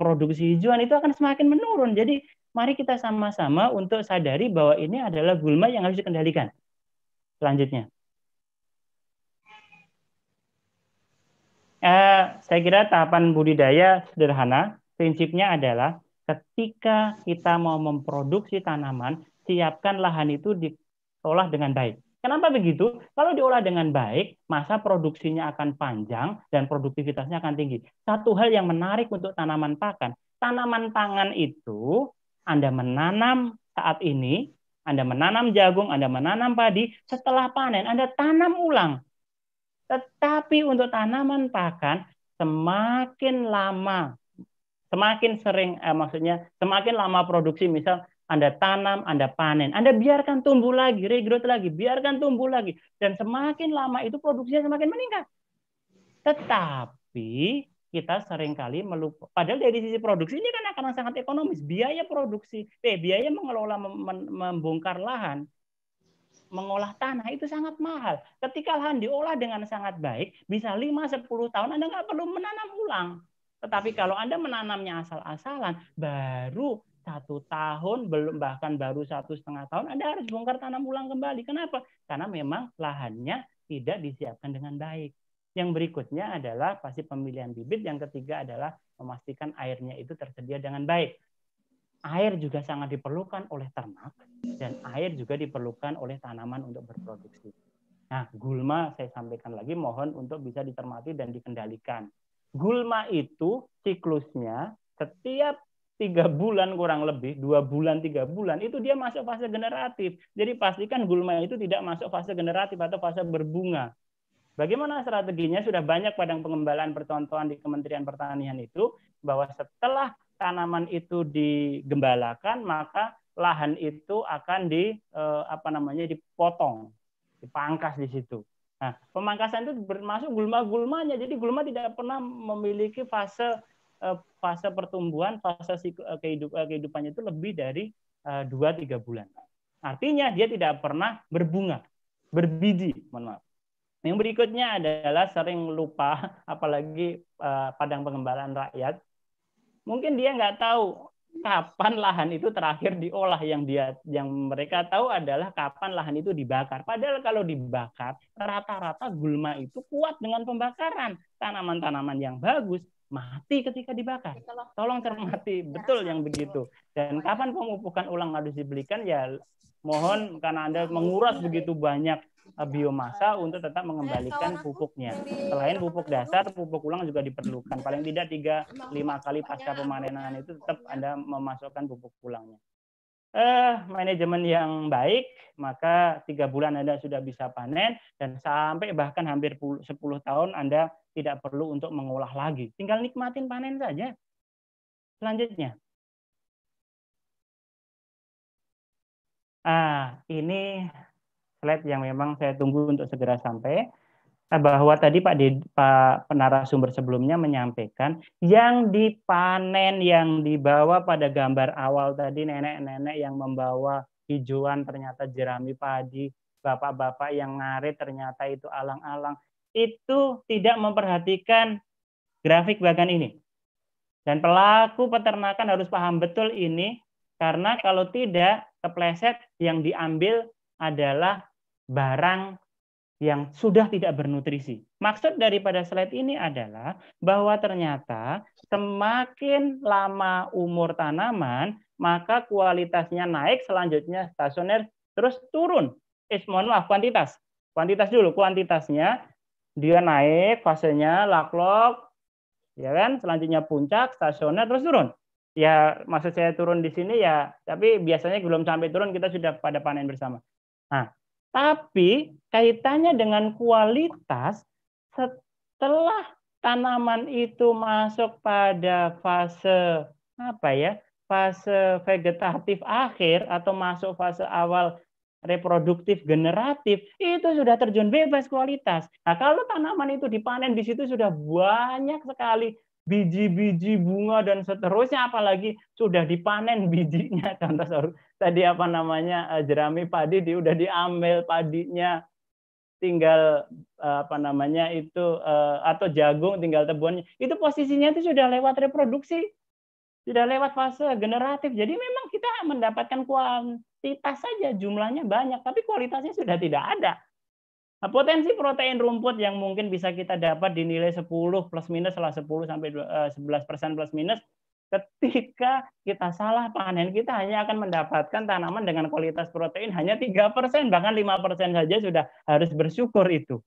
produksi hijauan itu akan semakin menurun. Jadi mari kita sama-sama untuk sadari bahwa ini adalah gulma yang harus dikendalikan. Selanjutnya. Eh, saya kira tahapan budidaya sederhana. Prinsipnya adalah ketika kita mau memproduksi tanaman, siapkan lahan itu diolah dengan baik. Kenapa begitu? Kalau diolah dengan baik, masa produksinya akan panjang dan produktivitasnya akan tinggi. Satu hal yang menarik untuk tanaman pakan, tanaman pangan itu Anda menanam saat ini, Anda menanam jagung, Anda menanam padi, setelah panen Anda tanam ulang. Tetapi untuk tanaman pakan semakin lama semakin sering eh, maksudnya semakin lama produksi misal anda tanam, Anda panen, Anda biarkan tumbuh lagi, regrowth lagi, biarkan tumbuh lagi. Dan semakin lama itu produksinya semakin meningkat. Tetapi kita seringkali melupa. Padahal dari sisi produksi ini kan akan sangat ekonomis. Biaya produksi, eh, biaya mengelola membongkar lahan, mengolah tanah itu sangat mahal. Ketika lahan diolah dengan sangat baik, bisa 5-10 tahun Anda nggak perlu menanam ulang. Tetapi kalau Anda menanamnya asal-asalan, baru satu tahun belum bahkan baru satu setengah tahun Anda harus bongkar tanam ulang kembali. Kenapa? Karena memang lahannya tidak disiapkan dengan baik. Yang berikutnya adalah pasti pemilihan bibit. Yang ketiga adalah memastikan airnya itu tersedia dengan baik. Air juga sangat diperlukan oleh ternak dan air juga diperlukan oleh tanaman untuk berproduksi. Nah, gulma saya sampaikan lagi mohon untuk bisa dicermati dan dikendalikan. Gulma itu siklusnya setiap tiga bulan kurang lebih dua bulan tiga bulan itu dia masuk fase generatif jadi pastikan gulma itu tidak masuk fase generatif atau fase berbunga bagaimana strateginya sudah banyak padang pengembalaan percontohan di Kementerian Pertanian itu bahwa setelah tanaman itu digembalakan maka lahan itu akan di eh, apa namanya dipotong dipangkas di situ nah pemangkasan itu bermasuk gulma gulmanya jadi gulma tidak pernah memiliki fase Eh, fase pertumbuhan, fase eh, eh, kehidupannya itu lebih dari dua tiga bulan. Artinya dia tidak pernah berbunga, berbiji, mohon maaf. Yang berikutnya adalah sering lupa, [laughs] apalagi padang pengembalaan rakyat. Mungkin dia nggak tahu kapan lahan itu terakhir diolah yang dia yang mereka tahu adalah kapan lahan itu dibakar. Padahal kalau dibakar rata-rata gulma itu kuat dengan pembakaran. Tanaman-tanaman yang bagus mati ketika dibakar. Gitu Tolong cermati iya, betul yang begitu. Dan iya. kapan pemupukan ulang harus dibelikan ya mohon karena Anda menguras begitu banyak eh, biomasa untuk tetap mengembalikan pupuknya. Selain pupuk dasar, pupuk ulang juga diperlukan. Paling tidak 3 5 kali pasca pemanenan itu tetap Anda memasukkan pupuk ulangnya eh, manajemen yang baik, maka tiga bulan Anda sudah bisa panen dan sampai bahkan hampir 10 tahun Anda tidak perlu untuk mengolah lagi. Tinggal nikmatin panen saja. Selanjutnya. Ah, ini slide yang memang saya tunggu untuk segera sampai. Eh, bahwa tadi Pak Did, Pak sebelumnya menyampaikan yang dipanen yang dibawa pada gambar awal tadi nenek-nenek yang membawa hijauan ternyata jerami padi, bapak-bapak yang ngarit ternyata itu alang-alang. Itu tidak memperhatikan grafik bagan ini. Dan pelaku peternakan harus paham betul ini karena kalau tidak kepleset yang diambil adalah barang yang sudah tidak bernutrisi. Maksud daripada slide ini adalah bahwa ternyata semakin lama umur tanaman, maka kualitasnya naik, selanjutnya stasioner, terus turun. Eh, mohon maaf, kuantitas. Kuantitas dulu, kuantitasnya dia naik, fasenya laklok, ya kan? Selanjutnya puncak, stasioner, terus turun. Ya, maksud saya turun di sini ya, tapi biasanya belum sampai turun kita sudah pada panen bersama. Nah, tapi kaitannya dengan kualitas setelah tanaman itu masuk pada fase apa ya? fase vegetatif akhir atau masuk fase awal reproduktif generatif itu sudah terjun bebas kualitas. Nah, kalau tanaman itu dipanen di situ sudah banyak sekali biji-biji bunga dan seterusnya apalagi sudah dipanen bijinya [laughs] contoh tadi apa namanya eh, jerami padi di udah diambil padinya tinggal eh, apa namanya itu eh, atau jagung tinggal tebuannya itu posisinya itu sudah lewat reproduksi sudah lewat fase generatif jadi memang kita mendapatkan kuantitas saja jumlahnya banyak tapi kualitasnya sudah tidak ada Nah, potensi protein rumput yang mungkin bisa kita dapat dinilai 10 plus minus lah 10 sampai 11 eh, persen plus minus ketika kita salah panen kita hanya akan mendapatkan tanaman dengan kualitas protein hanya 3 persen bahkan 5 persen saja sudah harus bersyukur itu.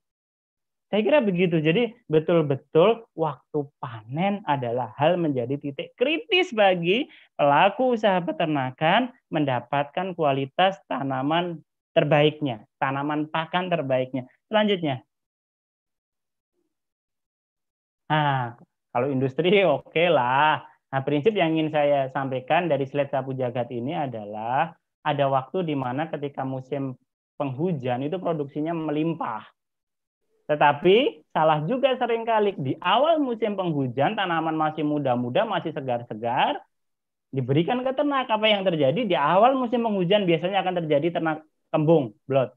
Saya kira begitu. Jadi betul-betul waktu panen adalah hal menjadi titik kritis bagi pelaku usaha peternakan mendapatkan kualitas tanaman terbaiknya, tanaman pakan terbaiknya. Selanjutnya. Nah, kalau industri [laughs] oke okay lah. Nah, prinsip yang ingin saya sampaikan dari slide sapu jagat ini adalah ada waktu di mana ketika musim penghujan itu produksinya melimpah. Tetapi salah juga seringkali di awal musim penghujan tanaman masih muda-muda, masih segar-segar, diberikan ke ternak. Apa yang terjadi di awal musim penghujan biasanya akan terjadi ternak kembung, blood.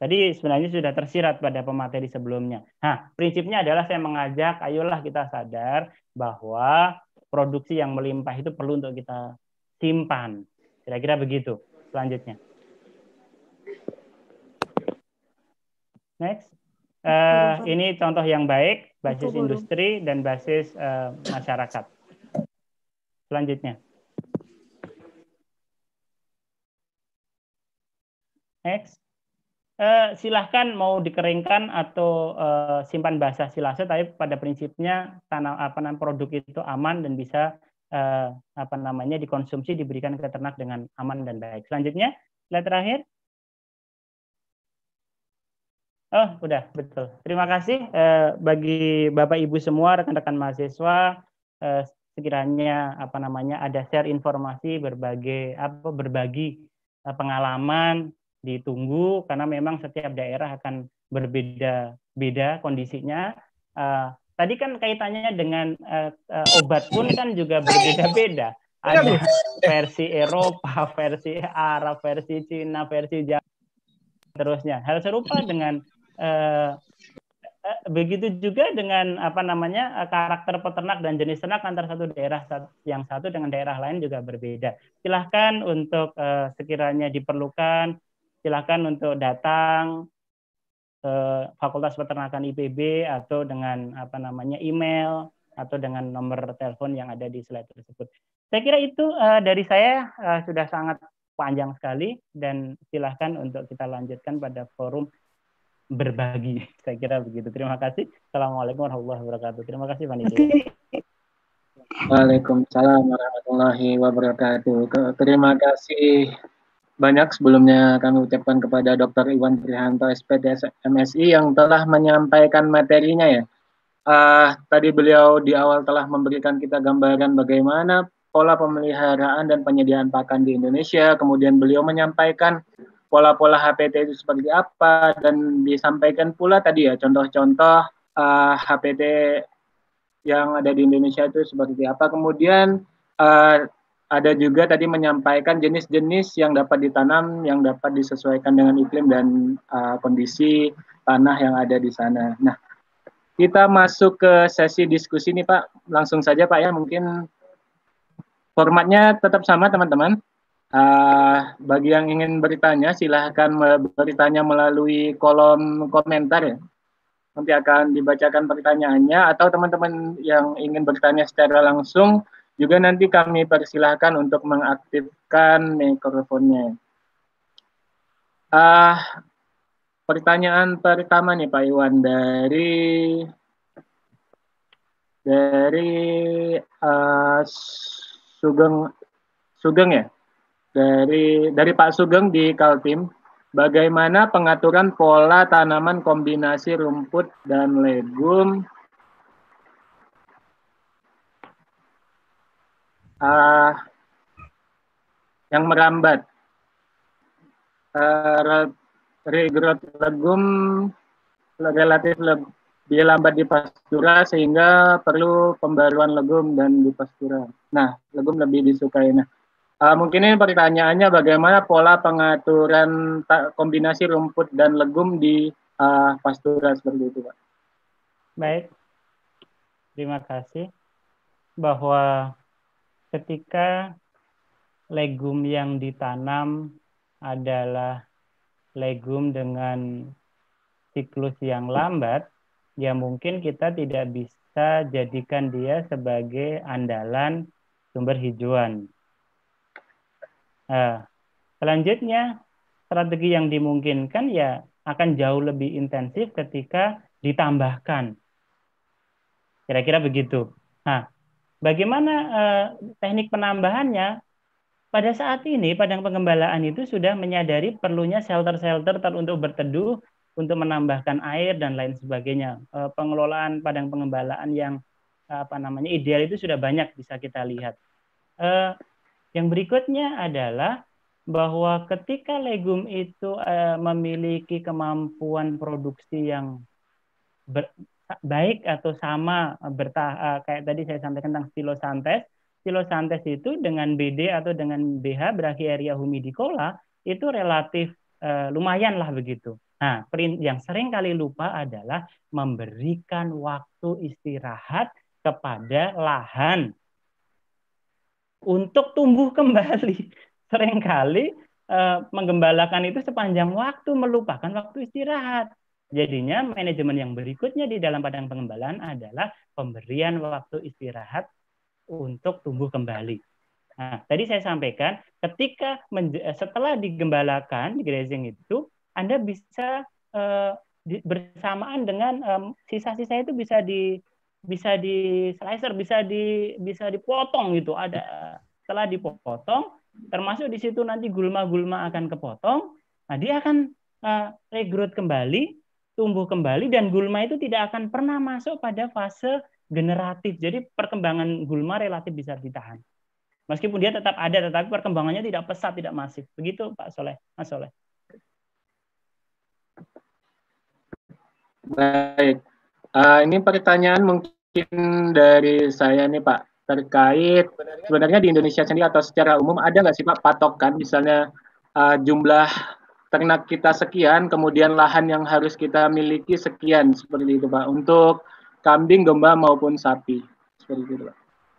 Tadi sebenarnya sudah tersirat pada pemateri sebelumnya. Nah, prinsipnya adalah saya mengajak, ayolah kita sadar bahwa produksi yang melimpah itu perlu untuk kita simpan. Kira-kira begitu. Selanjutnya. Next. Uh, ini contoh yang baik, basis industri dan basis uh, masyarakat. Selanjutnya. X, Eh, silahkan mau dikeringkan atau eh, simpan basah silase, tapi pada prinsipnya tanah, apa namanya produk itu aman dan bisa eh, apa namanya dikonsumsi diberikan ke ternak dengan aman dan baik. Selanjutnya, slide terakhir. Oh, udah betul. Terima kasih eh, bagi Bapak Ibu semua, rekan-rekan mahasiswa eh, sekiranya apa namanya ada share informasi berbagai apa berbagi eh, pengalaman ditunggu karena memang setiap daerah akan berbeda-beda kondisinya. Uh, tadi kan kaitannya dengan uh, uh, obat pun kan juga berbeda-beda. Iya, Ada versi Eropa, [laughs] versi Arab, versi Cina, versi Jawa, terusnya. Hal serupa dengan uh, begitu juga dengan apa namanya karakter peternak dan jenis ternak antara satu daerah yang satu dengan daerah lain juga berbeda. Silahkan untuk uh, sekiranya diperlukan silakan untuk datang ke Fakultas Peternakan IPB atau dengan apa namanya email atau dengan nomor telepon yang ada di slide tersebut. Saya kira itu uh, dari saya uh, sudah sangat panjang sekali dan silahkan untuk kita lanjutkan pada forum berbagi. [laughs] Saya kira begitu. Terima kasih. Assalamualaikum warahmatullahi wabarakatuh. Terima kasih Panitia. Waalaikumsalam warahmatullahi wabarakatuh. Terima kasih banyak sebelumnya kami ucapkan kepada Dr. Iwan Trihanto, SPD MSI yang telah menyampaikan materinya ya. Uh, tadi beliau di awal telah memberikan kita gambaran bagaimana pola pemeliharaan dan penyediaan pakan di Indonesia. Kemudian beliau menyampaikan pola-pola HPT itu seperti apa dan disampaikan pula tadi ya contoh-contoh uh, ah, HPT yang ada di Indonesia itu seperti apa. Kemudian uh, ada juga tadi menyampaikan jenis-jenis yang dapat ditanam yang dapat disesuaikan dengan iklim dan uh, kondisi tanah yang ada di sana. Nah, kita masuk ke sesi diskusi nih Pak. Langsung saja Pak ya, mungkin formatnya tetap sama teman-teman. Uh, bagi yang ingin bertanya, silahkan bertanya melalui kolom komentar ya. Nanti akan dibacakan pertanyaannya atau teman-teman yang ingin bertanya secara langsung juga nanti kami persilahkan untuk mengaktifkan mikrofonnya. Uh, pertanyaan pertama nih Pak Iwan dari dari uh, Sugeng Sugeng ya dari dari Pak Sugeng di Kaltim bagaimana pengaturan pola tanaman kombinasi rumput dan legum uh, yang merambat. Uh, regrowth legum relatif lebih lambat di pastura sehingga perlu pembaruan legum dan di pastura. Nah, legum lebih disukai. Nah, uh, mungkin ini pertanyaannya bagaimana pola pengaturan kombinasi rumput dan legum di uh, pastura seperti itu, Pak. Baik. Terima kasih bahwa ketika legum yang ditanam adalah legum dengan siklus yang lambat, ya mungkin kita tidak bisa jadikan dia sebagai andalan sumber hijauan. Nah, selanjutnya, strategi yang dimungkinkan ya akan jauh lebih intensif ketika ditambahkan. Kira-kira begitu. Nah, Bagaimana eh, teknik penambahannya? Pada saat ini Padang Pengembalaan itu sudah menyadari perlunya shelter-shelter untuk berteduh, untuk menambahkan air dan lain sebagainya. Eh, pengelolaan Padang Pengembalaan yang apa namanya ideal itu sudah banyak bisa kita lihat. Eh, yang berikutnya adalah bahwa ketika legum itu eh, memiliki kemampuan produksi yang ber, baik atau sama eh, bertah eh, kayak tadi saya sampaikan tentang stilosantes. Stilosantes itu dengan BD atau dengan BH Brachiaria humidicola itu relatif uh, lumayan lah begitu. Nah, yang sering kali lupa adalah memberikan waktu istirahat kepada lahan untuk tumbuh [laughs] kembali. Seringkali uh, menggembalakan itu sepanjang waktu melupakan waktu istirahat. Jadinya manajemen yang berikutnya di dalam padang pengembalaan adalah pemberian waktu istirahat untuk tumbuh kembali. Nah, tadi saya sampaikan ketika eh, setelah digembalakan di grazing itu Anda bisa eh, bersamaan dengan sisa-sisa eh, itu bisa di bisa di slicer, bisa di bisa dipotong gitu. Ada setelah dipotong termasuk di situ nanti gulma-gulma akan kepotong. Nah, dia akan uh, regrowth kembali tumbuh kembali dan gulma itu tidak akan pernah masuk pada fase generatif. Jadi perkembangan gulma relatif bisa ditahan. Meskipun dia tetap ada, tetapi perkembangannya tidak pesat, tidak masif. Begitu Pak Soleh, Mas Soleh. Baik, uh, ini pertanyaan mungkin dari saya nih Pak terkait sebenarnya di Indonesia sendiri atau secara umum ada nggak sih Pak patokan misalnya uh, jumlah ternak kita sekian, kemudian lahan yang harus kita miliki sekian seperti itu Pak untuk kambing, domba maupun sapi seperti itu Pak.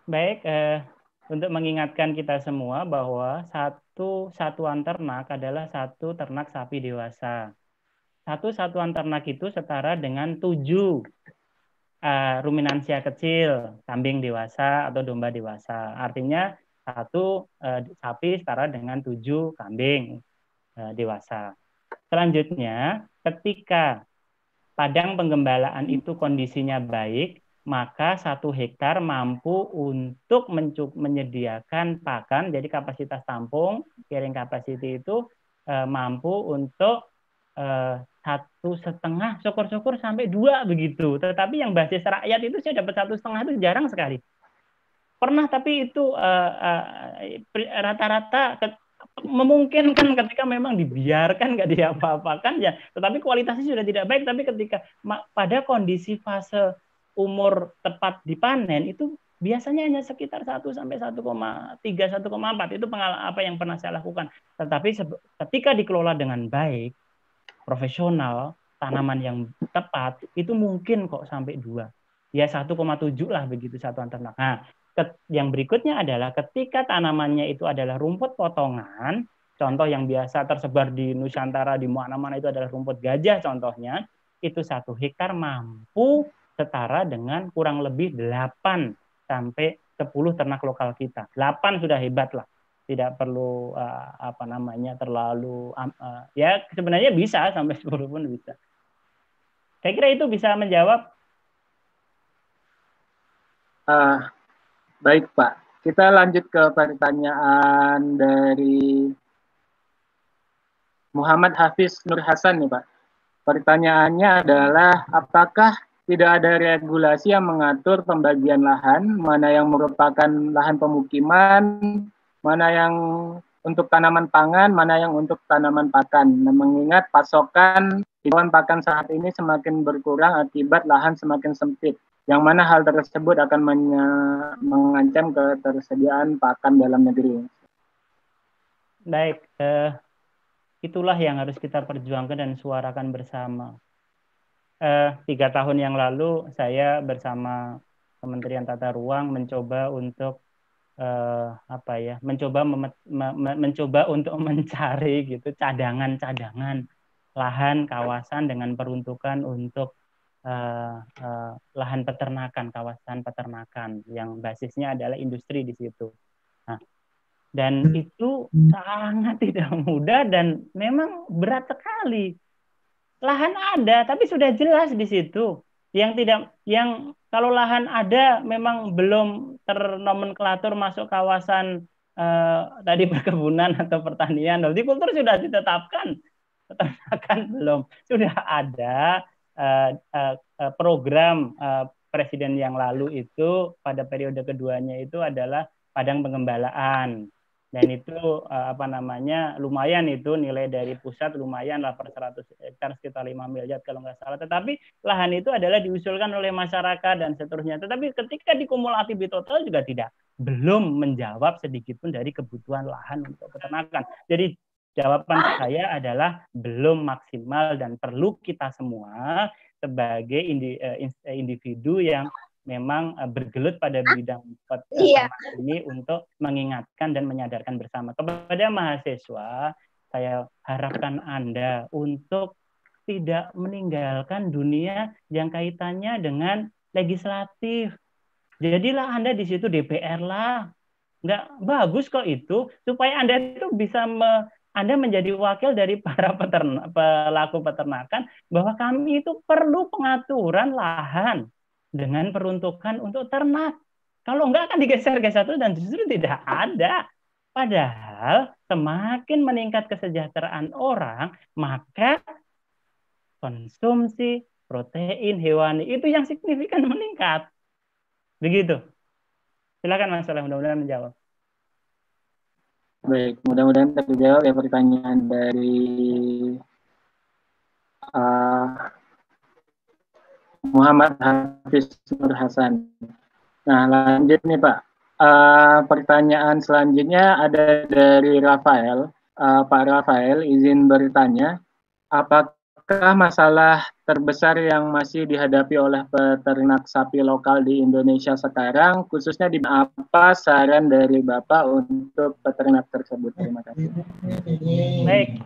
Baik, eh, untuk mengingatkan kita semua bahwa satu satuan ternak adalah satu ternak sapi dewasa. Satu satuan ternak itu setara dengan tujuh eh, ruminansia kecil, kambing dewasa atau domba dewasa. Artinya satu eh, sapi setara dengan tujuh kambing. Eh, dewasa. Selanjutnya, ketika padang penggembalaan itu kondisinya baik, maka satu hektar mampu untuk menyediakan pakan, jadi kapasitas tampung carrying capacity itu eh, mampu untuk eh, satu setengah, syukur-syukur sampai dua begitu. Tetapi yang basis rakyat itu saya dapat satu setengah itu jarang sekali. Pernah tapi itu rata-rata eh, eh, eh rata -rata memungkinkan ketika memang dibiarkan nggak diapa-apakan ya tetapi kualitasnya sudah tidak baik tapi ketika pada kondisi fase umur tepat dipanen itu biasanya hanya sekitar 1 sampai 1,3 1,4 itu pengalaman apa yang pernah saya lakukan tetapi ketika dikelola dengan baik profesional tanaman yang tepat itu mungkin kok sampai dua ya 1,7 lah begitu satuan ternak. Nah, yang berikutnya adalah ketika tanamannya itu adalah rumput potongan, contoh yang biasa tersebar di Nusantara di mana-mana itu adalah rumput gajah contohnya, itu satu hektar mampu setara dengan kurang lebih 8 sampai 10 ternak lokal kita. 8 sudah hebat lah. Tidak perlu eh, apa namanya terlalu eh, ya sebenarnya bisa sampai 10 [laughs] pun bisa. Saya kira itu bisa menjawab. Uh, Baik Pak, kita lanjut ke pertanyaan dari Muhammad Hafiz Nur Hasan nih Pak. Pertanyaannya adalah apakah tidak ada regulasi yang mengatur pembagian lahan, mana yang merupakan lahan pemukiman, mana yang untuk tanaman pangan, mana yang untuk tanaman pakan. Nah, mengingat pasokan hewan pakan saat ini semakin berkurang akibat lahan semakin sempit yang mana hal tersebut akan mengancam ketersediaan pakan dalam negeri. Baik, eh, itulah yang harus kita perjuangkan dan suarakan bersama. Eh, tiga tahun yang lalu saya bersama Kementerian Tata Ruang mencoba untuk eh, apa ya, mencoba me, mencoba untuk [laughs] mencari gitu cadangan-cadangan lahan kawasan dengan peruntukan untuk uh, uh, lahan peternakan, kawasan peternakan yang basisnya adalah industri di situ. Nah, dan hmm. itu sangat [laughs] tidak mudah dan memang berat sekali. Lahan ada, tapi sudah jelas di situ. Yang tidak, yang kalau lahan ada memang belum ternomenklatur masuk kawasan eh, tadi [laughs] perkebunan atau pertanian. kultur sudah ditetapkan, peternakan [laughs] belum, sudah ada Eh, eh, eh, program presiden yang lalu itu pada periode keduanya itu adalah padang pengembalaan dan itu apa namanya lumayan itu nilai dari pusat lumayan lah per 100 hektar sekitar 5 miliar kalau nggak salah tetapi lahan itu adalah diusulkan oleh masyarakat dan seterusnya tetapi ketika dikumulatif di total juga tidak belum menjawab sedikit pun dari kebutuhan lahan untuk peternakan jadi Jawaban saya adalah belum maksimal dan perlu kita semua sebagai eh, eh, individu yang memang eh, bergelut pada bidang iya. ini untuk mengingatkan dan menyadarkan bersama kepada mahasiswa. Saya harapkan Anda untuk tidak meninggalkan dunia yang kaitannya dengan legislatif. Jadilah Anda di situ DPR lah, nggak bagus kok itu supaya anda itu bisa me, anda menjadi wakil dari para peternak, pelaku peternakan bahwa kami itu perlu pengaturan lahan dengan peruntukan untuk ternak. Kalau enggak akan digeser-geser terus dan justru tidak ada. Padahal semakin meningkat kesejahteraan orang, maka konsumsi protein hewani itu yang signifikan meningkat. Begitu. Silakan Mas Soleh, mudah-mudahan menjawab. Baik, mudah-mudahan terjawab ya pertanyaan dari uh, Muhammad Hafiz Nur Hasan. Nah, lanjut nih Pak. Uh, pertanyaan selanjutnya ada dari Rafael. Uh, Pak Rafael, izin bertanya, apakah Apakah masalah terbesar yang masih dihadapi oleh peternak sapi lokal di Indonesia sekarang, khususnya di apa saran dari Bapak untuk peternak tersebut? Terima kasih. Baik.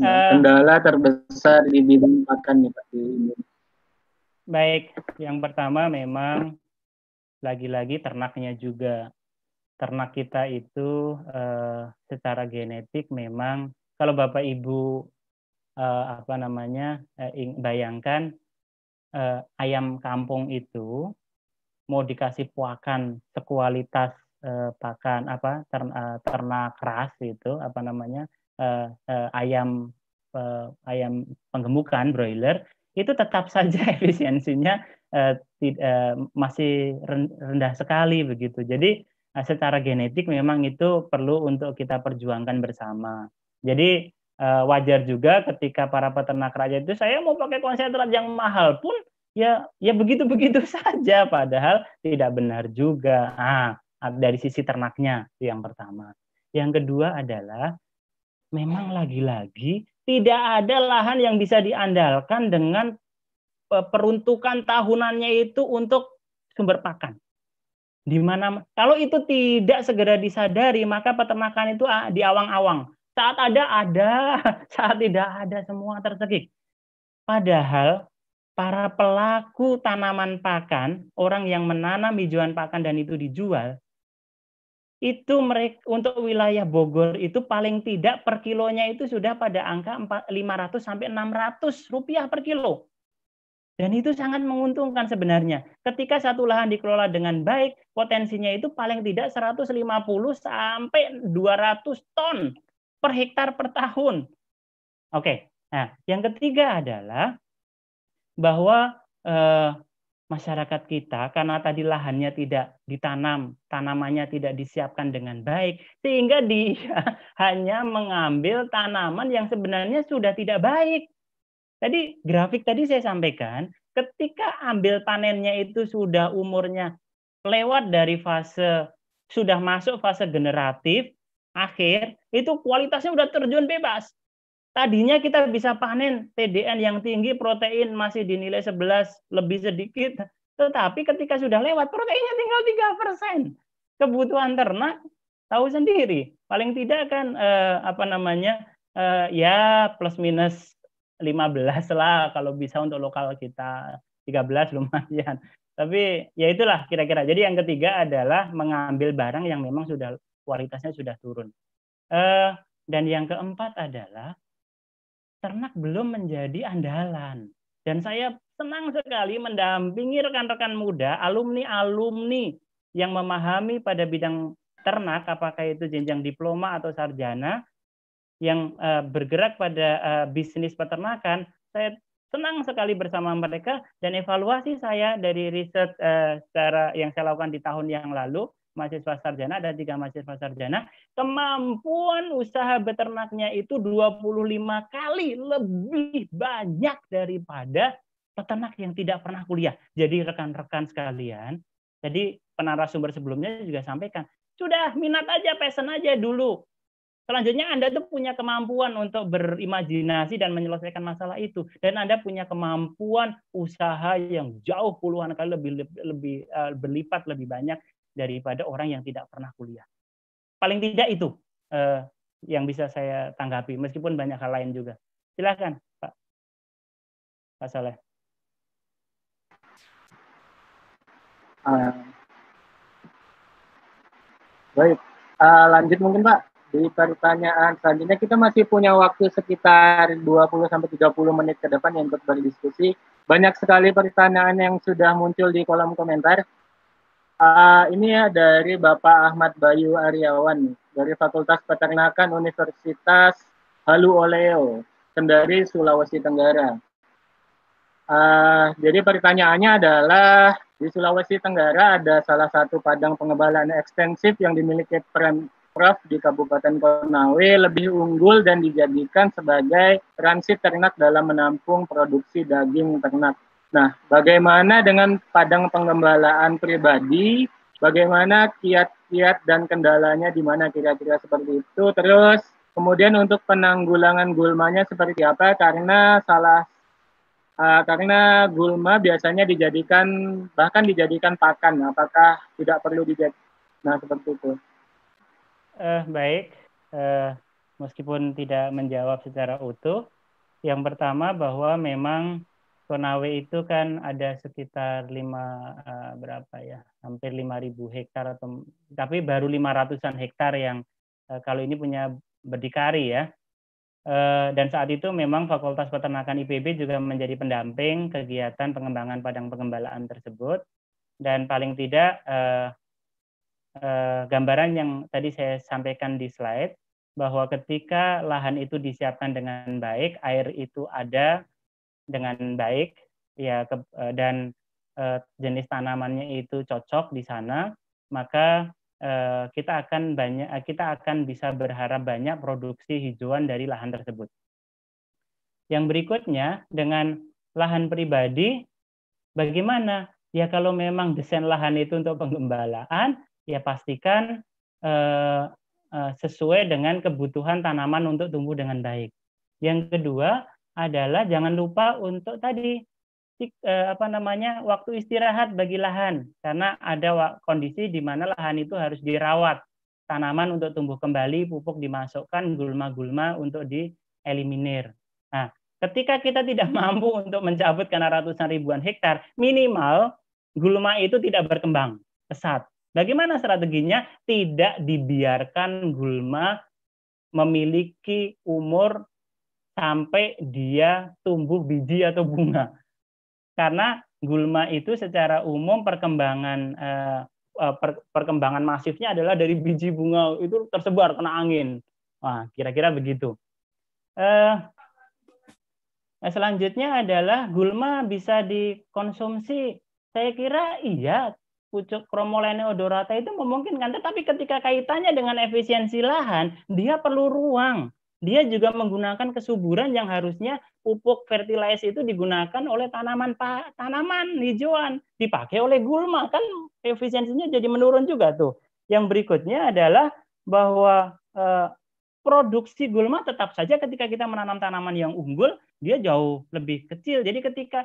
Nah, eh, kendala terbesar di bidang pakan nih Pak Baik, yang pertama memang lagi-lagi ternaknya juga. Ternak kita itu eh, secara genetik memang kalau Bapak Ibu uh, apa namanya uh, bayangkan uh, ayam kampung itu mau dikasih puakan sekualitas uh, pakan apa tern, uh, ternak keras itu apa namanya uh, uh, ayam uh, ayam penggemukan broiler itu tetap [laughs] saja efisiensinya uh, uh, masih rendah sekali begitu. Jadi secara genetik memang itu perlu untuk kita perjuangkan bersama. Jadi uh, wajar juga ketika para peternak raja itu saya mau pakai konsentrat yang mahal pun ya ya begitu begitu [laughs] saja padahal tidak benar juga ah, ah dari sisi ternaknya itu yang pertama yang kedua adalah memang lagi-lagi tidak ada lahan yang bisa diandalkan dengan eh, peruntukan tahunannya itu untuk sumber pakan. Di mana kalau itu tidak segera disadari, maka peternakan itu ah, di awang-awang. Saat ada, ada. [laughs] Saat tidak ada, semua tercekik. Padahal para pelaku tanaman pakan, orang yang menanam hijauan pakan dan itu dijual, itu mereka untuk wilayah Bogor itu paling tidak per kilonya itu sudah pada angka 500 sampai 600 rupiah per kilo. Dan itu sangat menguntungkan sebenarnya. Ketika satu lahan dikelola dengan baik, potensinya itu paling tidak 150 sampai 200 ton per hektar per tahun. Oke. Nah, yang ketiga adalah bahwa eh, masyarakat kita karena tadi lahannya tidak ditanam, tanamannya tidak disiapkan dengan baik, sehingga dia [laughs] hanya mengambil tanaman yang sebenarnya sudah tidak baik. Tadi grafik tadi saya sampaikan, ketika ambil panennya itu sudah umurnya lewat dari fase sudah masuk fase generatif, akhir itu kualitasnya udah terjun bebas. Tadinya kita bisa panen TDN yang tinggi, protein masih dinilai 11 lebih sedikit, tetapi ketika sudah lewat proteinnya tinggal 3%. Kebutuhan ternak tahu sendiri, paling tidak kan eh, apa namanya? Eh, ya plus minus 15 lah kalau bisa untuk lokal kita 13 lumayan. Tapi ya itulah kira-kira. Jadi yang ketiga adalah mengambil barang yang memang sudah kualitasnya sudah turun. Uh, dan yang keempat adalah ternak belum menjadi andalan. Dan saya senang sekali mendampingi rekan-rekan muda, alumni-alumni yang memahami pada bidang ternak, apakah itu jenjang diploma atau sarjana, yang uh, bergerak pada uh, bisnis peternakan, saya senang sekali bersama mereka dan evaluasi saya dari riset uh, secara yang saya lakukan di tahun yang lalu mahasiswa sarjana, ada tiga mahasiswa sarjana, kemampuan usaha beternaknya itu 25 kali lebih banyak daripada peternak yang tidak pernah kuliah. Jadi rekan-rekan sekalian, jadi sumber sebelumnya juga sampaikan, sudah minat aja, passion aja dulu. Selanjutnya Anda tuh punya kemampuan untuk berimajinasi dan menyelesaikan masalah itu dan Anda punya kemampuan usaha yang jauh puluhan kali lebih lebih uh, berlipat lebih banyak daripada orang yang tidak pernah kuliah. Paling tidak itu eh, yang bisa saya tanggapi, meskipun banyak hal lain juga. Silakan, Pak. Pak Saleh. Uh, baik, uh, lanjut mungkin Pak. Di pertanyaan selanjutnya kita masih punya waktu sekitar 20 30 menit ke depan ya untuk berdiskusi. Banyak sekali pertanyaan yang sudah muncul di kolom komentar. Uh, ini ya dari Bapak Ahmad Bayu Aryawan dari Fakultas Peternakan Universitas Halu Oleo, Kendari, Sulawesi Tenggara. Uh, jadi pertanyaannya adalah di Sulawesi Tenggara ada salah satu padang pengebalan ekstensif yang dimiliki Prof di Kabupaten Konawe lebih unggul dan dijadikan sebagai transit ternak dalam menampung produksi daging ternak. Nah, bagaimana dengan padang pengembalaan pribadi? Bagaimana kiat-kiat dan kendalanya di mana kira-kira seperti itu? Terus kemudian untuk penanggulangan gulmanya seperti apa? Karena salah uh, karena gulma biasanya dijadikan bahkan dijadikan pakan. Apakah tidak perlu dijadikan? Nah, seperti itu. Uh, baik. Uh, meskipun tidak menjawab secara utuh, yang pertama bahwa memang Konawe itu kan ada sekitar lima uh, berapa ya hampir 5.000 hektar atau tapi baru 500-an hektar yang eh, kalau ini punya berdikari ya eh, dan saat itu memang Fakultas Peternakan IPB juga menjadi pendamping kegiatan pengembangan padang pengembalaan tersebut dan paling tidak gambaran yang tadi saya sampaikan di slide bahwa ketika lahan itu disiapkan dengan baik air itu ada dengan baik ya ke, eh, dan eh, jenis tanamannya itu cocok di sana maka eh, kita akan banyak eh, kita akan bisa berharap banyak produksi hijauan dari lahan tersebut. Yang berikutnya dengan lahan pribadi bagaimana? Ya kalau memang desain lahan itu untuk penggembalaan ya pastikan eh, eh sesuai dengan kebutuhan tanaman untuk tumbuh dengan baik. Yang kedua, adalah jangan lupa untuk tadi eh, apa namanya waktu istirahat bagi lahan karena ada kondisi di mana lahan itu harus dirawat tanaman untuk tumbuh kembali pupuk dimasukkan gulma-gulma untuk dieliminir. Nah, ketika kita tidak hmm. mampu untuk mencabut karena ratusan ribuan hektar, minimal gulma itu tidak berkembang pesat. Bagaimana strateginya? Tidak dibiarkan gulma memiliki umur sampai dia tumbuh biji atau bunga. Karena gulma itu secara umum perkembangan eh, eh, perkembangan masifnya adalah dari biji bunga itu tersebar kena angin. Wah, kira-kira begitu. Eh, eh selanjutnya adalah gulma bisa dikonsumsi. Saya kira iya, pucuk kromolene odorata itu memungkinkan, tetapi ketika kaitannya dengan efisiensi lahan, dia perlu ruang dia juga menggunakan kesuburan yang harusnya pupuk fertilize itu digunakan oleh tanaman tanaman hijauan dipakai oleh gulma kan efisiensinya jadi menurun juga tuh. Yang berikutnya adalah bahwa eh, produksi gulma tetap saja ketika kita menanam tanaman yang unggul dia jauh lebih kecil. Jadi ketika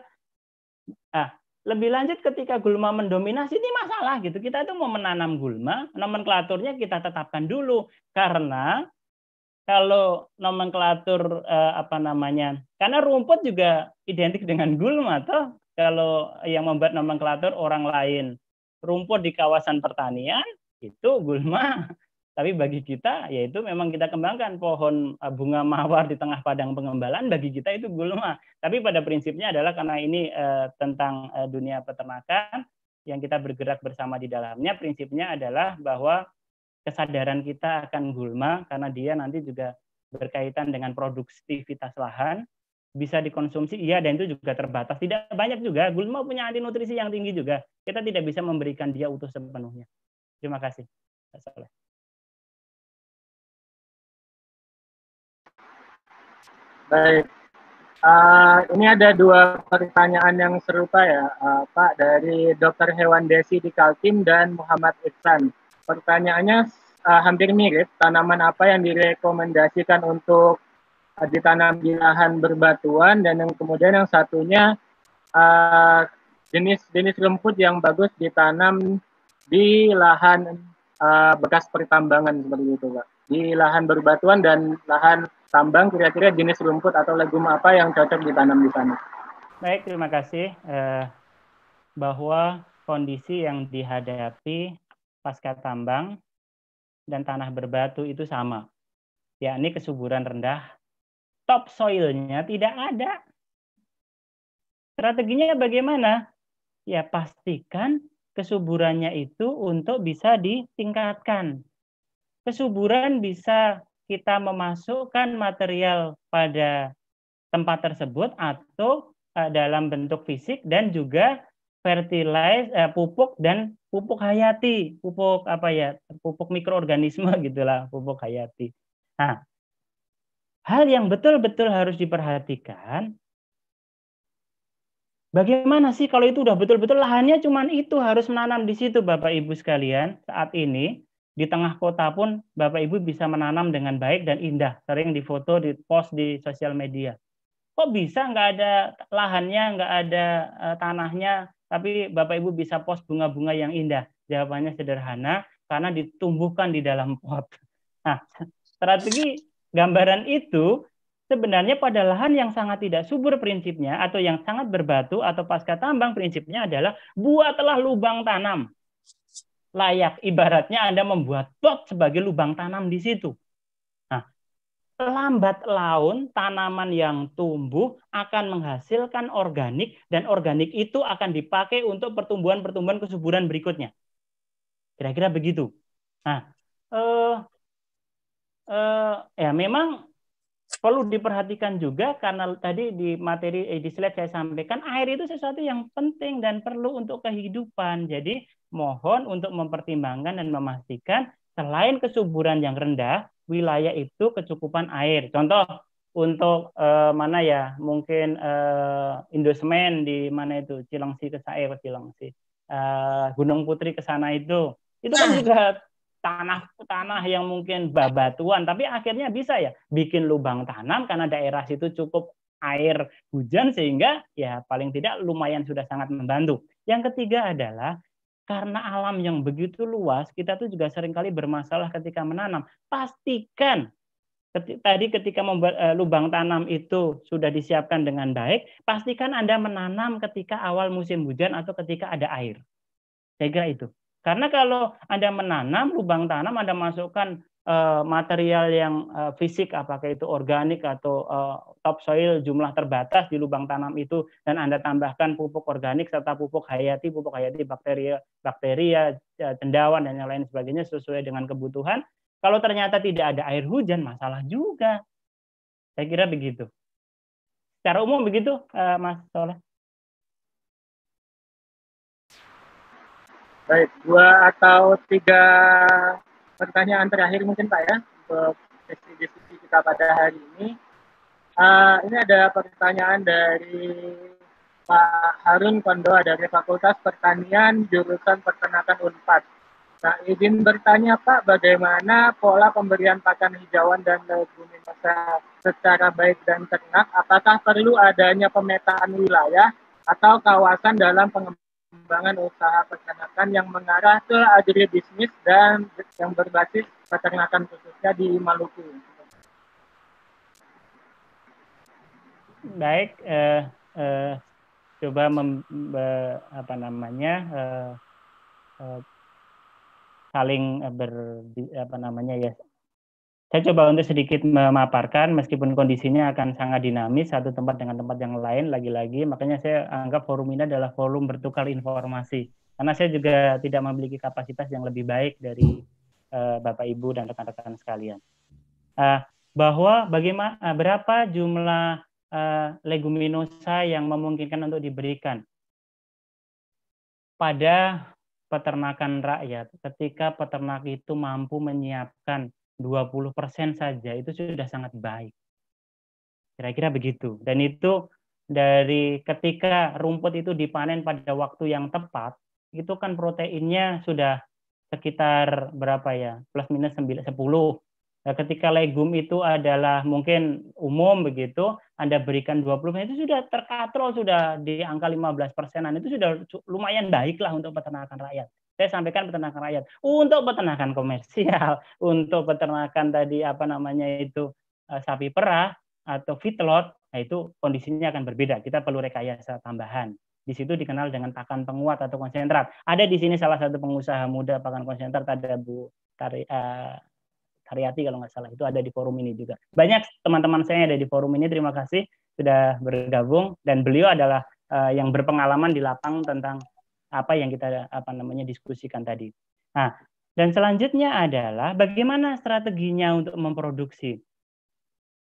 ah lebih lanjut ketika gulma mendominasi ini masalah gitu. Kita itu mau menanam gulma, nomenklaturnya kita tetapkan dulu karena kalau nomenklatur uh, apa namanya karena rumput juga identik dengan gulma toh kalau yang membuat nomenklatur orang lain rumput di kawasan pertanian itu gulma [laughs] tapi bagi kita yaitu memang kita kembangkan pohon eh, bunga mawar di tengah padang pengembalan. bagi kita itu gulma tapi pada prinsipnya adalah karena ini uh, tentang uh, dunia peternakan yang kita bergerak bersama di dalamnya prinsipnya adalah bahwa kesadaran kita akan gulma karena dia nanti juga berkaitan dengan produktivitas lahan bisa dikonsumsi iya dan itu juga terbatas tidak banyak juga gulma punya anti nutrisi yang tinggi juga kita tidak bisa memberikan dia utuh sepenuhnya terima kasih Assalamualaikum. baik uh, ini ada dua pertanyaan yang serupa ya uh, Pak dari Dokter Hewan Desi di Kaltim dan Muhammad Iksan Pertanyaannya uh, hampir mirip, tanaman apa yang direkomendasikan untuk uh, ditanam di lahan berbatuan dan yang kemudian yang satunya uh, jenis jenis rumput yang bagus ditanam di lahan uh, bekas pertambangan seperti itu, Pak. Di lahan berbatuan dan lahan tambang kira-kira jenis rumput atau legum apa yang cocok ditanam di sana. Baik, terima kasih. Uh, bahwa kondisi yang dihadapi pasca tambang dan tanah berbatu itu sama, yakni kesuburan rendah. Top soilnya tidak ada. Strateginya bagaimana? Ya pastikan kesuburannya itu untuk bisa ditingkatkan. Kesuburan bisa kita memasukkan material pada tempat tersebut atau eh, dalam bentuk fisik dan juga fertilize eh, pupuk dan pupuk hayati, pupuk apa ya, pupuk mikroorganisme [laughs] gitulah, pupuk hayati. Nah, hal yang betul-betul harus diperhatikan. Bagaimana sih kalau itu udah betul-betul lahannya cuman itu harus menanam di situ Bapak Ibu sekalian saat ini di tengah kota pun Bapak Ibu bisa menanam dengan baik dan indah sering difoto di post di sosial media kok bisa nggak ada lahannya nggak ada eh, tanahnya tapi Bapak Ibu bisa pos bunga-bunga yang indah? Jawabannya sederhana, karena ditumbuhkan di dalam pot. Nah, strategi gambaran itu sebenarnya pada lahan yang sangat tidak subur prinsipnya atau yang sangat berbatu atau pasca tambang prinsipnya adalah buatlah lubang tanam layak. Ibaratnya Anda membuat pot sebagai lubang tanam di situ lambat laun tanaman yang tumbuh akan menghasilkan organik dan organik itu akan dipakai untuk pertumbuhan-pertumbuhan kesuburan berikutnya. Kira-kira begitu. Nah, eh, eh, ya memang perlu diperhatikan juga karena tadi di materi eh, di slide saya sampaikan air itu sesuatu yang penting dan perlu untuk kehidupan. Jadi mohon untuk mempertimbangkan dan memastikan selain kesuburan yang rendah, wilayah itu kecukupan air. Contoh untuk eh, mana ya? Mungkin eh, Indosemen di mana itu Cilengsi ke saya ke Cilengsi. Eh, Gunung Putri ke sana itu. Itu kan ah. juga tanah tanah yang mungkin babatuan tapi akhirnya bisa ya bikin lubang tanam karena daerah situ cukup air hujan sehingga ya paling tidak lumayan sudah sangat membantu. Yang ketiga adalah karena alam yang begitu luas, kita tuh juga seringkali bermasalah ketika menanam. Pastikan tadi ketika membuat e, lubang tanam itu sudah disiapkan dengan baik, pastikan Anda menanam ketika awal musim hujan atau ketika ada air. Saya kira itu. Karena kalau Anda menanam lubang tanam, Anda masukkan Eh, material yang eh, fisik, apakah itu organik atau eh, topsoil jumlah terbatas di lubang tanam itu, dan Anda tambahkan pupuk organik serta pupuk hayati, pupuk hayati bakteria, bakteria, cendawan dan yang lain sebagainya sesuai dengan kebutuhan. Kalau ternyata tidak ada air hujan, masalah juga. Saya kira begitu. Secara umum begitu, Mas Soleh. Baik, dua atau tiga pertanyaan terakhir mungkin Pak ya untuk sesi diskusi kita pada hari ini. Uh, ini ada pertanyaan dari Pak Harun Kondoa dari Fakultas Pertanian jurusan Peternakan Unpad. Nah, izin bertanya Pak, bagaimana pola pemberian pakan hijauan dan leguminosa secara baik dan ternak? Apakah perlu adanya pemetaan wilayah atau kawasan dalam pengembangan pengembangan usaha peternakan yang mengarah ke agribisnis dan yang berbasis peternakan khususnya di Maluku. Baik, eh, eh, coba mem, be, apa namanya eh, eh, saling ber apa namanya ya saya coba untuk sedikit memaparkan meskipun kondisinya akan sangat dinamis satu tempat dengan tempat yang lain lagi-lagi makanya saya anggap forum ini adalah forum bertukar informasi karena saya juga tidak memiliki kapasitas yang lebih baik dari uh, Bapak Ibu dan rekan-rekan sekalian. Uh, bahwa bagaimana eh, berapa jumlah uh, leguminosa yang memungkinkan untuk diberikan pada peternakan rakyat ketika peternak itu mampu menyiapkan 20% saja itu sudah sangat baik. Kira-kira begitu. Dan itu dari ketika rumput itu dipanen pada waktu yang tepat, itu kan proteinnya sudah sekitar berapa ya? plus minus 9 10. Nah, ketika legum itu adalah mungkin umum begitu, Anda berikan 20 itu sudah terkatrol sudah di angka 15 persenan itu sudah lumayan baiklah untuk peternakan rakyat saya sampaikan peternakan rakyat. Untuk peternakan komersial, [laughs] untuk peternakan tadi apa namanya itu eh, sapi perah atau feedlot, nah itu kondisinya akan berbeda. Kita perlu rekayasa tambahan. Di situ dikenal dengan pakan penguat atau konsentrat. Ada di sini salah satu pengusaha muda pakan konsentrat ada Bu Tari, uh, Tariati kalau nggak salah. Itu ada di forum ini juga. Banyak teman-teman saya ada di forum ini. Terima kasih sudah bergabung dan beliau adalah uh, yang berpengalaman di lapang tentang apa yang kita apa namanya diskusikan tadi. Nah, dan selanjutnya adalah bagaimana strateginya untuk memproduksi.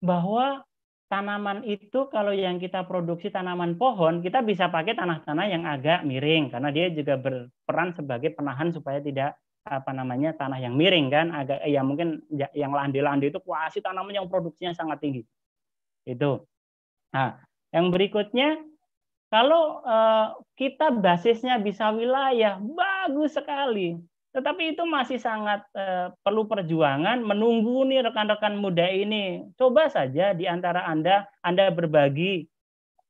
Bahwa tanaman itu kalau yang kita produksi tanaman pohon, kita bisa pakai tanah-tanah yang agak miring karena dia juga berperan sebagai penahan supaya tidak apa namanya tanah yang miring kan agak ya mungkin ya, yang landai-landai itu kuasi tanaman yang produksinya sangat tinggi. Itu. Nah, yang berikutnya kalau uh, kita basisnya bisa wilayah, bagus sekali. Tetapi itu masih sangat uh, perlu perjuangan menunggu nih rekan-rekan muda ini. Coba saja di antara Anda, Anda berbagi.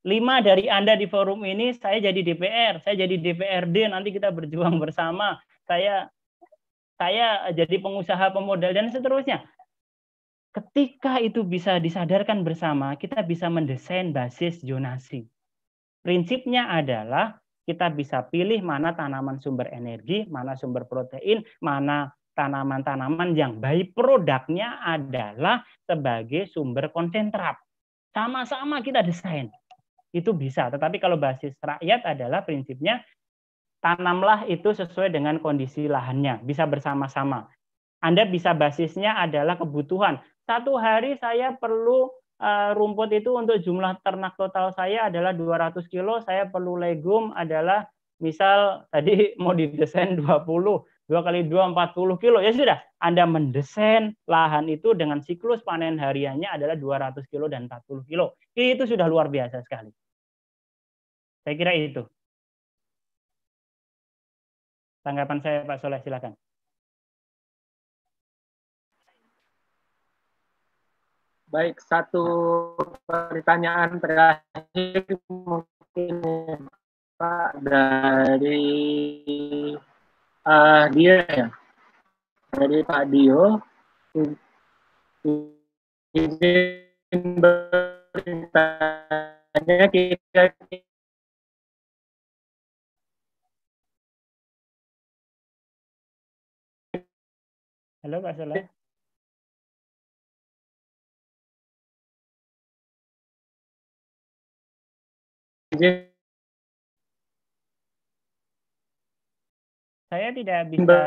Lima dari Anda di forum ini, saya jadi DPR, saya jadi DPRD, nanti kita berjuang bersama. Saya saya jadi pengusaha pemodal dan seterusnya. Ketika itu bisa disadarkan bersama, kita bisa mendesain basis jonasi. Prinsipnya adalah kita bisa pilih mana tanaman sumber energi, mana sumber protein, mana tanaman-tanaman yang baik produknya adalah sebagai sumber konsentrat. Sama-sama kita desain. Itu bisa. Tetapi kalau basis rakyat adalah prinsipnya tanamlah itu sesuai dengan kondisi lahannya. Bisa bersama-sama. Anda bisa basisnya adalah kebutuhan. Satu hari saya perlu Eh, rumput itu untuk jumlah ternak total saya adalah 200 kilo, saya perlu legum adalah misal tadi [laughs] mau didesain 20, 2 kali 2 40 kilo. Ya sudah, Anda mendesain lahan itu dengan siklus panen hariannya adalah 200 kilo dan 40 kilo. Itu sudah luar biasa sekali. Saya kira itu. Tanggapan saya Pak Soleh silakan. Baik, satu pertanyaan terakhir mungkin Pak dari uh, dia ya. Dari Pak Dio izin bertanya kita Halo Pak Soleh. Iya. saya tidak bisa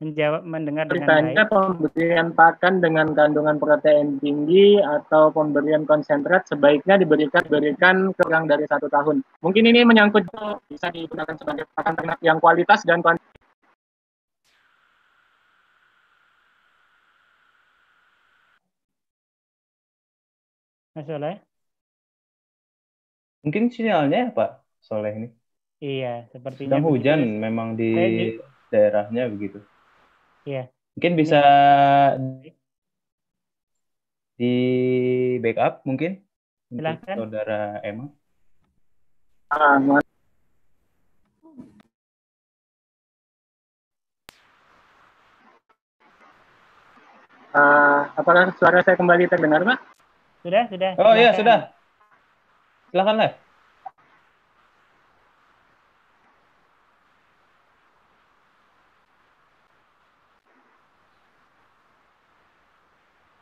menjawab mendengar dengan baik. pemberian pakan dengan kandungan protein tinggi atau pemberian konsentrat sebaiknya diberikan berikan kurang dari satu tahun. Mungkin ini menyangkut bisa digunakan sebagai pakan ternak yang kualitas dan kuantitas. Masalah. Mungkin sinyalnya apa ya, Soleh ini? Iya, sepertinya. Sedang hujan begitu. memang di daerahnya begitu. Iya. Mungkin bisa ini. Iya. di backup mungkin Silahkan. untuk saudara Emma. Ah, Uh, apakah suara saya kembali terdengar, Pak? Sudah, sudah. Oh iya, sudah. Silakan live.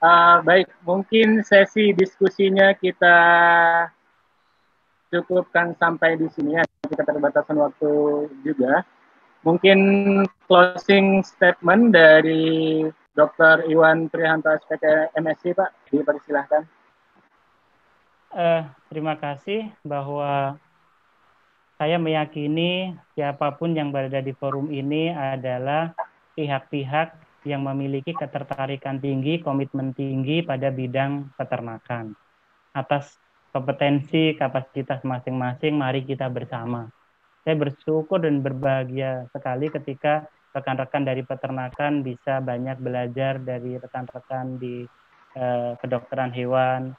Uh, ah, baik, mungkin sesi diskusinya kita cukupkan sampai di sini ya. Kita terbatasan waktu juga. Mungkin closing statement dari Dr. Iwan Prihanto SPK MSc Pak, dipersilahkan eh, terima kasih bahwa saya meyakini siapapun yang berada di forum ini adalah pihak-pihak yang memiliki ketertarikan tinggi, komitmen tinggi pada bidang peternakan. Atas kompetensi, kapasitas masing-masing, mari kita bersama. Saya bersyukur dan berbahagia sekali ketika rekan-rekan dari peternakan bisa banyak belajar dari rekan-rekan di eh, kedokteran hewan,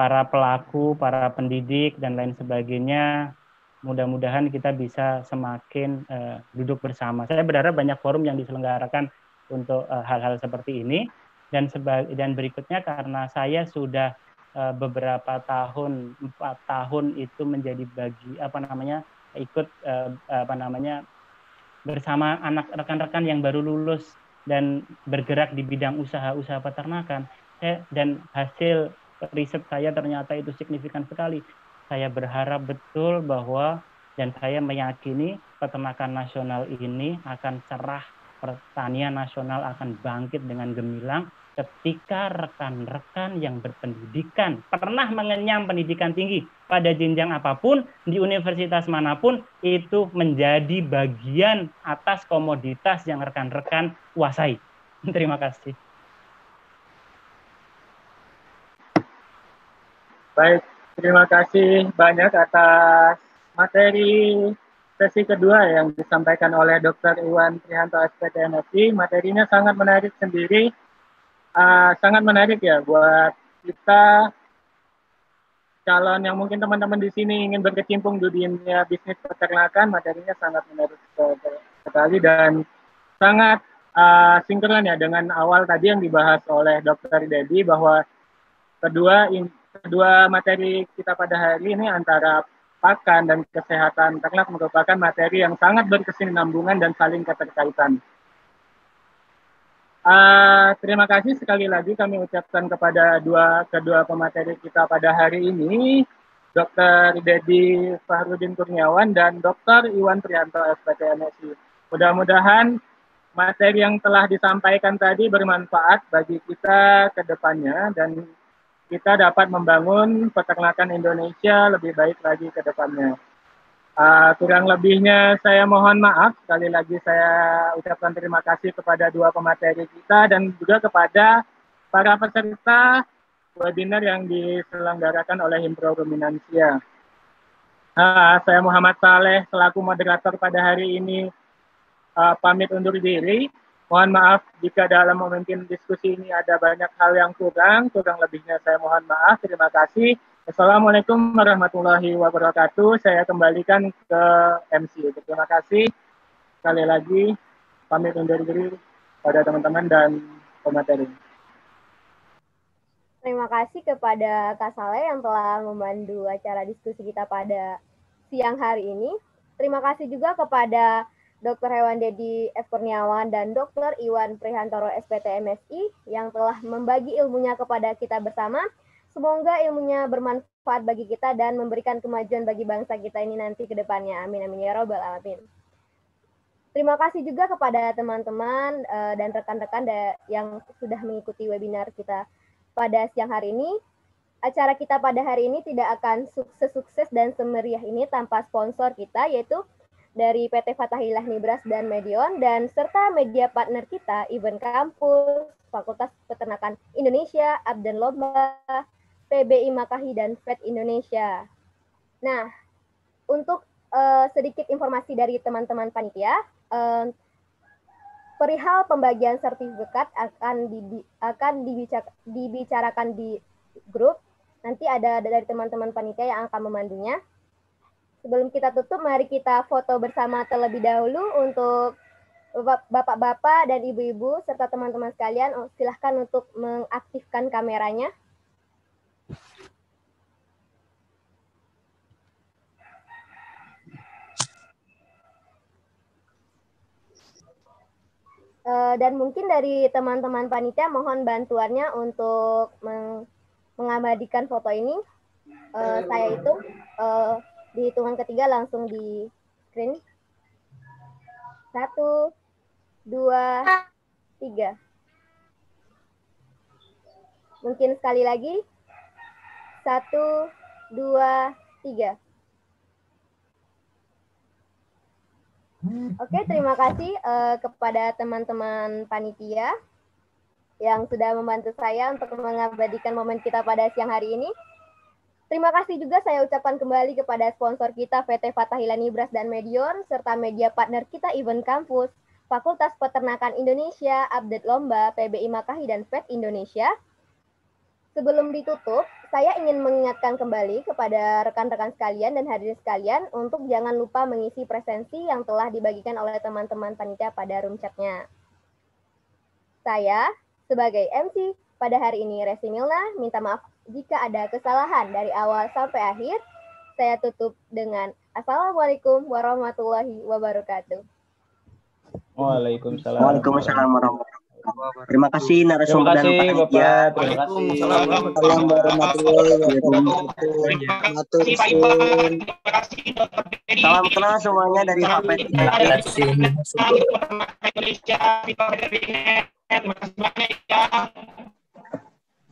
para pelaku, para pendidik dan lain sebagainya. Mudah-mudahan kita bisa semakin uh, duduk bersama. Saya berharap banyak forum yang diselenggarakan untuk eh, hal-hal uh, seperti ini dan dan berikutnya karena saya sudah uh, beberapa tahun empat tahun itu menjadi bagi apa namanya ikut uh, apa namanya bersama anak rekan-rekan yang baru lulus dan bergerak di bidang usaha-usaha peternakan dan hasil riset saya ternyata itu signifikan sekali. Saya berharap betul bahwa dan saya meyakini peternakan nasional ini akan cerah, pertanian nasional akan bangkit dengan gemilang ketika rekan-rekan yang berpendidikan pernah mengenyam pendidikan tinggi pada jenjang apapun di universitas manapun itu menjadi bagian atas komoditas yang rekan-rekan kuasai. Terima kasih. Baik, terima kasih banyak atas materi sesi kedua yang disampaikan oleh Dr. Iwan Prihanto MSI. Materinya sangat menarik sendiri, uh, sangat menarik ya buat kita calon yang mungkin teman-teman di sini ingin berkecimpung di dunia bisnis peternakan, materinya sangat menarik sekali dan sangat uh, sinkron ya dengan awal tadi yang dibahas oleh Dr. Dedi bahwa kedua ini Kedua materi kita pada hari ini antara pakan dan kesehatan ternak merupakan materi yang sangat berkesinambungan dan saling keterkaitan. Uh, terima kasih sekali lagi kami ucapkan kepada dua kedua pemateri kita pada hari ini, Dr. Dedi Fahrudin Kurniawan dan Dr. Iwan Prianto MSI. Mudah-mudahan materi yang telah disampaikan tadi bermanfaat bagi kita ke depannya dan kita dapat membangun peternakan Indonesia lebih baik lagi ke depannya. Uh, kurang lebihnya saya mohon maaf, sekali lagi saya ucapkan terima kasih kepada dua pemateri kita dan juga kepada para peserta webinar yang diselenggarakan oleh Himpro Ruminansia. Uh, saya Muhammad Saleh selaku moderator pada hari ini uh, pamit undur diri. Mohon maaf jika dalam memimpin diskusi ini ada banyak hal yang kurang, kurang lebihnya saya mohon maaf. Terima kasih. Assalamualaikum warahmatullahi wabarakatuh. Saya kembalikan ke MC. Terima kasih sekali lagi pamit undur diri pada teman-teman dan pemateri. Terima kasih kepada Kak Saleh yang telah memandu acara diskusi kita pada siang hari ini. Terima kasih juga kepada Dr. Hewan Dedi F. Kurniawan dan Dr. Iwan Prihantoro SPT MSI yang telah membagi ilmunya kepada kita bersama. Semoga ilmunya bermanfaat bagi kita dan memberikan kemajuan bagi bangsa kita ini nanti ke depannya. Amin, amin, ya robbal alamin. Terima kasih juga kepada teman-teman eh, dan rekan-rekan yang sudah mengikuti webinar kita pada siang hari ini. Acara kita pada hari ini tidak akan sukses-sukses dan semeriah ini tanpa sponsor kita, yaitu dari PT Fatahilah Nibras dan Medion dan serta media partner kita Event Kampus, Fakultas Peternakan Indonesia, Abdan Lomba, PBI Makahi dan Fed Indonesia. Nah, untuk uh, sedikit informasi dari teman-teman panitia, uh, perihal pembagian sertifikat akan di, akan dibicarakan di grup. Nanti ada dari teman-teman panitia yang akan memandunya. Sebelum kita tutup, mari kita foto bersama terlebih dahulu untuk bapak-bapak dan ibu-ibu serta teman-teman sekalian. Oh, silahkan untuk mengaktifkan kameranya. Eh, dan mungkin dari teman-teman panitia mohon bantuannya untuk mengabadikan foto ini. Eh, saya itu eh, di hitungan ketiga langsung di screen. Satu, dua, tiga. Mungkin sekali lagi. Satu, dua, tiga. Oke, terima kasih uh, kepada teman-teman panitia yang sudah membantu saya untuk mengabadikan momen kita pada siang hari ini. Terima kasih juga saya ucapkan kembali kepada sponsor kita PT Fatahillani Beras dan Medion serta media partner kita Event Kampus, Fakultas Peternakan Indonesia, Update Lomba, PBI Makahi, dan Pet Indonesia. Sebelum ditutup, saya ingin mengingatkan kembali kepada rekan-rekan sekalian dan hadirin sekalian untuk jangan lupa mengisi presensi yang telah dibagikan oleh teman-teman panitia pada room chatnya. Saya, sebagai MC pada hari ini, Resi Milna, minta maaf jika ada kesalahan dari awal sampai akhir, saya tutup dengan Assalamualaikum warahmatullahi wabarakatuh. Waalaikumsalam. Waalaikumsalam warahmatullahi wabarakatuh. Terima kasih narasumber dan panitia. Terima kasih. Waalaikumsalam warahmatullahi wabarakatuh. Salam kenal semuanya dari Papen. Terima kasih. Terima kasih